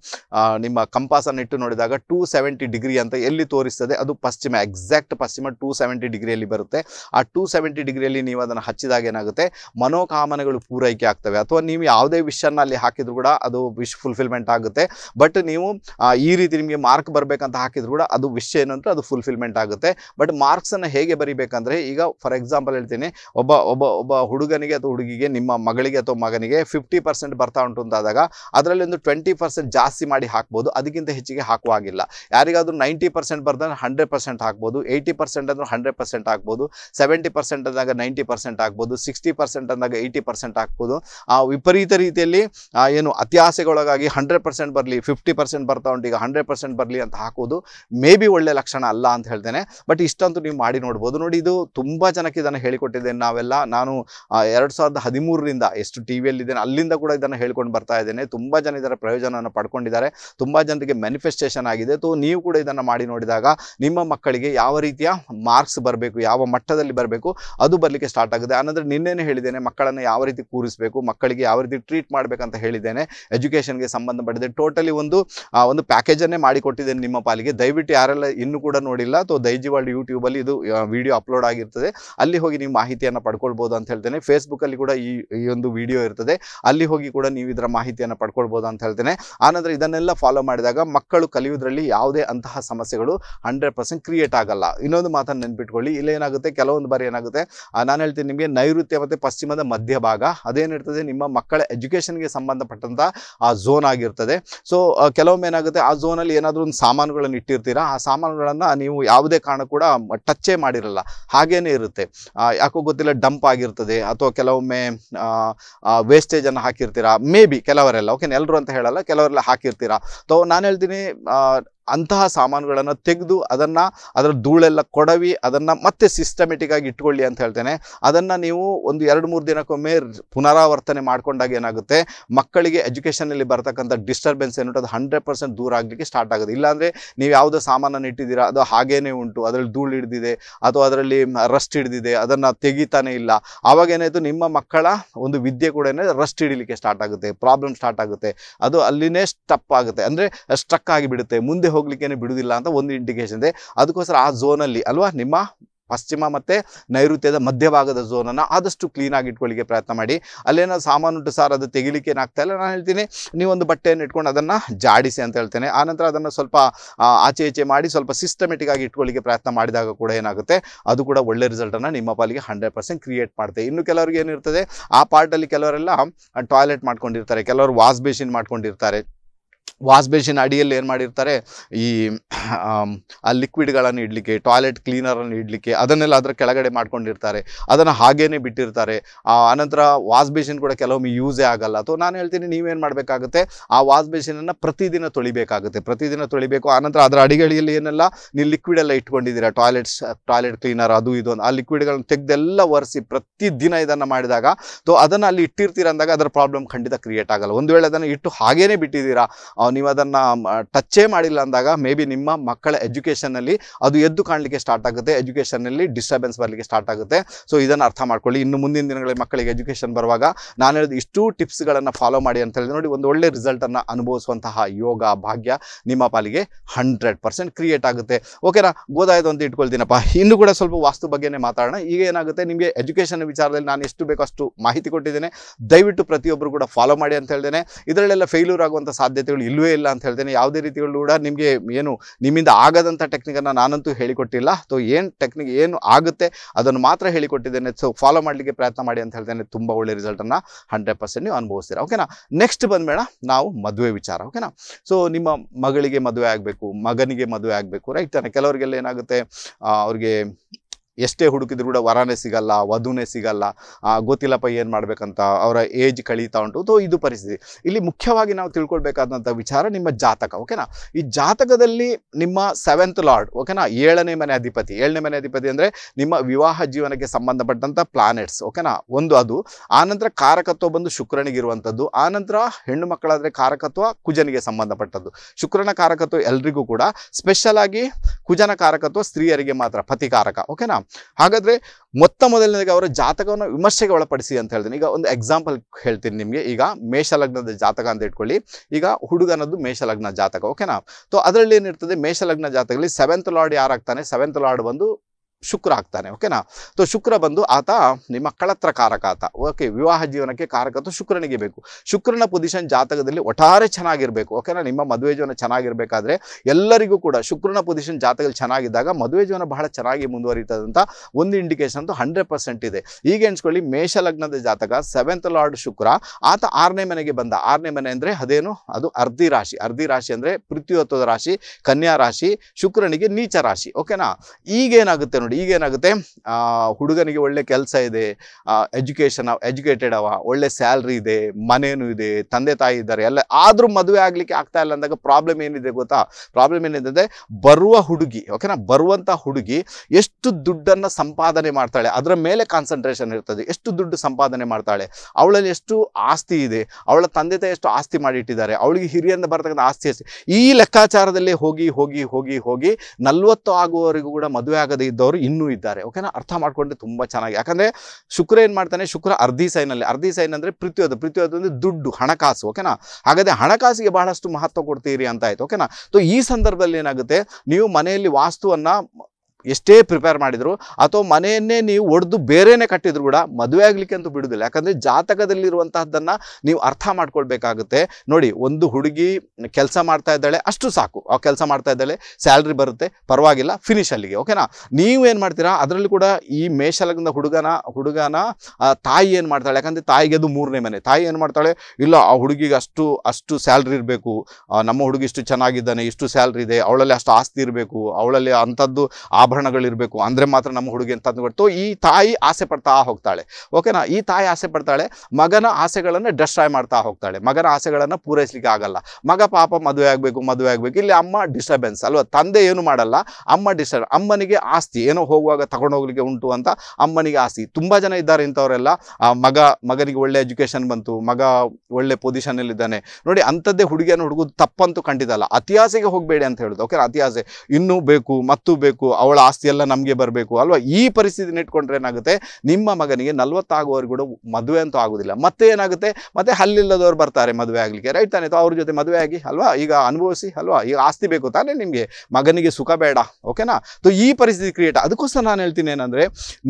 ನಿಮ್ಮ ಕಂಪಾಸನ್ನು ಇಟ್ಟು ನೋಡಿದಾಗ ಟೂ ಸೆವೆಂಟಿ ಡಿಗ್ರಿ ಅಂತ ಎಲ್ಲಿ ತೋರಿಸ್ತದೆ ಅದು ಪಶ್ಚಿಮ ಎಕ್ಸಾಕ್ಟ್ ಪಶ್ಚಿಮ ಟೂ ಸೆವೆಂಟಿ ಡಿಗ್ರಿಯಲ್ಲಿ ಬರುತ್ತೆ ಆ ಟೂ ಸೆವೆಂಟಿ ಡಿಗ್ರಿಯಲ್ಲಿ ನೀವು ಅದನ್ನು ಹಚ್ಚಿದಾಗ ಏನಾಗುತ್ತೆ ಮನೋಕಾಮನೆಗಳು ಪೂರೈಕೆ ಆಗ್ತವೆ ಅಥವಾ ನೀವು ಯಾವುದೇ ವಿಷನ್ನ ಅಲ್ಲಿ ಹಾಕಿದ್ರು ಕೂಡ ಅದು ವಿಶ್ ಫುಲ್ಫಿಲ್ಮೆಂಟ್ ಆಗುತ್ತೆ ಬಟ್ ನೀವು ಈ ರೀತಿ ನಿಮಗೆ ಮಾರ್ಕ್ ಬರಬೇಕಂತ ಹಾಕಿದ್ರು ಕೂಡ ಅದು ವಿಷಯ ಏನಂದ್ರೆ ಅದು ಫುಲ್ಫಿಲ್ಮೆಂಟ್ ಆಗುತ್ತೆ ಬಟ್ ಮಾರ್ಕ್ಸನ್ನು ಹೇಗೆ ಬರೀಬೇಕಂದ್ರೆ ಈಗ ಫಾರ್ ಎಕ್ಸಾಂಪಲ್ ಹೇಳ್ತೀನಿ ಒಬ್ಬ ಒಬ್ಬ ಒಬ್ಬ ಹುಡುಗನಿಗೆ ಅಥವಾ ಹುಡುಗಿಗೆ ನಿಮ್ಮ ಮಗಳಿಗೆ ಅಥವಾ ಮಗನಿಗೆ ಫಿಫ್ಟಿ ಪರ್ಸೆಂಟ್ ಬರ್ತಾ ಉಂಟು ಅಂತಾದಾಗ ಅದರಲ್ಲಿ ಒಂದು ಟ್ವೆಂಟಿ ಪರ್ಸೆಂಟ್ ಜಾಸ್ತಿ ಮಾಡಿ ಹಾಕ್ಬೋದು ಅದಕ್ಕಿಂತ ಹೆಚ್ಚಿಗೆ ಹಾಕುವಾಗಿಲ್ಲ ಯಾರಿಗಾದ್ರೂ ನೈಂಟಿ ಪರ್ಸೆಂಟ್ ಬರ್ದಂದ್ರೆ ಹಂಡ್ರೆಡ್ ಪರ್ಸೆಂಟ್ ಹಾಕ್ಬೋದು ಏಯ್ಟಿ ಪರ್ಸೆಂಟ್ ಅಂದ್ರೆ ಹಂಡ್ರೆಡ್ ಪರ್ಸೆಂಟ್ ಹಾಕ್ಬೋದು ಸೆವೆಂಟಿ ಪರ್ಸೆಂಟ್ ಅಂದಾಗ ನೈಂಟಿ ಪರ್ಸೆಂಟ್ ಆಗ್ಬೋದು ಸಿಕ್ಸ್ಟಿ ಪರ್ಸೆಂಟ್ ಅಂದಾಗ ಏಯ್ಟಿ ಪರ್ಸೆಂಟ್ ಹಾಕ್ಬೋದು ವಿಪರೀತ ರೀತಿಯಲ್ಲಿ ಏನು ಅತ್ಯಾಸೆಗೊಳಗಾಗಿ ಹಂಡ್ರೆಡ್ ಪರ್ಸೆಂಟ್ ಬರಲಿ ಫಿಫ್ಟಿ ಪರ್ಸೆಂಟ್ ಬರ್ತಾ ಉಂಟು ಈಗ ಹಂಡ್ರೆಡ್ ಪರ್ಸೆಂಟ್ ಬರಲಿ ಅಂತ ಹಾಕೋದು ಮೇ ಬಿ ಒಳ್ಳೆ ಲಕ್ಷಣ ಅಲ್ಲ ಅಂತ ಹೇಳ್ತೇನೆ ಬಟ್ ಇಷ್ಟಂತೂ ನೀವು ಮಾಡಿ ನೋಡ್ಬೋದು ನೋಡಿ ಇದು ತುಂಬ ಜನಕ್ಕೆ ಇದನ್ನು ಹೇಳಿಕೊಟ್ಟಿದ್ದೇನೆ ನಾವೆಲ್ಲ ನಾನು ಎರಡು ಸಾವಿರದ ಹದಿಮೂರರಿಂದ ಎಷ್ಟು ಟಿ ವಿಯಲ್ಲಿದ್ದೇನೆ ಅಲ್ಲಿಂದ ಕೂಡ ಇದನ್ನು ಹೇಳ್ಕೊಂಡು ಬರ್ತಾ ಇದ್ದೇನೆ ತುಂಬ ಜನ ಇದರ ಪ್ರಯೋಜನವನ್ನು ಪಡ್ಕೊಂಡಿದ್ದಾರೆ ತುಂಬ ಜನರಿಗೆ ಮ್ಯಾನಿಫೆಸ್ಟೇಷನ್ ಆಗಿದೆ ತೋ ನೀವು ಕೂಡ ಇದನ್ನು ಮಾಡಿ ನೋಡಿದಾಗ ನಿಮ್ಮ ಮಕ್ಕಳಿಗೆ ಯಾವ ರೀತಿಯ ಮಾರ್ಕ್ಸ್ ಬರಬೇಕು ಯಾವ ಮಟ್ಟದಲ್ಲಿ ಬರಬೇಕು ಅದು ಬರಲಿಕ್ಕೆ ಸ್ಟಾರ್ಟ್ ಆಗುತ್ತೆ ಅನ್ನೋದ್ರೆ ನಿನ್ನೆನೇ ಹೇಳಿದ್ದೇನೆ ಮಕ್ಕಳನ್ನು ಯಾವ ರೀತಿ ಕೂರಿಸಬೇಕು ಮಕ್ಕಳಿಗೆ ಯಾವ ರೀತಿ ಟ್ರೀಟ್ ಮಾಡಬೇಕಂತ ಹೇಳಿದ್ದೇನೆ ಎಜುಕೇಷನ್ಗೆ ಸಂಬಂಧಪಟ್ಟ ಪಡೆದೆ ಟೋಟಲಿ ಒಂದು ಆ ಒಂದು ಪ್ಯಾಕೇಜನ್ನೇ ಮಾಡಿಕೊಟ್ಟಿದ್ದೇನೆ ನಿಮ್ಮ ಪಾಲಿಗೆ ದಯವಿಟ್ಟು ಯಾರೆಲ್ಲ ಇನ್ನೂ ಕೂಡ ನೋಡಿಲ್ಲ ಅಥವಾ ದೈಜಿ ವರ್ಲ್ಡ್ ಯೂಟ್ಯೂಬಲ್ಲಿ ಇದು ವಿಡಿಯೋ ಅಪ್ಲೋಡ್ ಆಗಿರ್ತದೆ ಅಲ್ಲಿ ಹೋಗಿ ನೀವು ಮಾಹಿತಿಯನ್ನು ಪಡ್ಕೊಳ್ಬೋದು ಅಂತ ಹೇಳ್ತೇನೆ ಫೇಸ್ಬುಕ್ಕಲ್ಲಿ ಕೂಡ ಈ ಈ ಒಂದು ವಿಡಿಯೋ ಇರ್ತದೆ ಅಲ್ಲಿ ಹೋಗಿ ಕೂಡ ನೀವು ಇದರ ಮಾಹಿತಿಯನ್ನು ಪಡ್ಕೊಳ್ಬೋದು ಅಂತ ಹೇಳ್ತೇನೆ ಆನಂತರ ಇದನ್ನೆಲ್ಲ ಫಾಲೋ ಮಾಡಿದಾಗ ಮಕ್ಕಳು ಕಲಿಯುವುದರಲ್ಲಿ ಯಾವುದೇ ಅಂತಹ ಸಮಸ್ಯೆಗಳು ಹಂಡ್ರೆಡ್ ಪರ್ಸೆಂಟ್ ಕ್ರಿಯೇಟ್ ಆಗಲ್ಲ ಇನ್ನೊಂದು ಮಾತನ್ನು ನೆನ್ಪಿಟ್ಕೊಳ್ಳಿ ಏನಾಗುತ್ತೆ ಕೆಲವೊಂದು ಬಾರಿ ಏನಾಗುತ್ತೆ ನಾನು ಹೇಳ್ತೀನಿ ನಿಮಗೆ ನೈಋತ್ಯ ಮತ್ತು ಪಶ್ಚಿಮದ ಮಧ್ಯಭಾಗ ಅದೇನಿರ್ತದೆ ನಿಮ್ಮ ಮಕ್ಕಳ ಎಜುಕೇಷನ್ಗೆ ಸಂಬಂಧಪಟ್ಟಂಥ ಆ ಝೋನ್ ಆಗಿರ್ತದೆ ಇರ್ತದೆ ಸೊ ಕೆಲವೊಮ್ಮೆ ಏನಾಗುತ್ತೆ ಆ ಝೋನಲ್ಲಿ ಏನಾದರೂ ಒಂದು ಸಾಮಾನುಗಳನ್ನು ಇಟ್ಟಿರ್ತೀರಾ ಆ ಸಾಮಾನುಗಳನ್ನು ನೀವು ಯಾವುದೇ ಕಾರಣ ಕೂಡ ಟಚ್ಚೇ ಮಾಡಿರಲ್ಲ ಹಾಗೇನೆ ಇರುತ್ತೆ ಯಾಕೋ ಗೊತ್ತಿಲ್ಲ ಡಂಪ್ ಆಗಿರ್ತದೆ ಅಥವಾ ಕೆಲವೊಮ್ಮೆ ವೇಸ್ಟೇಜ್ ಅನ್ನು ಹಾಕಿರ್ತೀರಾ ಮೇ ಬಿ ಕೆಲವರೆಲ್ಲ ಓಕೆ ಎಲ್ಲರೂ ಅಂತ ಹೇಳಲ್ಲ ಕೆಲವರೆಲ್ಲ ಹಾಕಿರ್ತೀರಾ ಸೊ ನಾನು ಹೇಳ್ತೀನಿ ಅಂತಹ ಸಾಮಾನುಗಳನ್ನು ತೆಗೆದು ಅದನ್ನು ಅದರ ಧೂಳೆಲ್ಲ ಕೊಡವಿ ಅದನ್ನು ಮತ್ತೆ ಸಿಸ್ಟಮೆಟಿಕ್ಕಾಗಿ ಇಟ್ಕೊಳ್ಳಿ ಅಂತ ಹೇಳ್ತೇನೆ ಅದನ್ನು ನೀವು ಒಂದು ಎರಡು ಮೂರು ದಿನಕ್ಕೊಮ್ಮೆ ಪುನರಾವರ್ತನೆ ಮಾಡಿಕೊಂಡಾಗ ಏನಾಗುತ್ತೆ ಮಕ್ಕಳಿಗೆ ಎಜುಕೇಷನಲ್ಲಿ ಬರ್ತಕ್ಕಂಥ ಡಿಸ್ಟರ್ಬೆನ್ಸ್ ಏನುಂಟು ಅದು ಹಂಡ್ರೆಡ್ ಪರ್ಸೆಂಟ್ ದೂರ ಆಗಲಿಕ್ಕೆ ಸ್ಟಾರ್ಟ್ ಆಗುತ್ತೆ ಇಲ್ಲಾಂದರೆ ನೀವು ಯಾವುದೋ ಸಾಮಾನನ್ನು ಇಟ್ಟಿದ್ದೀರಾ ಅದು ಹಾಗೇನೇ ಉಂಟು ಅದರಲ್ಲಿ ಧೂಳು ಹಿಡಿದಿದೆ ಅಥವಾ ಅದರಲ್ಲಿ ರಸ್ಟ್ ಹಿಡಿದಿದೆ ಅದನ್ನು ತೆಗಿತಾನೆ ಇಲ್ಲ ಆವಾಗ ಏನಾಯಿತು ನಿಮ್ಮ ಮಕ್ಕಳ ಒಂದು ವಿದ್ಯೆ ಕೂಡ ರಸ್ಟ್ ಹಿಡಿಲಿಕ್ಕೆ ಸ್ಟಾರ್ಟ್ ಆಗುತ್ತೆ ಪ್ರಾಬ್ಲಮ್ ಸ್ಟಾರ್ಟ್ ಆಗುತ್ತೆ ಅದು ಅಲ್ಲಿನೇ ಸ್ಟಪ್ ಆಗುತ್ತೆ ಅಂದರೆ ಸ್ಟ್ರಕ್ ಆಗಿಬಿಡುತ್ತೆ ಮುಂದೆ ಹೋಗ್ಲಿಕ್ಕೆ ಬಿಡುವುದಿಲ್ಲ ಅಂತ ಒಂದು ಇಂಡಿಕೇಶನ್ ಇದೆ ಅದಕ್ಕೋಸ್ಕರ ಆ ಝೋನಲ್ಲಿ ಅಲ್ವಾ ನಿಮ್ಮ ಪಶ್ಚಿಮ ಮತ್ತು ನೈಋತ್ಯದ ಮಧ್ಯಭಾಗದ ಝೋನನ್ನು ಆದಷ್ಟು ಕ್ಲೀನಾಗಿ ಇಟ್ಕೊಳ್ಳಿಕ್ಕೆ ಪ್ರಯತ್ನ ಮಾಡಿ ಅಲ್ಲೇನೋ ಸಾಮಾನುಂಟು ಸಾರ್ ಅದು ತೆಗಿಲಿಕ್ಕೆ ಏನಾಗ್ತಾ ಇಲ್ಲ ನಾನು ಹೇಳ್ತೀನಿ ನೀವೊಂದು ಬಟ್ಟೆಯನ್ನು ಇಟ್ಕೊಂಡು ಅದನ್ನು ಜಾಡಿಸಿ ಅಂತ ಹೇಳ್ತೇನೆ ಆ ನಂತರ ಅದನ್ನು ಸ್ವಲ್ಪ ಆಚೆ ಈಚೆ ಮಾಡಿ ಸ್ವಲ್ಪ ಸಿಸ್ಟಮೆಟಿಕ್ ಆಗಿ ಇಟ್ಕೊಳ್ಳಿಕ್ಕೆ ಪ್ರಯತ್ನ ಮಾಡಿದಾಗ ಕೂಡ ಏನಾಗುತ್ತೆ ಅದು ಕೂಡ ಒಳ್ಳೆ ರಿಸಲ್ಟನ್ನು ನಿಮ್ಮ ಪಾಲಿಗೆ ಹಂಡ್ರೆಡ್ ಪರ್ಸೆಂಟ್ ಕ್ರಿಯೇಟ್ ಮಾಡ್ತೇವೆ ಇನ್ನು ಕೆಲವರಿಗೆ ಏನಿರ್ತದೆ ಆ ಪಾರ್ಟಲ್ಲಿ ಕೆಲವರೆಲ್ಲ ಟಾಯ್ಲೆಟ್ ಮಾಡ್ಕೊಂಡಿರ್ತಾರೆ ಕೆಲವರು ವಾಶ್ ಬೇಸಿನ್ ಮಾಡ್ಕೊಂಡಿರ್ತಾರೆ ವಾಶ್ ಬೇಸಿನ್ ಅಡಿಯಲ್ಲಿ ಏನು ಮಾಡಿರ್ತಾರೆ ಈ ಆ ಲಿಕ್ವಿಡ್ಗಳನ್ನು ಇಡಲಿಕ್ಕೆ ಟಾಯ್ಲೆಟ್ ಕ್ಲೀನರನ್ನು ಇಡಲಿಕ್ಕೆ ಅದನ್ನೆಲ್ಲ ಅದರ ಕೆಳಗಡೆ ಮಾಡ್ಕೊಂಡಿರ್ತಾರೆ ಅದನ್ನು ಹಾಗೇ ಬಿಟ್ಟಿರ್ತಾರೆ ಆನಂತರ ವಾಶ್ ಬೇಸಿನ್ ಕೂಡ ಕೆಲವೊಮ್ಮೆ ಯೂಸೇ ಆಗಲ್ಲ ಅಥವಾ ನಾನು ಹೇಳ್ತೀನಿ ನೀವೇನು ಮಾಡಬೇಕಾಗುತ್ತೆ ಆ ವಾಶ್ ಬೇಸಿನನ್ನು ಪ್ರತಿದಿನ ತೊಳಿಬೇಕಾಗುತ್ತೆ ಪ್ರತಿದಿನ ತೊಳಿಬೇಕು ಆನಂತರ ಅದರ ಅಡಿಗಳಿಯಲ್ಲಿ ಏನೆಲ್ಲ ನೀವು ಲಿಕ್ವಿಡ್ ಎಲ್ಲ ಇಟ್ಕೊಂಡಿದ್ದೀರಾ ಟಾಯ್ಲೆಟ್ಸ್ ಟಾಯ್ಲೆಟ್ ಕ್ಲೀನರ್ ಅದು ಇದು ಆ ಲಿಕ್ವಿಡ್ಗಳನ್ನು ತೆಗೆದೆಲ್ಲ ಒರೆಸಿ ಪ್ರತಿದಿನ ಇದನ್ನು ಮಾಡಿದಾಗ ಸೊ ಅದನ್ನು ಅಲ್ಲಿ ಇಟ್ಟಿರ್ತೀರ ಅಂದಾಗ ಅದರ ಪ್ರಾಬ್ಲಮ್ ಖಂಡಿತ ಕ್ರಿಯೇಟ್ ಆಗಲ್ಲ ಒಂದು ವೇಳೆ ಅದನ್ನು ಇಟ್ಟು ಹಾಗೇನೆ ಬಿಟ್ಟಿದ್ದೀರಾ ನೀವು ಅದನ್ನು ಟಚ್ಚೇ ಮಾಡಿಲ್ಲ ಅಂದಾಗ ಮೇ ಬಿ ನಿಮ್ಮ ಮಕ್ಕಳ ಎಜುಕೇಷನಲ್ಲಿ ಅದು ಎದ್ದು ಕಾಣಲಿಕ್ಕೆ ಸ್ಟಾರ್ಟ್ ಆಗುತ್ತೆ ಎಜುಕೇಷನಲ್ಲಿ ಡಿಸ್ಟರ್ಬೆನ್ಸ್ ಬರಲಿಕ್ಕೆ ಸ್ಟಾರ್ಟ್ ಆಗುತ್ತೆ ಸೊ ಇದನ್ನು ಅರ್ಥ ಮಾಡ್ಕೊಳ್ಳಿ ಇನ್ನು ಮುಂದಿನ ದಿನಗಳಲ್ಲಿ ಮಕ್ಕಳಿಗೆ ಎಜುಕೇಷನ್ ಬರುವಾಗ ನಾನು ಹೇಳಿದ ಇಷ್ಟು ಟಿಪ್ಸ್ಗಳನ್ನು ಫಾಲೋ ಮಾಡಿ ಅಂತ ಹೇಳಿದ್ರೆ ನೋಡಿ ಒಂದು ಒಳ್ಳೆ ರಿಸಲ್ಟನ್ನು ಅನುಭವಿಸುವಂತಹ ಯೋಗ ಭಾಗ್ಯ ನಿಮ್ಮ ಪಾಲಿಗೆ ಹಂಡ್ರೆಡ್ ಪರ್ಸೆಂಟ್ ಕ್ರಿಯೇಟ್ ಆಗುತ್ತೆ ಓಕೆನಾ ಗೋದಾಯದ ಅಂತ ಇಟ್ಕೊಳ್ತೀನಪ್ಪ ಇನ್ನು ಕೂಡ ಸ್ವಲ್ಪ ವಾಸ್ತು ಬಗ್ಗೆನೇ ಮಾತಾಡೋಣ ಈಗ ಏನಾಗುತ್ತೆ ನಿಮಗೆ ಎಜುಕೇಷನ್ ವಿಚಾರದಲ್ಲಿ ನಾನು ಎಷ್ಟು ಬೇಕೋ ಅಷ್ಟು ಮಾಹಿತಿ ಕೊಟ್ಟಿದ್ದೇನೆ ದಯವಿಟ್ಟು ಪ್ರತಿಯೊಬ್ಬರು ಕೂಡ ಫಾಲೋ ಮಾಡಿ ಅಂತ ಹೇಳ್ದೇನೆ ಇದರಲ್ಲೆಲ್ಲ ಫೇಲ್ಯೂರ್ ಆಗುವಂಥ ಸಾಧ್ಯತೆಗಳು ಇಲ್ಲವೇ ಇಲ್ಲ ಅಂತ ಹೇಳ್ತೇನೆ ಯಾವುದೇ ರೀತಿಗಳು ಕೂಡ ನಿಮಗೆ ಏನು ನಿಮ್ಮಿಂದ ಆಗದಂಥ ಟೆಕ್ನಿಕನ್ನು ನಾನಂತೂ ಹೇಳಿಕೊಟ್ಟಿಲ್ಲ ಸೊ ಏನು ಟೆಕ್ನಿಕ್ ಏನು ಆಗುತ್ತೆ ಅದನ್ನು ಮಾತ್ರ ಹೇಳಿಕೊಟ್ಟಿದ್ದೇನೆ ಸೊ ಫಾಲೋ ಮಾಡಲಿಕ್ಕೆ ಪ್ರಯತ್ನ ಮಾಡಿ ಅಂತ ಹೇಳ್ತೇನೆ ತುಂಬ ಒಳ್ಳೆ ರಿಸಲ್ಟನ್ನು ಹಂಡ್ರೆಡ್ ಪರ್ಸೆಂಟ್ ನೀವು ಅನುಭವಿಸ್ತೀರಾ ಓಕೆನಾ ನೆಕ್ಸ್ಟ್ ಬಂದ್ಬೇಡ ನಾವು ಮದುವೆ ವಿಚಾರ ಓಕೆನಾ ಸೊ ನಿಮ್ಮ ಮಗಳಿಗೆ ಮದುವೆ ಆಗಬೇಕು ಮಗನಿಗೆ ಮದುವೆ ಆಗಬೇಕು ರೈಟ್ ತಾನೆ ಕೆಲವರಿಗೆಲ್ಲ ಏನಾಗುತ್ತೆ ಅವ್ರಿಗೆ ಎಷ್ಟೇ ಹುಡುಕಿದ್ರು ಕೂಡ ವರನೇ ಸಿಗಲ್ಲ ವಧುನೇ ಸಿಗಲ್ಲ ಗೊತ್ತಿಲ್ಲಪ್ಪ ಏನು ಮಾಡಬೇಕಂತ ಅವರ ಏಜ್ ಕಳೀತಾ ಉಂಟು ಸೊ ಇದು ಪರಿಸ್ಥಿತಿ ಇಲ್ಲಿ ಮುಖ್ಯವಾಗಿ ನಾವು ತಿಳ್ಕೊಳ್ಬೇಕಾದಂಥ ವಿಚಾರ ನಿಮ್ಮ ಜಾತಕ ಓಕೆನಾ ಈ ಜಾತಕದಲ್ಲಿ ನಿಮ್ಮ ಸೆವೆಂತ್ ಲಾರ್ಡ್ ಓಕೆನಾ ಏಳನೇ ಮನೆ ಅಧಿಪತಿ ಏಳನೇ ಮನೆ ಅಧಿಪತಿ ಅಂದರೆ ನಿಮ್ಮ ವಿವಾಹ ಜೀವನಕ್ಕೆ ಸಂಬಂಧಪಟ್ಟಂಥ ಪ್ಲಾನೆಟ್ಸ್ ಓಕೆನಾ ಒಂದು ಅದು ಆನಂತರ ಕಾರಕತ್ವ ಬಂದು ಶುಕ್ರನಿಗಿರುವಂಥದ್ದು ಆನಂತರ ಹೆಣ್ಣು ಮಕ್ಕಳಾದರೆ ಕಾರಕತ್ವ ಕುಜನಿಗೆ ಸಂಬಂಧಪಟ್ಟದ್ದು ಶುಕ್ರನ ಕಾರಕತ್ವ ಎಲ್ರಿಗೂ ಕೂಡ ಸ್ಪೆಷಲಾಗಿ ಕುಜನ ಕಾರಕತ್ವ ಸ್ತ್ರೀಯರಿಗೆ ಮಾತ್ರ ಪತಿಕಾರಕ ಓಕೆನಾ ಹಾಗಾದ್ರೆ ಮೊತ್ತ ಮೊದಲನೇದಾಗಿ ಅವರ ಜಾತಕವನ್ನು ವಿಮರ್ಶೆಗೆ ಒಳಪಡಿಸಿ ಅಂತ ಹೇಳ್ತೀನಿ ಈಗ ಒಂದು ಎಕ್ಸಾಂಪಲ್ ಹೇಳ್ತೀನಿ ನಿಮಗೆ ಈಗ ಮೇಷಲಗ್ನದ ಜಾತಕ ಅಂತ ಇಟ್ಕೊಳ್ಳಿ ಈಗ ಹುಡುಗನದ್ದು ಮೇಷಲಗ್ನ ಜಾತಕ ಓಕೆನಾ ಸೊ ಅದರಲ್ಲಿ ಏನಿರ್ತದೆ ಮೇಷಲಗ್ನ ಜಾತಕಲ್ಲಿ ಸೆವೆಂತ್ ಲಾರ್ಡ್ ಯಾರಾಗ್ತಾನೆ ಸೆವೆಂತ್ ಲಾರ್ಡ್ ಬಂದು ಶುಕ್ರ ಆಗ್ತಾನೆ ಓಕೆನಾ ಸೊ ಶುಕ್ರ ಬಂದು ಆತ ನಿಮ್ಮ ಕಳತ್ರ ಕಾರಕ ಆತ ಓಕೆ ವಿವಾಹ ಜೀವನಕ್ಕೆ ಕಾರಕತ್ವ ಶುಕ್ರನಿಗೆ ಬೇಕು ಶುಕ್ರನ ಪೊಸಿಷನ್ ಜಾತಕದಲ್ಲಿ ಒಟ್ಟಾರೆ ಚೆನ್ನಾಗಿರಬೇಕು ಓಕೆನಾ ನಿಮ್ಮ ಮದುವೆ ಜೀವನ ಚೆನ್ನಾಗಿರಬೇಕಾದ್ರೆ ಎಲ್ಲರಿಗೂ ಕೂಡ ಶುಕ್ರನ ಪೊಸಿಷನ್ ಜಾತಕದಲ್ಲಿ ಚೆನ್ನಾಗಿದ್ದಾಗ ಮದುವೆ ಜೀವನ ಬಹಳ ಚೆನ್ನಾಗಿ ಮುಂದುವರಿತದಂತ ಒಂದು ಇಂಡಿಕೇಶನ್ ಅಂತೂ ಹಂಡ್ರೆಡ್ ಪರ್ಸೆಂಟ್ ಇದೆ ಈಗ ಎಣಿಸ್ಕೊಳ್ಳಿ ಮೇಷ ಲಗ್ನದ ಜಾತಕ ಸೆವೆಂತ್ ಲಾರ್ಡ್ ಶುಕ್ರ ಆತ ಆರನೇ ಮನೆಗೆ ಬಂದ ಆರನೇ ಮನೆ ಅಂದರೆ ಅದೇನು ಅದು ಅರ್ಧಿ ರಾಶಿ ಅರ್ಧಿ ರಾಶಿ ಅಂದರೆ ಪೃಥ್ವಿತ್ವದ ರಾಶಿ ಕನ್ಯಾ ರಾಶಿ ಶುಕ್ರನಿಗೆ ನೀಚ ರಾಶಿ ಓಕೆನಾ ಈಗೇನಾಗುತ್ತೆ ನೋಡಿ ಮಾಡಿ ಈಗೇನಾಗುತ್ತೆ ಹುಡುಗನಿಗೆ ಒಳ್ಳೆ ಕೆಲಸ ಇದೆ ಎಜುಕೇಷನ್ ಎಜುಕೇಟೆಡ್ ಅವ ಒಳ್ಳೆ ಸ್ಯಾಲ್ರಿ ಇದೆ ಮನೇನೂ ಇದೆ ತಂದೆ ತಾಯಿ ಇದ್ದಾರೆ ಎಲ್ಲ ಆದರೂ ಮದುವೆ ಆಗಲಿಕ್ಕೆ ಆಗ್ತಾ ಇಲ್ಲ ಅಂದಾಗ ಪ್ರಾಬ್ಲಮ್ ಏನಿದೆ ಗೊತ್ತಾ ಪ್ರಾಬ್ಲಮ್ ಏನಿದೆ ಬರುವ ಹುಡುಗಿ ಓಕೆನಾ ಬರುವಂಥ ಹುಡುಗಿ ಎಷ್ಟು ದುಡ್ಡನ್ನು ಸಂಪಾದನೆ ಮಾಡ್ತಾಳೆ ಅದರ ಮೇಲೆ ಕಾನ್ಸಂಟ್ರೇಷನ್ ಇರ್ತದೆ ಎಷ್ಟು ದುಡ್ಡು ಸಂಪಾದನೆ ಮಾಡ್ತಾಳೆ ಅವಳಲ್ಲಿ ಎಷ್ಟು ಆಸ್ತಿ ಇದೆ ಅವಳ ತಂದೆ ತಾಯಿ ಎಷ್ಟು ಆಸ್ತಿ ಮಾಡಿಟ್ಟಿದ್ದಾರೆ ಅವಳಿಗೆ ಹಿರಿಯಂದ ಬರ್ತಕ್ಕಂಥ ಆಸ್ತಿ ಈ ಲೆಕ್ಕಾಚಾರದಲ್ಲಿ ಹೋಗಿ ಹೋಗಿ ಹೋಗಿ ಹೋಗಿ ನಲ್ವತ್ತು ಆಗುವವರೆಗೂ ಕೂಡ ಮದುವೆ ಆಗದೇ ಇದ್ದವರು ಇನ್ನೂ ಇದ್ದಾರೆ ಓಕೆನಾ ಅರ್ಥ ಮಾಡ್ಕೊಂಡ್ರೆ ತುಂಬ ಚೆನ್ನಾಗಿ ಯಾಕಂದರೆ ಶುಕ್ರ ಏನು ಮಾಡ್ತಾನೆ ಶುಕ್ರ ಅರ್ಧಿ ಸೈನಲ್ಲಿ ಅರ್ಧಿ ಸೈನ್ ಅಂದರೆ ಪೃಥ್ವಿಯೋದು ಪೃಥ್ವಿಯೋದು ಅಂದರೆ ದುಡ್ಡು ಹಣಕಾಸು ಓಕೆನಾ ಹಾಗಾದರೆ ಹಣಕಾಸಿಗೆ ಬಹಳಷ್ಟು ಮಹತ್ವ ಕೊಡ್ತೀರಿ ಅಂತ ಆಯ್ತು ಓಕೆನಾ ಸೊ ಈ ಸಂದರ್ಭದಲ್ಲಿ ಏನಾಗುತ್ತೆ ನೀವು ಮನೆಯಲ್ಲಿ ವಾಸ್ತುವನ್ನು ಎಷ್ಟೇ ಪ್ರಿಪೇರ್ ಮಾಡಿದ್ರು ಅಥವಾ ಮನೆಯನ್ನೇ ನೀವು ಒಡೆದು ಬೇರೆನೇ ಕಟ್ಟಿದ್ರು ಕೂಡ ಮದುವೆ ಆಗಲಿಕ್ಕೆ ಅಂತೂ ಬಿಡೋದಿಲ್ಲ ಯಾಕಂದರೆ ಜಾತಕದಲ್ಲಿರುವಂತಹದ್ದನ್ನು ನೀವು ಅರ್ಥ ಮಾಡ್ಕೊಳ್ಬೇಕಾಗುತ್ತೆ ನೋಡಿ ಒಂದು ಹುಡುಗಿ ಕೆಲಸ ಮಾಡ್ತಾ ಇದ್ದಾಳೆ ಅಷ್ಟು ಸಾಕು ಆ ಕೆಲಸ ಮಾಡ್ತಾ ಇದ್ದಾಳೆ ಸ್ಯಾಲ್ರಿ ಬರುತ್ತೆ ಪರವಾಗಿಲ್ಲ ಫಿನಿಶ್ ಅಲ್ಲಿಗೆ ಓಕೆನಾ ನೀವೇನು ಮಾಡ್ತೀರಾ ಅದರಲ್ಲಿ ಕೂಡ ಈ ಮೇಷಲಗದ ಹುಡುಗನ ಹುಡುಗನ ತಾಯಿ ಏನು ಮಾಡ್ತಾಳೆ ಯಾಕಂದರೆ ತಾಯಿಗೆ ಅದು ಮೂರನೇ ಮನೆ ತಾಯಿ ಏನು ಮಾಡ್ತಾಳೆ ಇಲ್ಲ ಆ ಹುಡುಗಿಗೆ ಅಷ್ಟು ಅಷ್ಟು ಸ್ಯಾಲ್ರಿ ಇರಬೇಕು ನಮ್ಮ ಹುಡುಗಿ ಇಷ್ಟು ಚೆನ್ನಾಗಿದ್ದಾನೆ ಇಷ್ಟು ಸ್ಯಾಲ್ರಿ ಇದೆ ಅವಳಲ್ಲಿ ಅಷ್ಟು ಆಸ್ತಿ ಇರಬೇಕು ಅವಳಲ್ಲಿ ಅಂಥದ್ದು ಆ ಆಭರಣಗಳಿರಬೇಕು ಅಂದರೆ ಮಾತ್ರ ನಮ್ಮ ಹುಡುಗಿ ಅಂತ ಅಂದ್ಬಿಟ್ಟು ಈ ತಾಯಿ ಆಸೆ ಪಡ್ತಾ ಹೋಗ್ತಾಳೆ ಓಕೆನಾ ಈ ತಾಯಿ ಆಸೆ ಪಡ್ತಾಳೆ ಮಗನ ಆಸೆಗಳನ್ನು ಡಿಸ್ಟ್ರಾಯ್ ಮಾಡ್ತಾ ಹೋಗ್ತಾಳೆ ಮಗನ ಆಸೆಗಳನ್ನು ಪೂರೈಸಲಿಕ್ಕೆ ಆಗಲ್ಲ ಮಗ ಪಾಪ ಮದುವೆ ಆಗಬೇಕು ಮದುವೆ ಆಗಬೇಕು ಇಲ್ಲಿ ಅಮ್ಮ ಡಿಸ್ಟರ್ಬೆನ್ಸ್ ಅಲ್ವಾ ತಂದೆ ಏನು ಮಾಡಲ್ಲ ಅಮ್ಮ ಡಿಸ್ಟರ್ಬ್ ಅಮ್ಮನಿಗೆ ಆಸ್ತಿ ಏನೋ ಹೋಗುವಾಗ ತಗೊಂಡು ಹೋಗ್ಲಿಕ್ಕೆ ಉಂಟು ಅಂತ ಅಮ್ಮನಿಗೆ ಆಸ್ತಿ ತುಂಬ ಜನ ಇದ್ದಾರೆ ಇಂಥವರೆಲ್ಲ ಮಗ ಮಗನಿಗೆ ಒಳ್ಳೆ ಎಜುಕೇಷನ್ ಬಂತು ಮಗ ಒಳ್ಳೆ ಪೊಸಿಷನಲ್ಲಿದ್ದಾನೆ ನೋಡಿ ಅಂಥದ್ದೇ ಹುಡುಗಿಯನ್ನು ಹುಡುಗು ತಪ್ಪಂತೂ ಕಂಡಿದ್ದಲ್ಲ ಅತಿಹಾಸಿಗೆ ಅತಿಯಾಸೆಗೆ ಹೋಗಬೇಡಿ ಅಂತ ಹೇಳೋದು ಓಕೆ ಅತಿಯಾಸೆ ಇನ್ನೂ ಬೇಕು ಮತ್ತೂ ಬೇಕು ಅವಳ ಆಸ್ತಿ ಎಲ್ಲ ನಮಗೆ ಬರಬೇಕು ಅಲ್ವಾ ಈ ಪರಿಸ್ಥಿತಿನ ಇಟ್ಕೊಂಡ್ರೆ ಏನಾಗುತ್ತೆ ನಿಮ್ಮ ಮಗನಿಗೆ ನಲವತ್ತಾಗುವವರು ಕೂಡ ಮದುವೆ ಅಂತೂ ಆಗೋದಿಲ್ಲ ಮತ್ತೆ ಏನಾಗುತ್ತೆ ಮತ್ತೆ ಹಲ್ಲಿಲ್ಲದವರು ಬರ್ತಾರೆ ಮದುವೆ ಆಗಲಿಕ್ಕೆ ರೈಟ್ ತಾನೆ ಅವ್ರ ಜೊತೆ ಮದುವೆ ಆಗಿ ಅಲ್ವಾ ಈಗ ಅನುಭವಿಸಿ ಅಲ್ವಾ ಈಗ ಆಸ್ತಿ ಬೇಕು ತಾನೇ ನಿಮಗೆ ಮಗನಿಗೆ ಸುಖ ಬೇಡ ಓಕೆನಾ ಸೊ ಈ ಪರಿಸ್ಥಿತಿ ಕ್ರಿಯೇಟ್ ಅದಕ್ಕೋಸ್ಕರ ನಾನು ಹೇಳ್ತೀನಿ ಏನಂದರೆ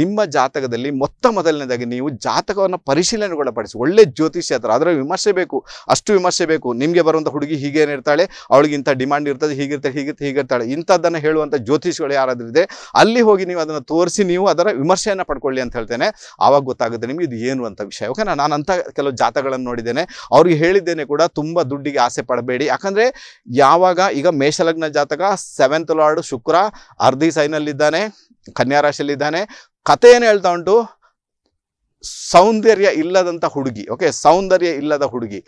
ನಿಮ್ಮ ಜಾತಕದಲ್ಲಿ ಮೊತ್ತ ಮೊದಲನೇದಾಗಿ ನೀವು ಜಾತಕವನ್ನು ಪರಿಶೀಲನೆಗೊಳಪಡಿಸಿ ಒಳ್ಳೆ ಜ್ಯೋತಿಷ್ಯ ಹತ್ರ ಅದರ ವಿಮರ್ಶೆ ಬೇಕು ಅಷ್ಟು ವಿಮರ್ಶೆ ಬೇಕು ನಿಮಗೆ ಬರುವಂಥ ಹುಡುಗಿ ಹೀಗೇನಿರ್ತಾಳೆ ಅವಳಿಗೆ ಡಿಮ್ಯಾಂಡ್ ಇರ್ತದೆ ಹೀಗಿರ್ತಾಳೆ ಹೀಗಿರ್ತಾಳೆ ಹೀಗಿರ್ತಾಳೆ ಇಂಥದ್ದನ್ನು ಹೇಳುವಂಥ ಜ್ಯೋತಿಷಿಗಳು ಯಾರಾದ್ರೂ ಇದೆ ಅಲ್ಲಿ ಹೋಗಿ ನೀವು ಅದನ್ನು ತೋರಿಸಿ ನೀವು ಅದರ ವಿಮರ್ಶೆಯನ್ನು ಪಡ್ಕೊಳ್ಳಿ ಅಂತ ಹೇಳ್ತೇನೆ ಆವಾಗ ಗೊತ್ತಾಗುತ್ತೆ ನಿಮಗೆ ಇದು ಏನು ಅಂತ ವಿಷಯ ಓಕೆನಾ ನಾನು ಅಂತ ಕೆಲವು ಜಾತಗಳನ್ನು ನೋಡಿದ್ದೇನೆ ಅವ್ರಿಗೆ ಹೇಳಿದ್ದೇನೆ ಕೂಡ ತುಂಬ ದುಡ್ಡಿಗೆ ಆಸೆ ಪಡಬೇಡಿ ಯಾಕಂದರೆ ಯಾವಾಗ ಈಗ ಮೇಷಲಗ್ನ ಜಾತಕ ಸೆವೆಂತ್ ಲಾರ್ಡ್ ಶುಕ್ರ ಅರ್ಧಿ ಸೈನಲ್ಲಿದ್ದಾನೆ ಕನ್ಯಾ ರಾಶಿಯಲ್ಲಿದ್ದಾನೆ ಕತೆ ಏನು ಹೇಳ್ತಾ ಉಂಟು ಸೌಂದರ್ಯ ಇಲ್ಲದಂಥ ಹುಡುಗಿ ಓಕೆ ಸೌಂದರ್ಯ ಇಲ್ಲದ ಹುಡುಗಿ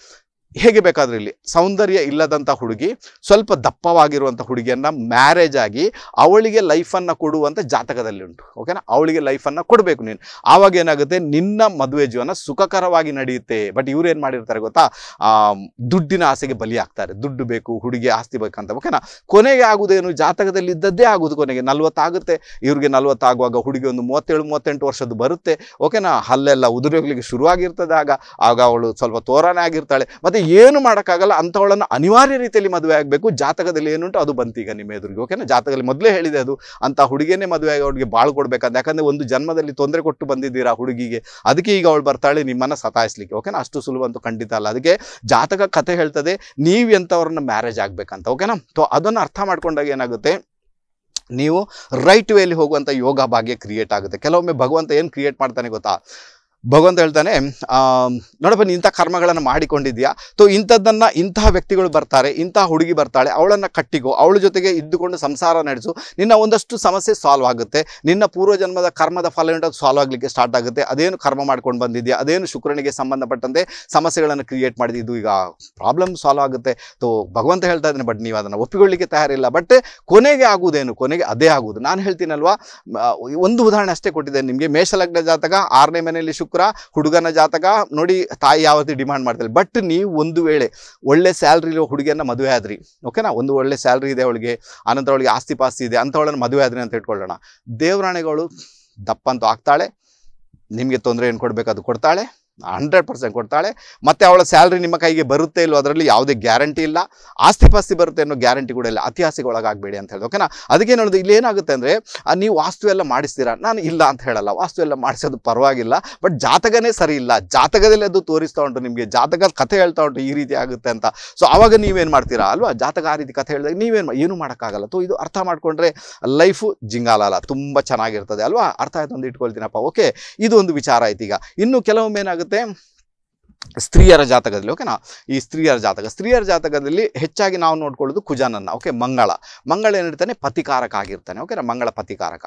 ಹೇಗೆ ಬೇಕಾದ್ರೂ ಇಲ್ಲಿ ಸೌಂದರ್ಯ ಇಲ್ಲದಂಥ ಹುಡುಗಿ ಸ್ವಲ್ಪ ದಪ್ಪವಾಗಿರುವಂಥ ಹುಡುಗಿಯನ್ನು ಮ್ಯಾರೇಜ್ ಆಗಿ ಅವಳಿಗೆ ಲೈಫನ್ನು ಕೊಡುವಂಥ ಜಾತಕದಲ್ಲಿ ಉಂಟು ಓಕೆನಾ ಅವಳಿಗೆ ಲೈಫನ್ನು ಕೊಡಬೇಕು ನೀನು ಆವಾಗ ಏನಾಗುತ್ತೆ ನಿನ್ನ ಮದುವೆ ಜೀವನ ಸುಖಕರವಾಗಿ ನಡೆಯುತ್ತೆ ಬಟ್ ಇವ್ರು ಏನು ಮಾಡಿರ್ತಾರೆ ಗೊತ್ತಾ ದುಡ್ಡಿನ ಆಸೆಗೆ ಬಲಿಯಾಗ್ತಾರೆ ದುಡ್ಡು ಬೇಕು ಹುಡುಗಿ ಆಸ್ತಿ ಬೇಕಂತ ಓಕೆನಾ ಕೊನೆಗೆ ಆಗುವುದೇನು ಜಾತಕದಲ್ಲಿ ಇದ್ದದ್ದೇ ಆಗೋದು ಕೊನೆಗೆ ನಲ್ವತ್ತಾಗುತ್ತೆ ಇವ್ರಿಗೆ ನಲ್ವತ್ತಾಗುವಾಗ ಹುಡುಗಿ ಒಂದು ಮೂವತ್ತೇಳು ಮೂವತ್ತೆಂಟು ವರ್ಷದ್ದು ಬರುತ್ತೆ ಓಕೆನಾ ಅಲ್ಲೆಲ್ಲ ಉದುರೋಗ್ಲಿಕ್ಕೆ ಶುರುವಾಗಿರ್ತದೆ ಆಗ ಆಗ ಅವಳು ಸ್ವಲ್ಪ ತೋರಾನೇ ಆಗಿರ್ತಾಳೆ ಮತ್ತು ಏನು ಮಾಡೋಕ್ಕಾಗಲ್ಲ ಅಂಥವಳನ್ನು ಅನಿವಾರ್ಯ ರೀತಿಯಲ್ಲಿ ಮದುವೆ ಆಗಬೇಕು ಜಾತಕದಲ್ಲಿ ಏನುಂಟು ಅದು ಬಂತು ಈಗ ನಿಮ್ಮ ಎದುರಿಗೆ ಓಕೆನಾ ಜಾತಕದಲ್ಲಿ ಮೊದಲೇ ಹೇಳಿದೆ ಅದು ಅಂತ ಹುಡುಗಿಯೇ ಮದುವೆ ಆಗಿ ಅವಳಿಗೆ ಬಾಳು ಕೊಡಬೇಕಂತ ಯಾಕಂದರೆ ಒಂದು ಜನ್ಮದಲ್ಲಿ ತೊಂದರೆ ಕೊಟ್ಟು ಬಂದಿದ್ದೀರಾ ಹುಡುಗಿಗೆ ಅದಕ್ಕೆ ಈಗ ಅವಳು ಬರ್ತಾಳೆ ನಿಮ್ಮನ್ನು ಸತಾಯಿಸ್ಲಿಕ್ಕೆ ಓಕೆನಾ ಅಷ್ಟು ಸುಲಭ ಅಂತೂ ಖಂಡಿತ ಅಲ್ಲ ಅದಕ್ಕೆ ಜಾತಕ ಕಥೆ ಹೇಳ್ತದೆ ನೀವು ಎಂಥವ್ರನ್ನ ಮ್ಯಾರೇಜ್ ಆಗಬೇಕಂತ ಓಕೆನಾ ಸೊ ಅದನ್ನು ಅರ್ಥ ಮಾಡ್ಕೊಂಡಾಗ ಏನಾಗುತ್ತೆ ನೀವು ರೈಟ್ ವೇಲಿ ಹೋಗುವಂಥ ಯೋಗ ಭಾಗ್ಯ ಕ್ರಿಯೇಟ್ ಆಗುತ್ತೆ ಕೆಲವೊಮ್ಮೆ ಭಗವಂತ ಏನು ಕ್ರಿಯೇಟ್ ಮಾಡ್ತಾನೆ ಗೊತ್ತಾ ಭಗವಂತ ಹೇಳ್ತಾನೆ ನೋಡಪ್ಪ ನೀನು ಇಂಥ ಕರ್ಮಗಳನ್ನು ಮಾಡಿಕೊಂಡಿದ್ಯಾ ತೋ ಇಂಥದ್ದನ್ನು ಇಂತಹ ವ್ಯಕ್ತಿಗಳು ಬರ್ತಾರೆ ಇಂತಹ ಹುಡುಗಿ ಬರ್ತಾಳೆ ಅವಳನ್ನು ಕಟ್ಟಿಗೋ ಅವಳ ಜೊತೆಗೆ ಇದ್ದುಕೊಂಡು ಸಂಸಾರ ನಡೆಸು ನಿನ್ನ ಒಂದಷ್ಟು ಸಮಸ್ಯೆ ಸಾಲ್ವ್ ಆಗುತ್ತೆ ನಿನ್ನ ಪೂರ್ವಜನ್ಮದ ಕರ್ಮದ ಫಲ ಸಾಲ್ವ್ ಆಗಲಿಕ್ಕೆ ಸ್ಟಾರ್ಟ್ ಆಗುತ್ತೆ ಅದೇನು ಕರ್ಮ ಮಾಡ್ಕೊಂಡು ಬಂದಿದ್ಯಾ ಅದೇನು ಶುಕ್ರನಿಗೆ ಸಂಬಂಧಪಟ್ಟಂತೆ ಸಮಸ್ಯೆಗಳನ್ನು ಕ್ರಿಯೇಟ್ ಮಾಡಿದ್ದು ಈಗ ಪ್ರಾಬ್ಲಮ್ ಸಾಲ್ವ್ ಆಗುತ್ತೆ ತೋ ಭಗವಂತ ಹೇಳ್ತಾ ಇದ್ದಾನೆ ಬಟ್ ನೀವು ಅದನ್ನು ಒಪ್ಪಿಕೊಳ್ಳಿಕ್ಕೆ ತಯಾರಿಲ್ಲ ಬಟ್ ಕೊನೆಗೆ ಆಗುವುದೇನು ಕೊನೆಗೆ ಅದೇ ಆಗುವುದು ನಾನು ಹೇಳ್ತೀನಲ್ವಾ ಒಂದು ಉದಾಹರಣೆ ಅಷ್ಟೇ ಕೊಟ್ಟಿದ್ದೇನೆ ನಿಮಗೆ ಮೇಷಲಗ್ನ ಜಾತಕ ಆರನೇ ಮನೆಯಲ್ಲಿ ಶುಕ್ರ ಶುಕ್ರ ಹುಡುಗನ ಜಾತಕ ನೋಡಿ ತಾಯಿ ಯಾವತ್ತಿ ಡಿಮ್ಯಾಂಡ್ ಮಾಡ್ತಾರೆ ಬಟ್ ನೀವು ಒಂದು ವೇಳೆ ಒಳ್ಳೆ ಸ್ಯಾಲ್ರಿ ಇರೋ ಹುಡುಗಿಯನ್ನು ಮದುವೆ ಆದ್ರಿ ಓಕೆನಾ ಒಂದು ಒಳ್ಳೆ ಸ್ಯಾಲ್ರಿ ಇದೆ ಅವಳಿಗೆ ಅನಂತರ ಅವಳಿಗೆ ಆಸ್ತಿ ಪಾಸ್ತಿ ಇದೆ ಅಂಥವಳನ್ನು ಮದುವೆ ಆದ್ರಿ ಅಂತ ಇಟ್ಕೊಳ್ಳೋಣ ದೇವರಾಣಿಗಳು ದಪ್ಪಂತೂ ಆಗ್ತಾಳೆ ನಿಮಗೆ ತೊಂದರೆ ಏನು ಕೊಡಬೇಕು ಅದು ಕೊಡ್ತಾಳೆ ಹಂಡ್ರೆಡ್ ಪರ್ಸೆಂಟ್ ಕೊಡ್ತಾಳೆ ಮತ್ತು ಅವಳ ಸ್ಯಾಲ್ರಿ ನಿಮ್ಮ ಕೈಗೆ ಬರುತ್ತೆ ಇಲ್ಲೋ ಅದರಲ್ಲಿ ಯಾವುದೇ ಗ್ಯಾರಂಟಿ ಇಲ್ಲ ಆಸ್ತಿ ಪಾಸ್ತಿ ಬರುತ್ತೆ ಅನ್ನೋ ಗ್ಯಾರಂಟಿ ಕೂಡ ಇಲ್ಲ ಅತಿಹಾಸಿಗೆ ಒಳಗಾಗಬೇಡಿ ಅಂತ ಹೇಳಿ ಓಕೆನಾ ಅದಕ್ಕೆ ನೋಡೋದು ಇಲ್ಲಿ ಏನಾಗುತ್ತೆ ಅಂದರೆ ನೀವು ವಾಸ್ತು ಎಲ್ಲ ಮಾಡಿಸ್ತೀರಾ ನಾನು ಇಲ್ಲ ಅಂತ ಹೇಳಲ್ಲ ವಾಸ್ತು ಎಲ್ಲ ಮಾಡಿಸೋದು ಪರವಾಗಿಲ್ಲ ಬಟ್ ಜಾತಕನೇ ಸರಿ ಇಲ್ಲ ಜಾತಕದಲ್ಲಿ ಅದು ತೋರಿಸ್ತಾ ಉಂಟು ನಿಮಗೆ ಜಾತಕದ ಕಥೆ ಹೇಳ್ತಾ ಉಂಟು ಈ ರೀತಿ ಆಗುತ್ತೆ ಅಂತ ಸೊ ಆವಾಗ ನೀವೇನು ಮಾಡ್ತೀರಾ ಅಲ್ವಾ ಜಾತಕ ಆ ರೀತಿ ಕಥೆ ಹೇಳಿದಾಗ ನೀವೇನು ಏನು ಮಾಡೋಕ್ಕಾಗಲ್ಲ ಸೊ ಇದು ಅರ್ಥ ಮಾಡಿಕೊಂಡ್ರೆ ಲೈಫು ಜಿಂಗಾಲಲ್ಲ ತುಂಬ ಚೆನ್ನಾಗಿರ್ತದೆ ಅಲ್ವಾ ಅರ್ಥ ಆಯ್ತು ಒಂದು ಇಟ್ಕೊಳ್ತೀನಪ್ಪ ಓಕೆ ಇದು ಒಂದು ವಿಚಾರ ಆಯ್ತು ಈಗ ಇನ್ನು ಕೆಲವೊಮ್ಮೆ ಏನಾಗುತ್ತೆ them. ಸ್ತ್ರೀಯರ ಜಾತಕದಲ್ಲಿ ಓಕೆನಾ ಈ ಸ್ತ್ರೀಯರ ಜಾತಕ ಸ್ತ್ರೀಯರ ಜಾತಕದಲ್ಲಿ ಹೆಚ್ಚಾಗಿ ನಾವು ನೋಡ್ಕೊಳ್ಳೋದು ಕುಜಾನನ್ನ ಓಕೆ ಮಂಗಳ ಮಂಗಳ ಏನಿರ್ತಾನೆ ಪತಿಕಾರಕ ಆಗಿರ್ತಾನೆ ಓಕೆನಾ ಮಂಗಳ ಪತಿಕಾರಕ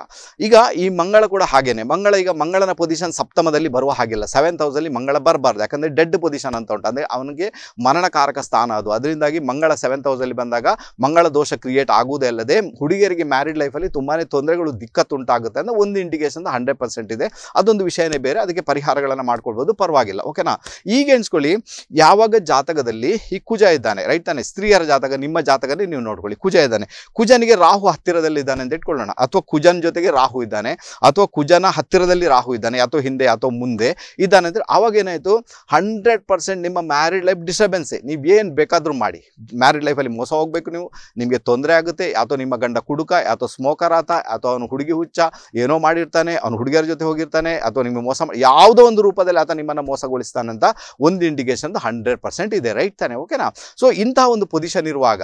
ಈಗ ಈ ಮಂಗಳ ಕೂಡ ಹಾಗೇನೆ ಮಂಗಳ ಈಗ ಮಂಗಳನ ಪೊಸಿಷನ್ ಸಪ್ತಮದಲ್ಲಿ ಬರುವ ಹಾಗಿಲ್ಲ ಸೆವೆಂತ್ ಹೌಸಲ್ಲಿ ಮಂಗಳ ಬರಬಾರ್ದು ಯಾಕಂದರೆ ಡೆಡ್ ಪೊಸಿಷನ್ ಅಂತ ಉಂಟು ಅಂದರೆ ಅವನಿಗೆ ಮರಣಕಾರಕ ಸ್ಥಾನ ಅದು ಅದರಿಂದಾಗಿ ಮಂಗಳ ಸೆವೆಂತ್ ಹೌಸಲ್ಲಿ ಬಂದಾಗ ಮಂಗಳ ದೋಷ ಕ್ರಿಯೇಟ್ ಆಗುವುದೇ ಅಲ್ಲದೆ ಹುಡುಗಿಯರಿಗೆ ಮ್ಯಾರಿಡ್ ಲೈಫಲ್ಲಿ ತುಂಬಾ ತೊಂದರೆಗಳು ಉಂಟಾಗುತ್ತೆ ಅಂದರೆ ಒಂದು ಇಂಡಿಕೇಶನ್ ಹಂಡ್ರೆಡ್ ಪರ್ಸೆಂಟ್ ಇದೆ ಅದೊಂದು ವಿಷಯನೇ ಬೇರೆ ಅದಕ್ಕೆ ಪರಿಹಾರಗಳನ್ನು ಮಾಡ್ಕೊಳ್ಬೋದು ಪರವಾಗಿಲ್ಲ ಓಕೆನಾ ಈಗ ಹೀಗೆ ಎಣಿಸ್ಕೊಳ್ಳಿ ಯಾವಾಗ ಜಾತಕದಲ್ಲಿ ಈ ಕುಜ ಇದ್ದಾನೆ ರೈಟ್ ತಾನೆ ಸ್ತ್ರೀಯರ ಜಾತಕ ನಿಮ್ಮ ಜಾತಕದಲ್ಲಿ ನೀವು ನೋಡ್ಕೊಳ್ಳಿ ಕುಜ ಇದ್ದಾನೆ ಕುಜನಿಗೆ ರಾಹು ಹತ್ತಿರದಲ್ಲಿ ಇದ್ದಾನೆ ಅಂತ ಇಟ್ಕೊಳ್ಳೋಣ ಅಥವಾ ಕುಜನ್ ಜೊತೆಗೆ ರಾಹು ಇದ್ದಾನೆ ಅಥವಾ ಕುಜನ ಹತ್ತಿರದಲ್ಲಿ ರಾಹು ಇದ್ದಾನೆ ಅಥವಾ ಹಿಂದೆ ಅಥವಾ ಮುಂದೆ ಇದ್ದಾನೆ ಅಂದರೆ ಆವಾಗ ಏನಾಯಿತು ಹಂಡ್ರೆಡ್ ಪರ್ಸೆಂಟ್ ನಿಮ್ಮ ಮ್ಯಾರಿಡ್ ಲೈಫ್ ಡಿಸ್ಟರ್ಬೆನ್ಸೆ ನೀವು ಏನು ಬೇಕಾದರೂ ಮಾಡಿ ಮ್ಯಾರಿಡ್ ಲೈಫಲ್ಲಿ ಮೋಸ ಹೋಗಬೇಕು ನೀವು ನಿಮಗೆ ತೊಂದರೆ ಆಗುತ್ತೆ ಅಥವಾ ನಿಮ್ಮ ಗಂಡ ಕುಡುಕ ಅಥವಾ ಆತ ಅಥವಾ ಅವನು ಹುಡುಗಿ ಹುಚ್ಚ ಏನೋ ಮಾಡಿರ್ತಾನೆ ಅವನು ಹುಡುಗಿಯರ ಜೊತೆ ಹೋಗಿರ್ತಾನೆ ಅಥವಾ ನಿಮಗೆ ಮೋಸ ಯಾವುದೋ ಒಂದು ರೂಪದಲ್ಲಿ ಆತ ನಿಮ್ಮನ್ನು ಮೋಸಗೊಳಿಸ್ತಾನೆ ಅಂತ ಒಂದು ಇಂಡಿಕೇಶನ್ ಹಂಡ್ರೆಡ್ ಪರ್ಸೆಂಟ್ ಇದೆ ರೈಟ್ ತಾನೆ ಓಕೆನಾ ಸೊ ಇಂತಹ ಒಂದು ಪೊಸಿಷನ್ ಇರುವಾಗ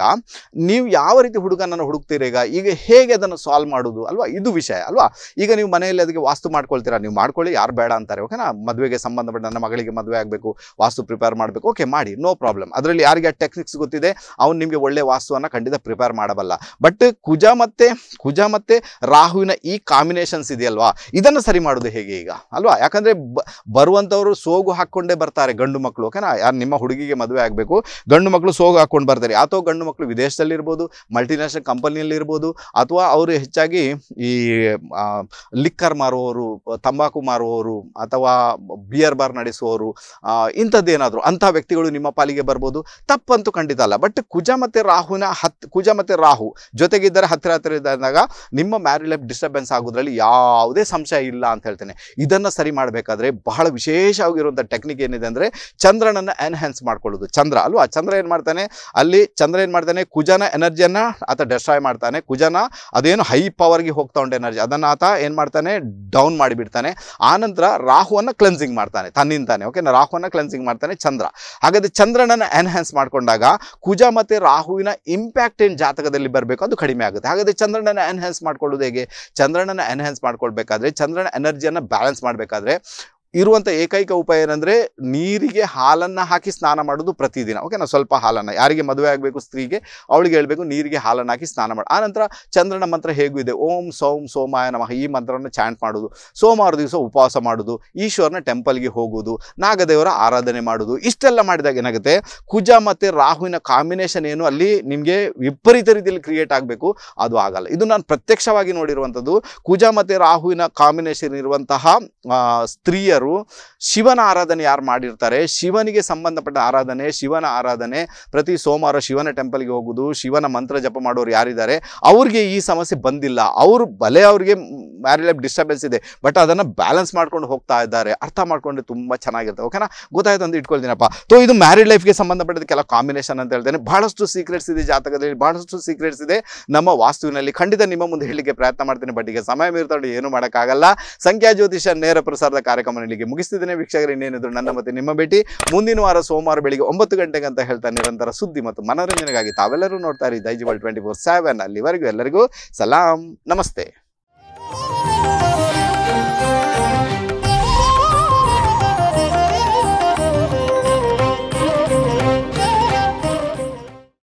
ನೀವು ಯಾವ ರೀತಿ ಹುಡುಗನನ್ನು ಹುಡುಕ್ತೀರೀಗ ಈಗ ಈಗ ಹೇಗೆ ಅದನ್ನು ಸಾಲ್ವ್ ಮಾಡೋದು ಅಲ್ವಾ ಇದು ವಿಷಯ ಅಲ್ವಾ ಈಗ ನೀವು ಮನೆಯಲ್ಲಿ ಅದಕ್ಕೆ ವಾಸ್ತು ಮಾಡ್ಕೊಳ್ತೀರಾ ನೀವು ಮಾಡ್ಕೊಳ್ಳಿ ಯಾರು ಬೇಡ ಅಂತಾರೆ ಓಕೆನಾ ಮದುವೆಗೆ ಸಂಬಂಧಪಟ್ಟ ನನ್ನ ಮಗಳಿಗೆ ಮದುವೆ ಆಗಬೇಕು ವಾಸ್ತು ಪ್ರಿಪೇರ್ ಮಾಡಬೇಕು ಓಕೆ ಮಾಡಿ ನೋ ಪ್ರಾಬ್ಲಮ್ ಅದರಲ್ಲಿ ಯಾರಿಗೆ ಟೆಕ್ನಿಕ್ಸ್ ಗೊತ್ತಿದೆ ಅವ್ನು ನಿಮಗೆ ಒಳ್ಳೆ ವಾಸ್ತುವನ್ನು ಖಂಡಿತ ಪ್ರಿಪೇರ್ ಮಾಡಬಲ್ಲ ಬಟ್ ಕುಜ ಮತ್ತೆ ಕುಜ ಮತ್ತೆ ರಾಹುವಿನ ಈ ಕಾಂಬಿನೇಷನ್ಸ್ ಇದೆಯಲ್ವಾ ಇದನ್ನು ಸರಿ ಮಾಡೋದು ಹೇಗೆ ಈಗ ಅಲ್ವಾ ಯಾಕಂದರೆ ಬರುವಂಥವರು ಸೋಗು ಹಾಕ್ಕೊಂಡೇ ಬರ್ತಾರೆ ಗಂಡು ಮಕ್ಕಳು ಓಕೆನಾ ಯಾರು ನಿಮ್ಮ ಹುಡುಗಿಗೆ ಮದುವೆ ಆಗಬೇಕು ಗಂಡು ಮಕ್ಕಳು ಸೋಗು ಹಾಕೊಂಡು ಬರ್ತಾರೆ ಅಥವಾ ಗಂಡು ಮಕ್ಕಳು ವಿದೇಶದಲ್ಲಿರ್ಬೋದು ಮಲ್ಟಿನ್ಯಾಷನಲ್ ಕಂಪನಿಯಲ್ಲಿರ್ಬೋದು ಅಥವಾ ಅವರು ಹೆಚ್ಚಾಗಿ ಈ ಲಿಕ್ಕರ್ ಮಾರುವವರು ತಂಬಾಕು ಮಾರುವವರು ಅಥವಾ ಬಿಯರ್ ಬಾರ್ ನಡೆಸುವವರು ಇಂಥದ್ದೇನಾದರೂ ಅಂಥ ವ್ಯಕ್ತಿಗಳು ನಿಮ್ಮ ಪಾಲಿಗೆ ಬರ್ಬೋದು ತಪ್ಪಂತೂ ಖಂಡಿತ ಅಲ್ಲ ಬಟ್ ಕುಜ ಮತ್ತು ರಾಹುನ ಹತ್ ಕುಜ ಮತ್ತು ರಾಹು ಜೊತೆಗಿದ್ದರೆ ಹತ್ತಿರ ಹತ್ತಿರ ಇದ್ದಾಗ ನಿಮ್ಮ ಮ್ಯಾರಿ ಲೈಫ್ ಡಿಸ್ಟರ್ಬೆನ್ಸ್ ಆಗೋದ್ರಲ್ಲಿ ಯಾವುದೇ ಸಂಶಯ ಇಲ್ಲ ಅಂತ ಹೇಳ್ತೇನೆ ಇದನ್ನು ಸರಿ ಮಾಡಬೇಕಾದ್ರೆ ಬಹಳ ವಿಶೇಷವಾಗಿರುವಂಥ ಟೆಕ್ನಿಕ್ ಏನಿದೆ ಅಂದರೆ ಅಂದರೆ ಚಂದ್ರನನ್ನು ಎನ್ಹ್ಯಾನ್ಸ್ ಮಾಡ್ಕೊಳ್ಳೋದು ಚಂದ್ರ ಅಲ್ವಾ ಚಂದ್ರ ಏನು ಮಾಡ್ತಾನೆ ಅಲ್ಲಿ ಚಂದ್ರ ಏನು ಮಾಡ್ತಾನೆ ಕುಜನ ಎನರ್ಜಿಯನ್ನು ಆತ ಡೆಸ್ಟ್ರಾಯ್ ಮಾಡ್ತಾನೆ ಕುಜನ ಅದೇನು ಹೈ ಪವರ್ಗೆ ಹೋಗ್ತಾ ಉಂಟು ಎನರ್ಜಿ ಅದನ್ನು ಆತ ಏನು ಮಾಡ್ತಾನೆ ಡೌನ್ ಮಾಡಿಬಿಡ್ತಾನೆ ಆನಂತರ ರಾಹುವನ್ನು ಕ್ಲೆನ್ಸಿಂಗ್ ಮಾಡ್ತಾನೆ ತನ್ನಿಂತಾನೆ ಓಕೆನಾ ರಾಹುವನ್ನು ಕ್ಲೆನ್ಸಿಂಗ್ ಮಾಡ್ತಾನೆ ಚಂದ್ರ ಹಾಗಾದರೆ ಚಂದ್ರನನ್ನು ಎನ್ಹ್ಯಾನ್ಸ್ ಮಾಡಿಕೊಂಡಾಗ ಕುಜ ಮತ್ತು ರಾಹುವಿನ ಇಂಪ್ಯಾಕ್ಟ್ ಏನು ಜಾತಕದಲ್ಲಿ ಬರಬೇಕು ಅದು ಕಡಿಮೆ ಆಗುತ್ತೆ ಹಾಗಾದರೆ ಚಂದ್ರನನ್ನು ಎನ್ಹ್ಯಾನ್ಸ್ ಮಾಡ್ಕೊಳ್ಳೋದು ಹೇಗೆ ಚಂದ್ರನನ್ನು ಎನ್ಹ್ಯಾನ್ಸ್ ಮಾಡ್ಕೊಳ್ಬೇಕಾದ್ರೆ ಚಂದ್ರನ ಎನರ್ಜಿಯನ್ನು ಬ್ಯಾಲೆನ್ಸ್ ಮಾಡಬೇಕಾದ್ರೆ ಇರುವಂಥ ಏಕೈಕ ಉಪಾಯ ಏನಂದರೆ ನೀರಿಗೆ ಹಾಲನ್ನು ಹಾಕಿ ಸ್ನಾನ ಮಾಡೋದು ಪ್ರತಿದಿನ ಓಕೆನಾ ಸ್ವಲ್ಪ ಹಾಲನ್ನು ಯಾರಿಗೆ ಮದುವೆ ಆಗಬೇಕು ಸ್ತ್ರೀಗೆ ಅವಳಿಗೆ ಹೇಳಬೇಕು ನೀರಿಗೆ ಹಾಲನ್ನು ಹಾಕಿ ಸ್ನಾನ ಮಾಡಿ ಆನಂತರ ಚಂದ್ರನ ಮಂತ್ರ ಹೇಗೂ ಇದೆ ಓಂ ಸೋಂ ಸೋಮಾಯ ನಮಃ ಈ ಮಂತ್ರವನ್ನು ಚಾಂಟ್ ಮಾಡೋದು ಸೋಮವಾರ ದಿವಸ ಉಪವಾಸ ಮಾಡೋದು ಈಶ್ವರನ ಟೆಂಪಲ್ಗೆ ಹೋಗೋದು ನಾಗದೇವರ ಆರಾಧನೆ ಮಾಡೋದು ಇಷ್ಟೆಲ್ಲ ಮಾಡಿದಾಗ ಏನಾಗುತ್ತೆ ಕುಜ ಮತ್ತು ರಾಹುವಿನ ಕಾಂಬಿನೇಷನ್ ಏನು ಅಲ್ಲಿ ನಿಮಗೆ ವಿಪರೀತ ರೀತಿಯಲ್ಲಿ ಕ್ರಿಯೇಟ್ ಆಗಬೇಕು ಅದು ಆಗಲ್ಲ ಇದು ನಾನು ಪ್ರತ್ಯಕ್ಷವಾಗಿ ನೋಡಿರುವಂಥದ್ದು ಕುಜ ಮತ್ತು ರಾಹುವಿನ ಕಾಂಬಿನೇಷನ್ ಇರುವಂತಹ ಸ್ತ್ರೀಯರು ಶಿವನ ಆರಾಧನೆ ಯಾರು ಮಾಡಿರ್ತಾರೆ ಶಿವನಿಗೆ ಸಂಬಂಧಪಟ್ಟ ಆರಾಧನೆ ಶಿವನ ಆರಾಧನೆ ಪ್ರತಿ ಸೋಮವಾರ ಶಿವನ ಟೆಂಪಲ್ಗೆ ಹೋಗುದು ಶಿವನ ಮಂತ್ರ ಜಪ ಮಾಡೋರು ಯಾರಿದ್ದಾರೆ ಅವ್ರಿಗೆ ಈ ಸಮಸ್ಯೆ ಬಂದಿಲ್ಲ ಅವರು ಬಲೆ ಅವ್ರಿಗೆ ಮ್ಯಾರಿಡ್ ಲೈಫ್ ಡಿಸ್ಟರ್ಬೆನ್ಸ್ ಇದೆ ಬಟ್ ಅದನ್ನು ಬ್ಯಾಲೆನ್ಸ್ ಮಾಡ್ಕೊಂಡು ಹೋಗ್ತಾ ಇದ್ದಾರೆ ಅರ್ಥ ಮಾಡ್ಕೊಂಡು ತುಂಬ ಚೆನ್ನಾಗಿರುತ್ತೆ ಓಕೆನಾ ಗೊತ್ತಾಯ್ತು ಅಂತ ಇಟ್ಕೊಳ್ತೀನಪ್ಪ ತೊ ಇದು ಮ್ಯಾರಿಡ್ ಲೈಫ್ಗೆ ಸಂಬಂಧಪಟ್ಟ ಕೆಲವು ಕಾಂಬಿನೇಷನ್ ಅಂತ ಹೇಳ್ತೇನೆ ಬಹಳಷ್ಟು ಸೀಕ್ರೆಟ್ಸ್ ಇದೆ ಜಾತಕದಲ್ಲಿ ಬಹಳಷ್ಟು ಸೀಕ್ರೆಟ್ಸ್ ಇದೆ ನಮ್ಮ ವಾಸ್ತುವಿನಲ್ಲಿ ಖಂಡಿತ ನಿಮ್ಮ ಮುಂದೆ ಹೇಳಲಿಕ್ಕೆ ಪ್ರಯತ್ನ ಮಾಡ್ತೀನಿ ಬಟ್ ಈಗ ಸಮಯ ಮೀರ್ತಾ ಏನು ಮಾಡೋಕ್ಕಾಗಲ್ಲ ಸಂಖ್ಯಾ ಜ್ಯೋತಿಷ ನೇರ ಪ್ರಸಾರದ ಕಾರ್ಯಕ್ರಮದಲ್ಲಿ ಇಲ್ಲಿಗೆ ಮುಗಿಸ್ತಿದ್ದೇನೆ ವೀಕ್ಷಕರು ಇನ್ನೇನಿದ್ರು ನನ್ನ ಮತ್ತೆ ನಿಮ್ಮ ಭೇಟಿ ಮುಂದಿನ ವಾರ ಸೋಮವಾರ ಬೆಳಿಗ್ಗೆ ಒಂಬತ್ತು ಗಂಟೆಗೆ ಅಂತ ಹೇಳ್ತಾ ನಿರಂತರ ಸುದ್ದಿ ಮತ್ತು ಮನೋರಂಜನೆಗಾಗಿ ತಾವೆಲ್ಲರೂ ನೋಡ್ತಾ ಇರಿ ದೈಜಿವಲ್ ಟ್ವೆಂಟಿ ಫೋರ್ ಸೆವೆನ್ ಅಲ್ಲಿವರೆಗೂ ಎಲ್ಲರಿಗೂ ಸಲಾಂ ನಮಸ್ತೆ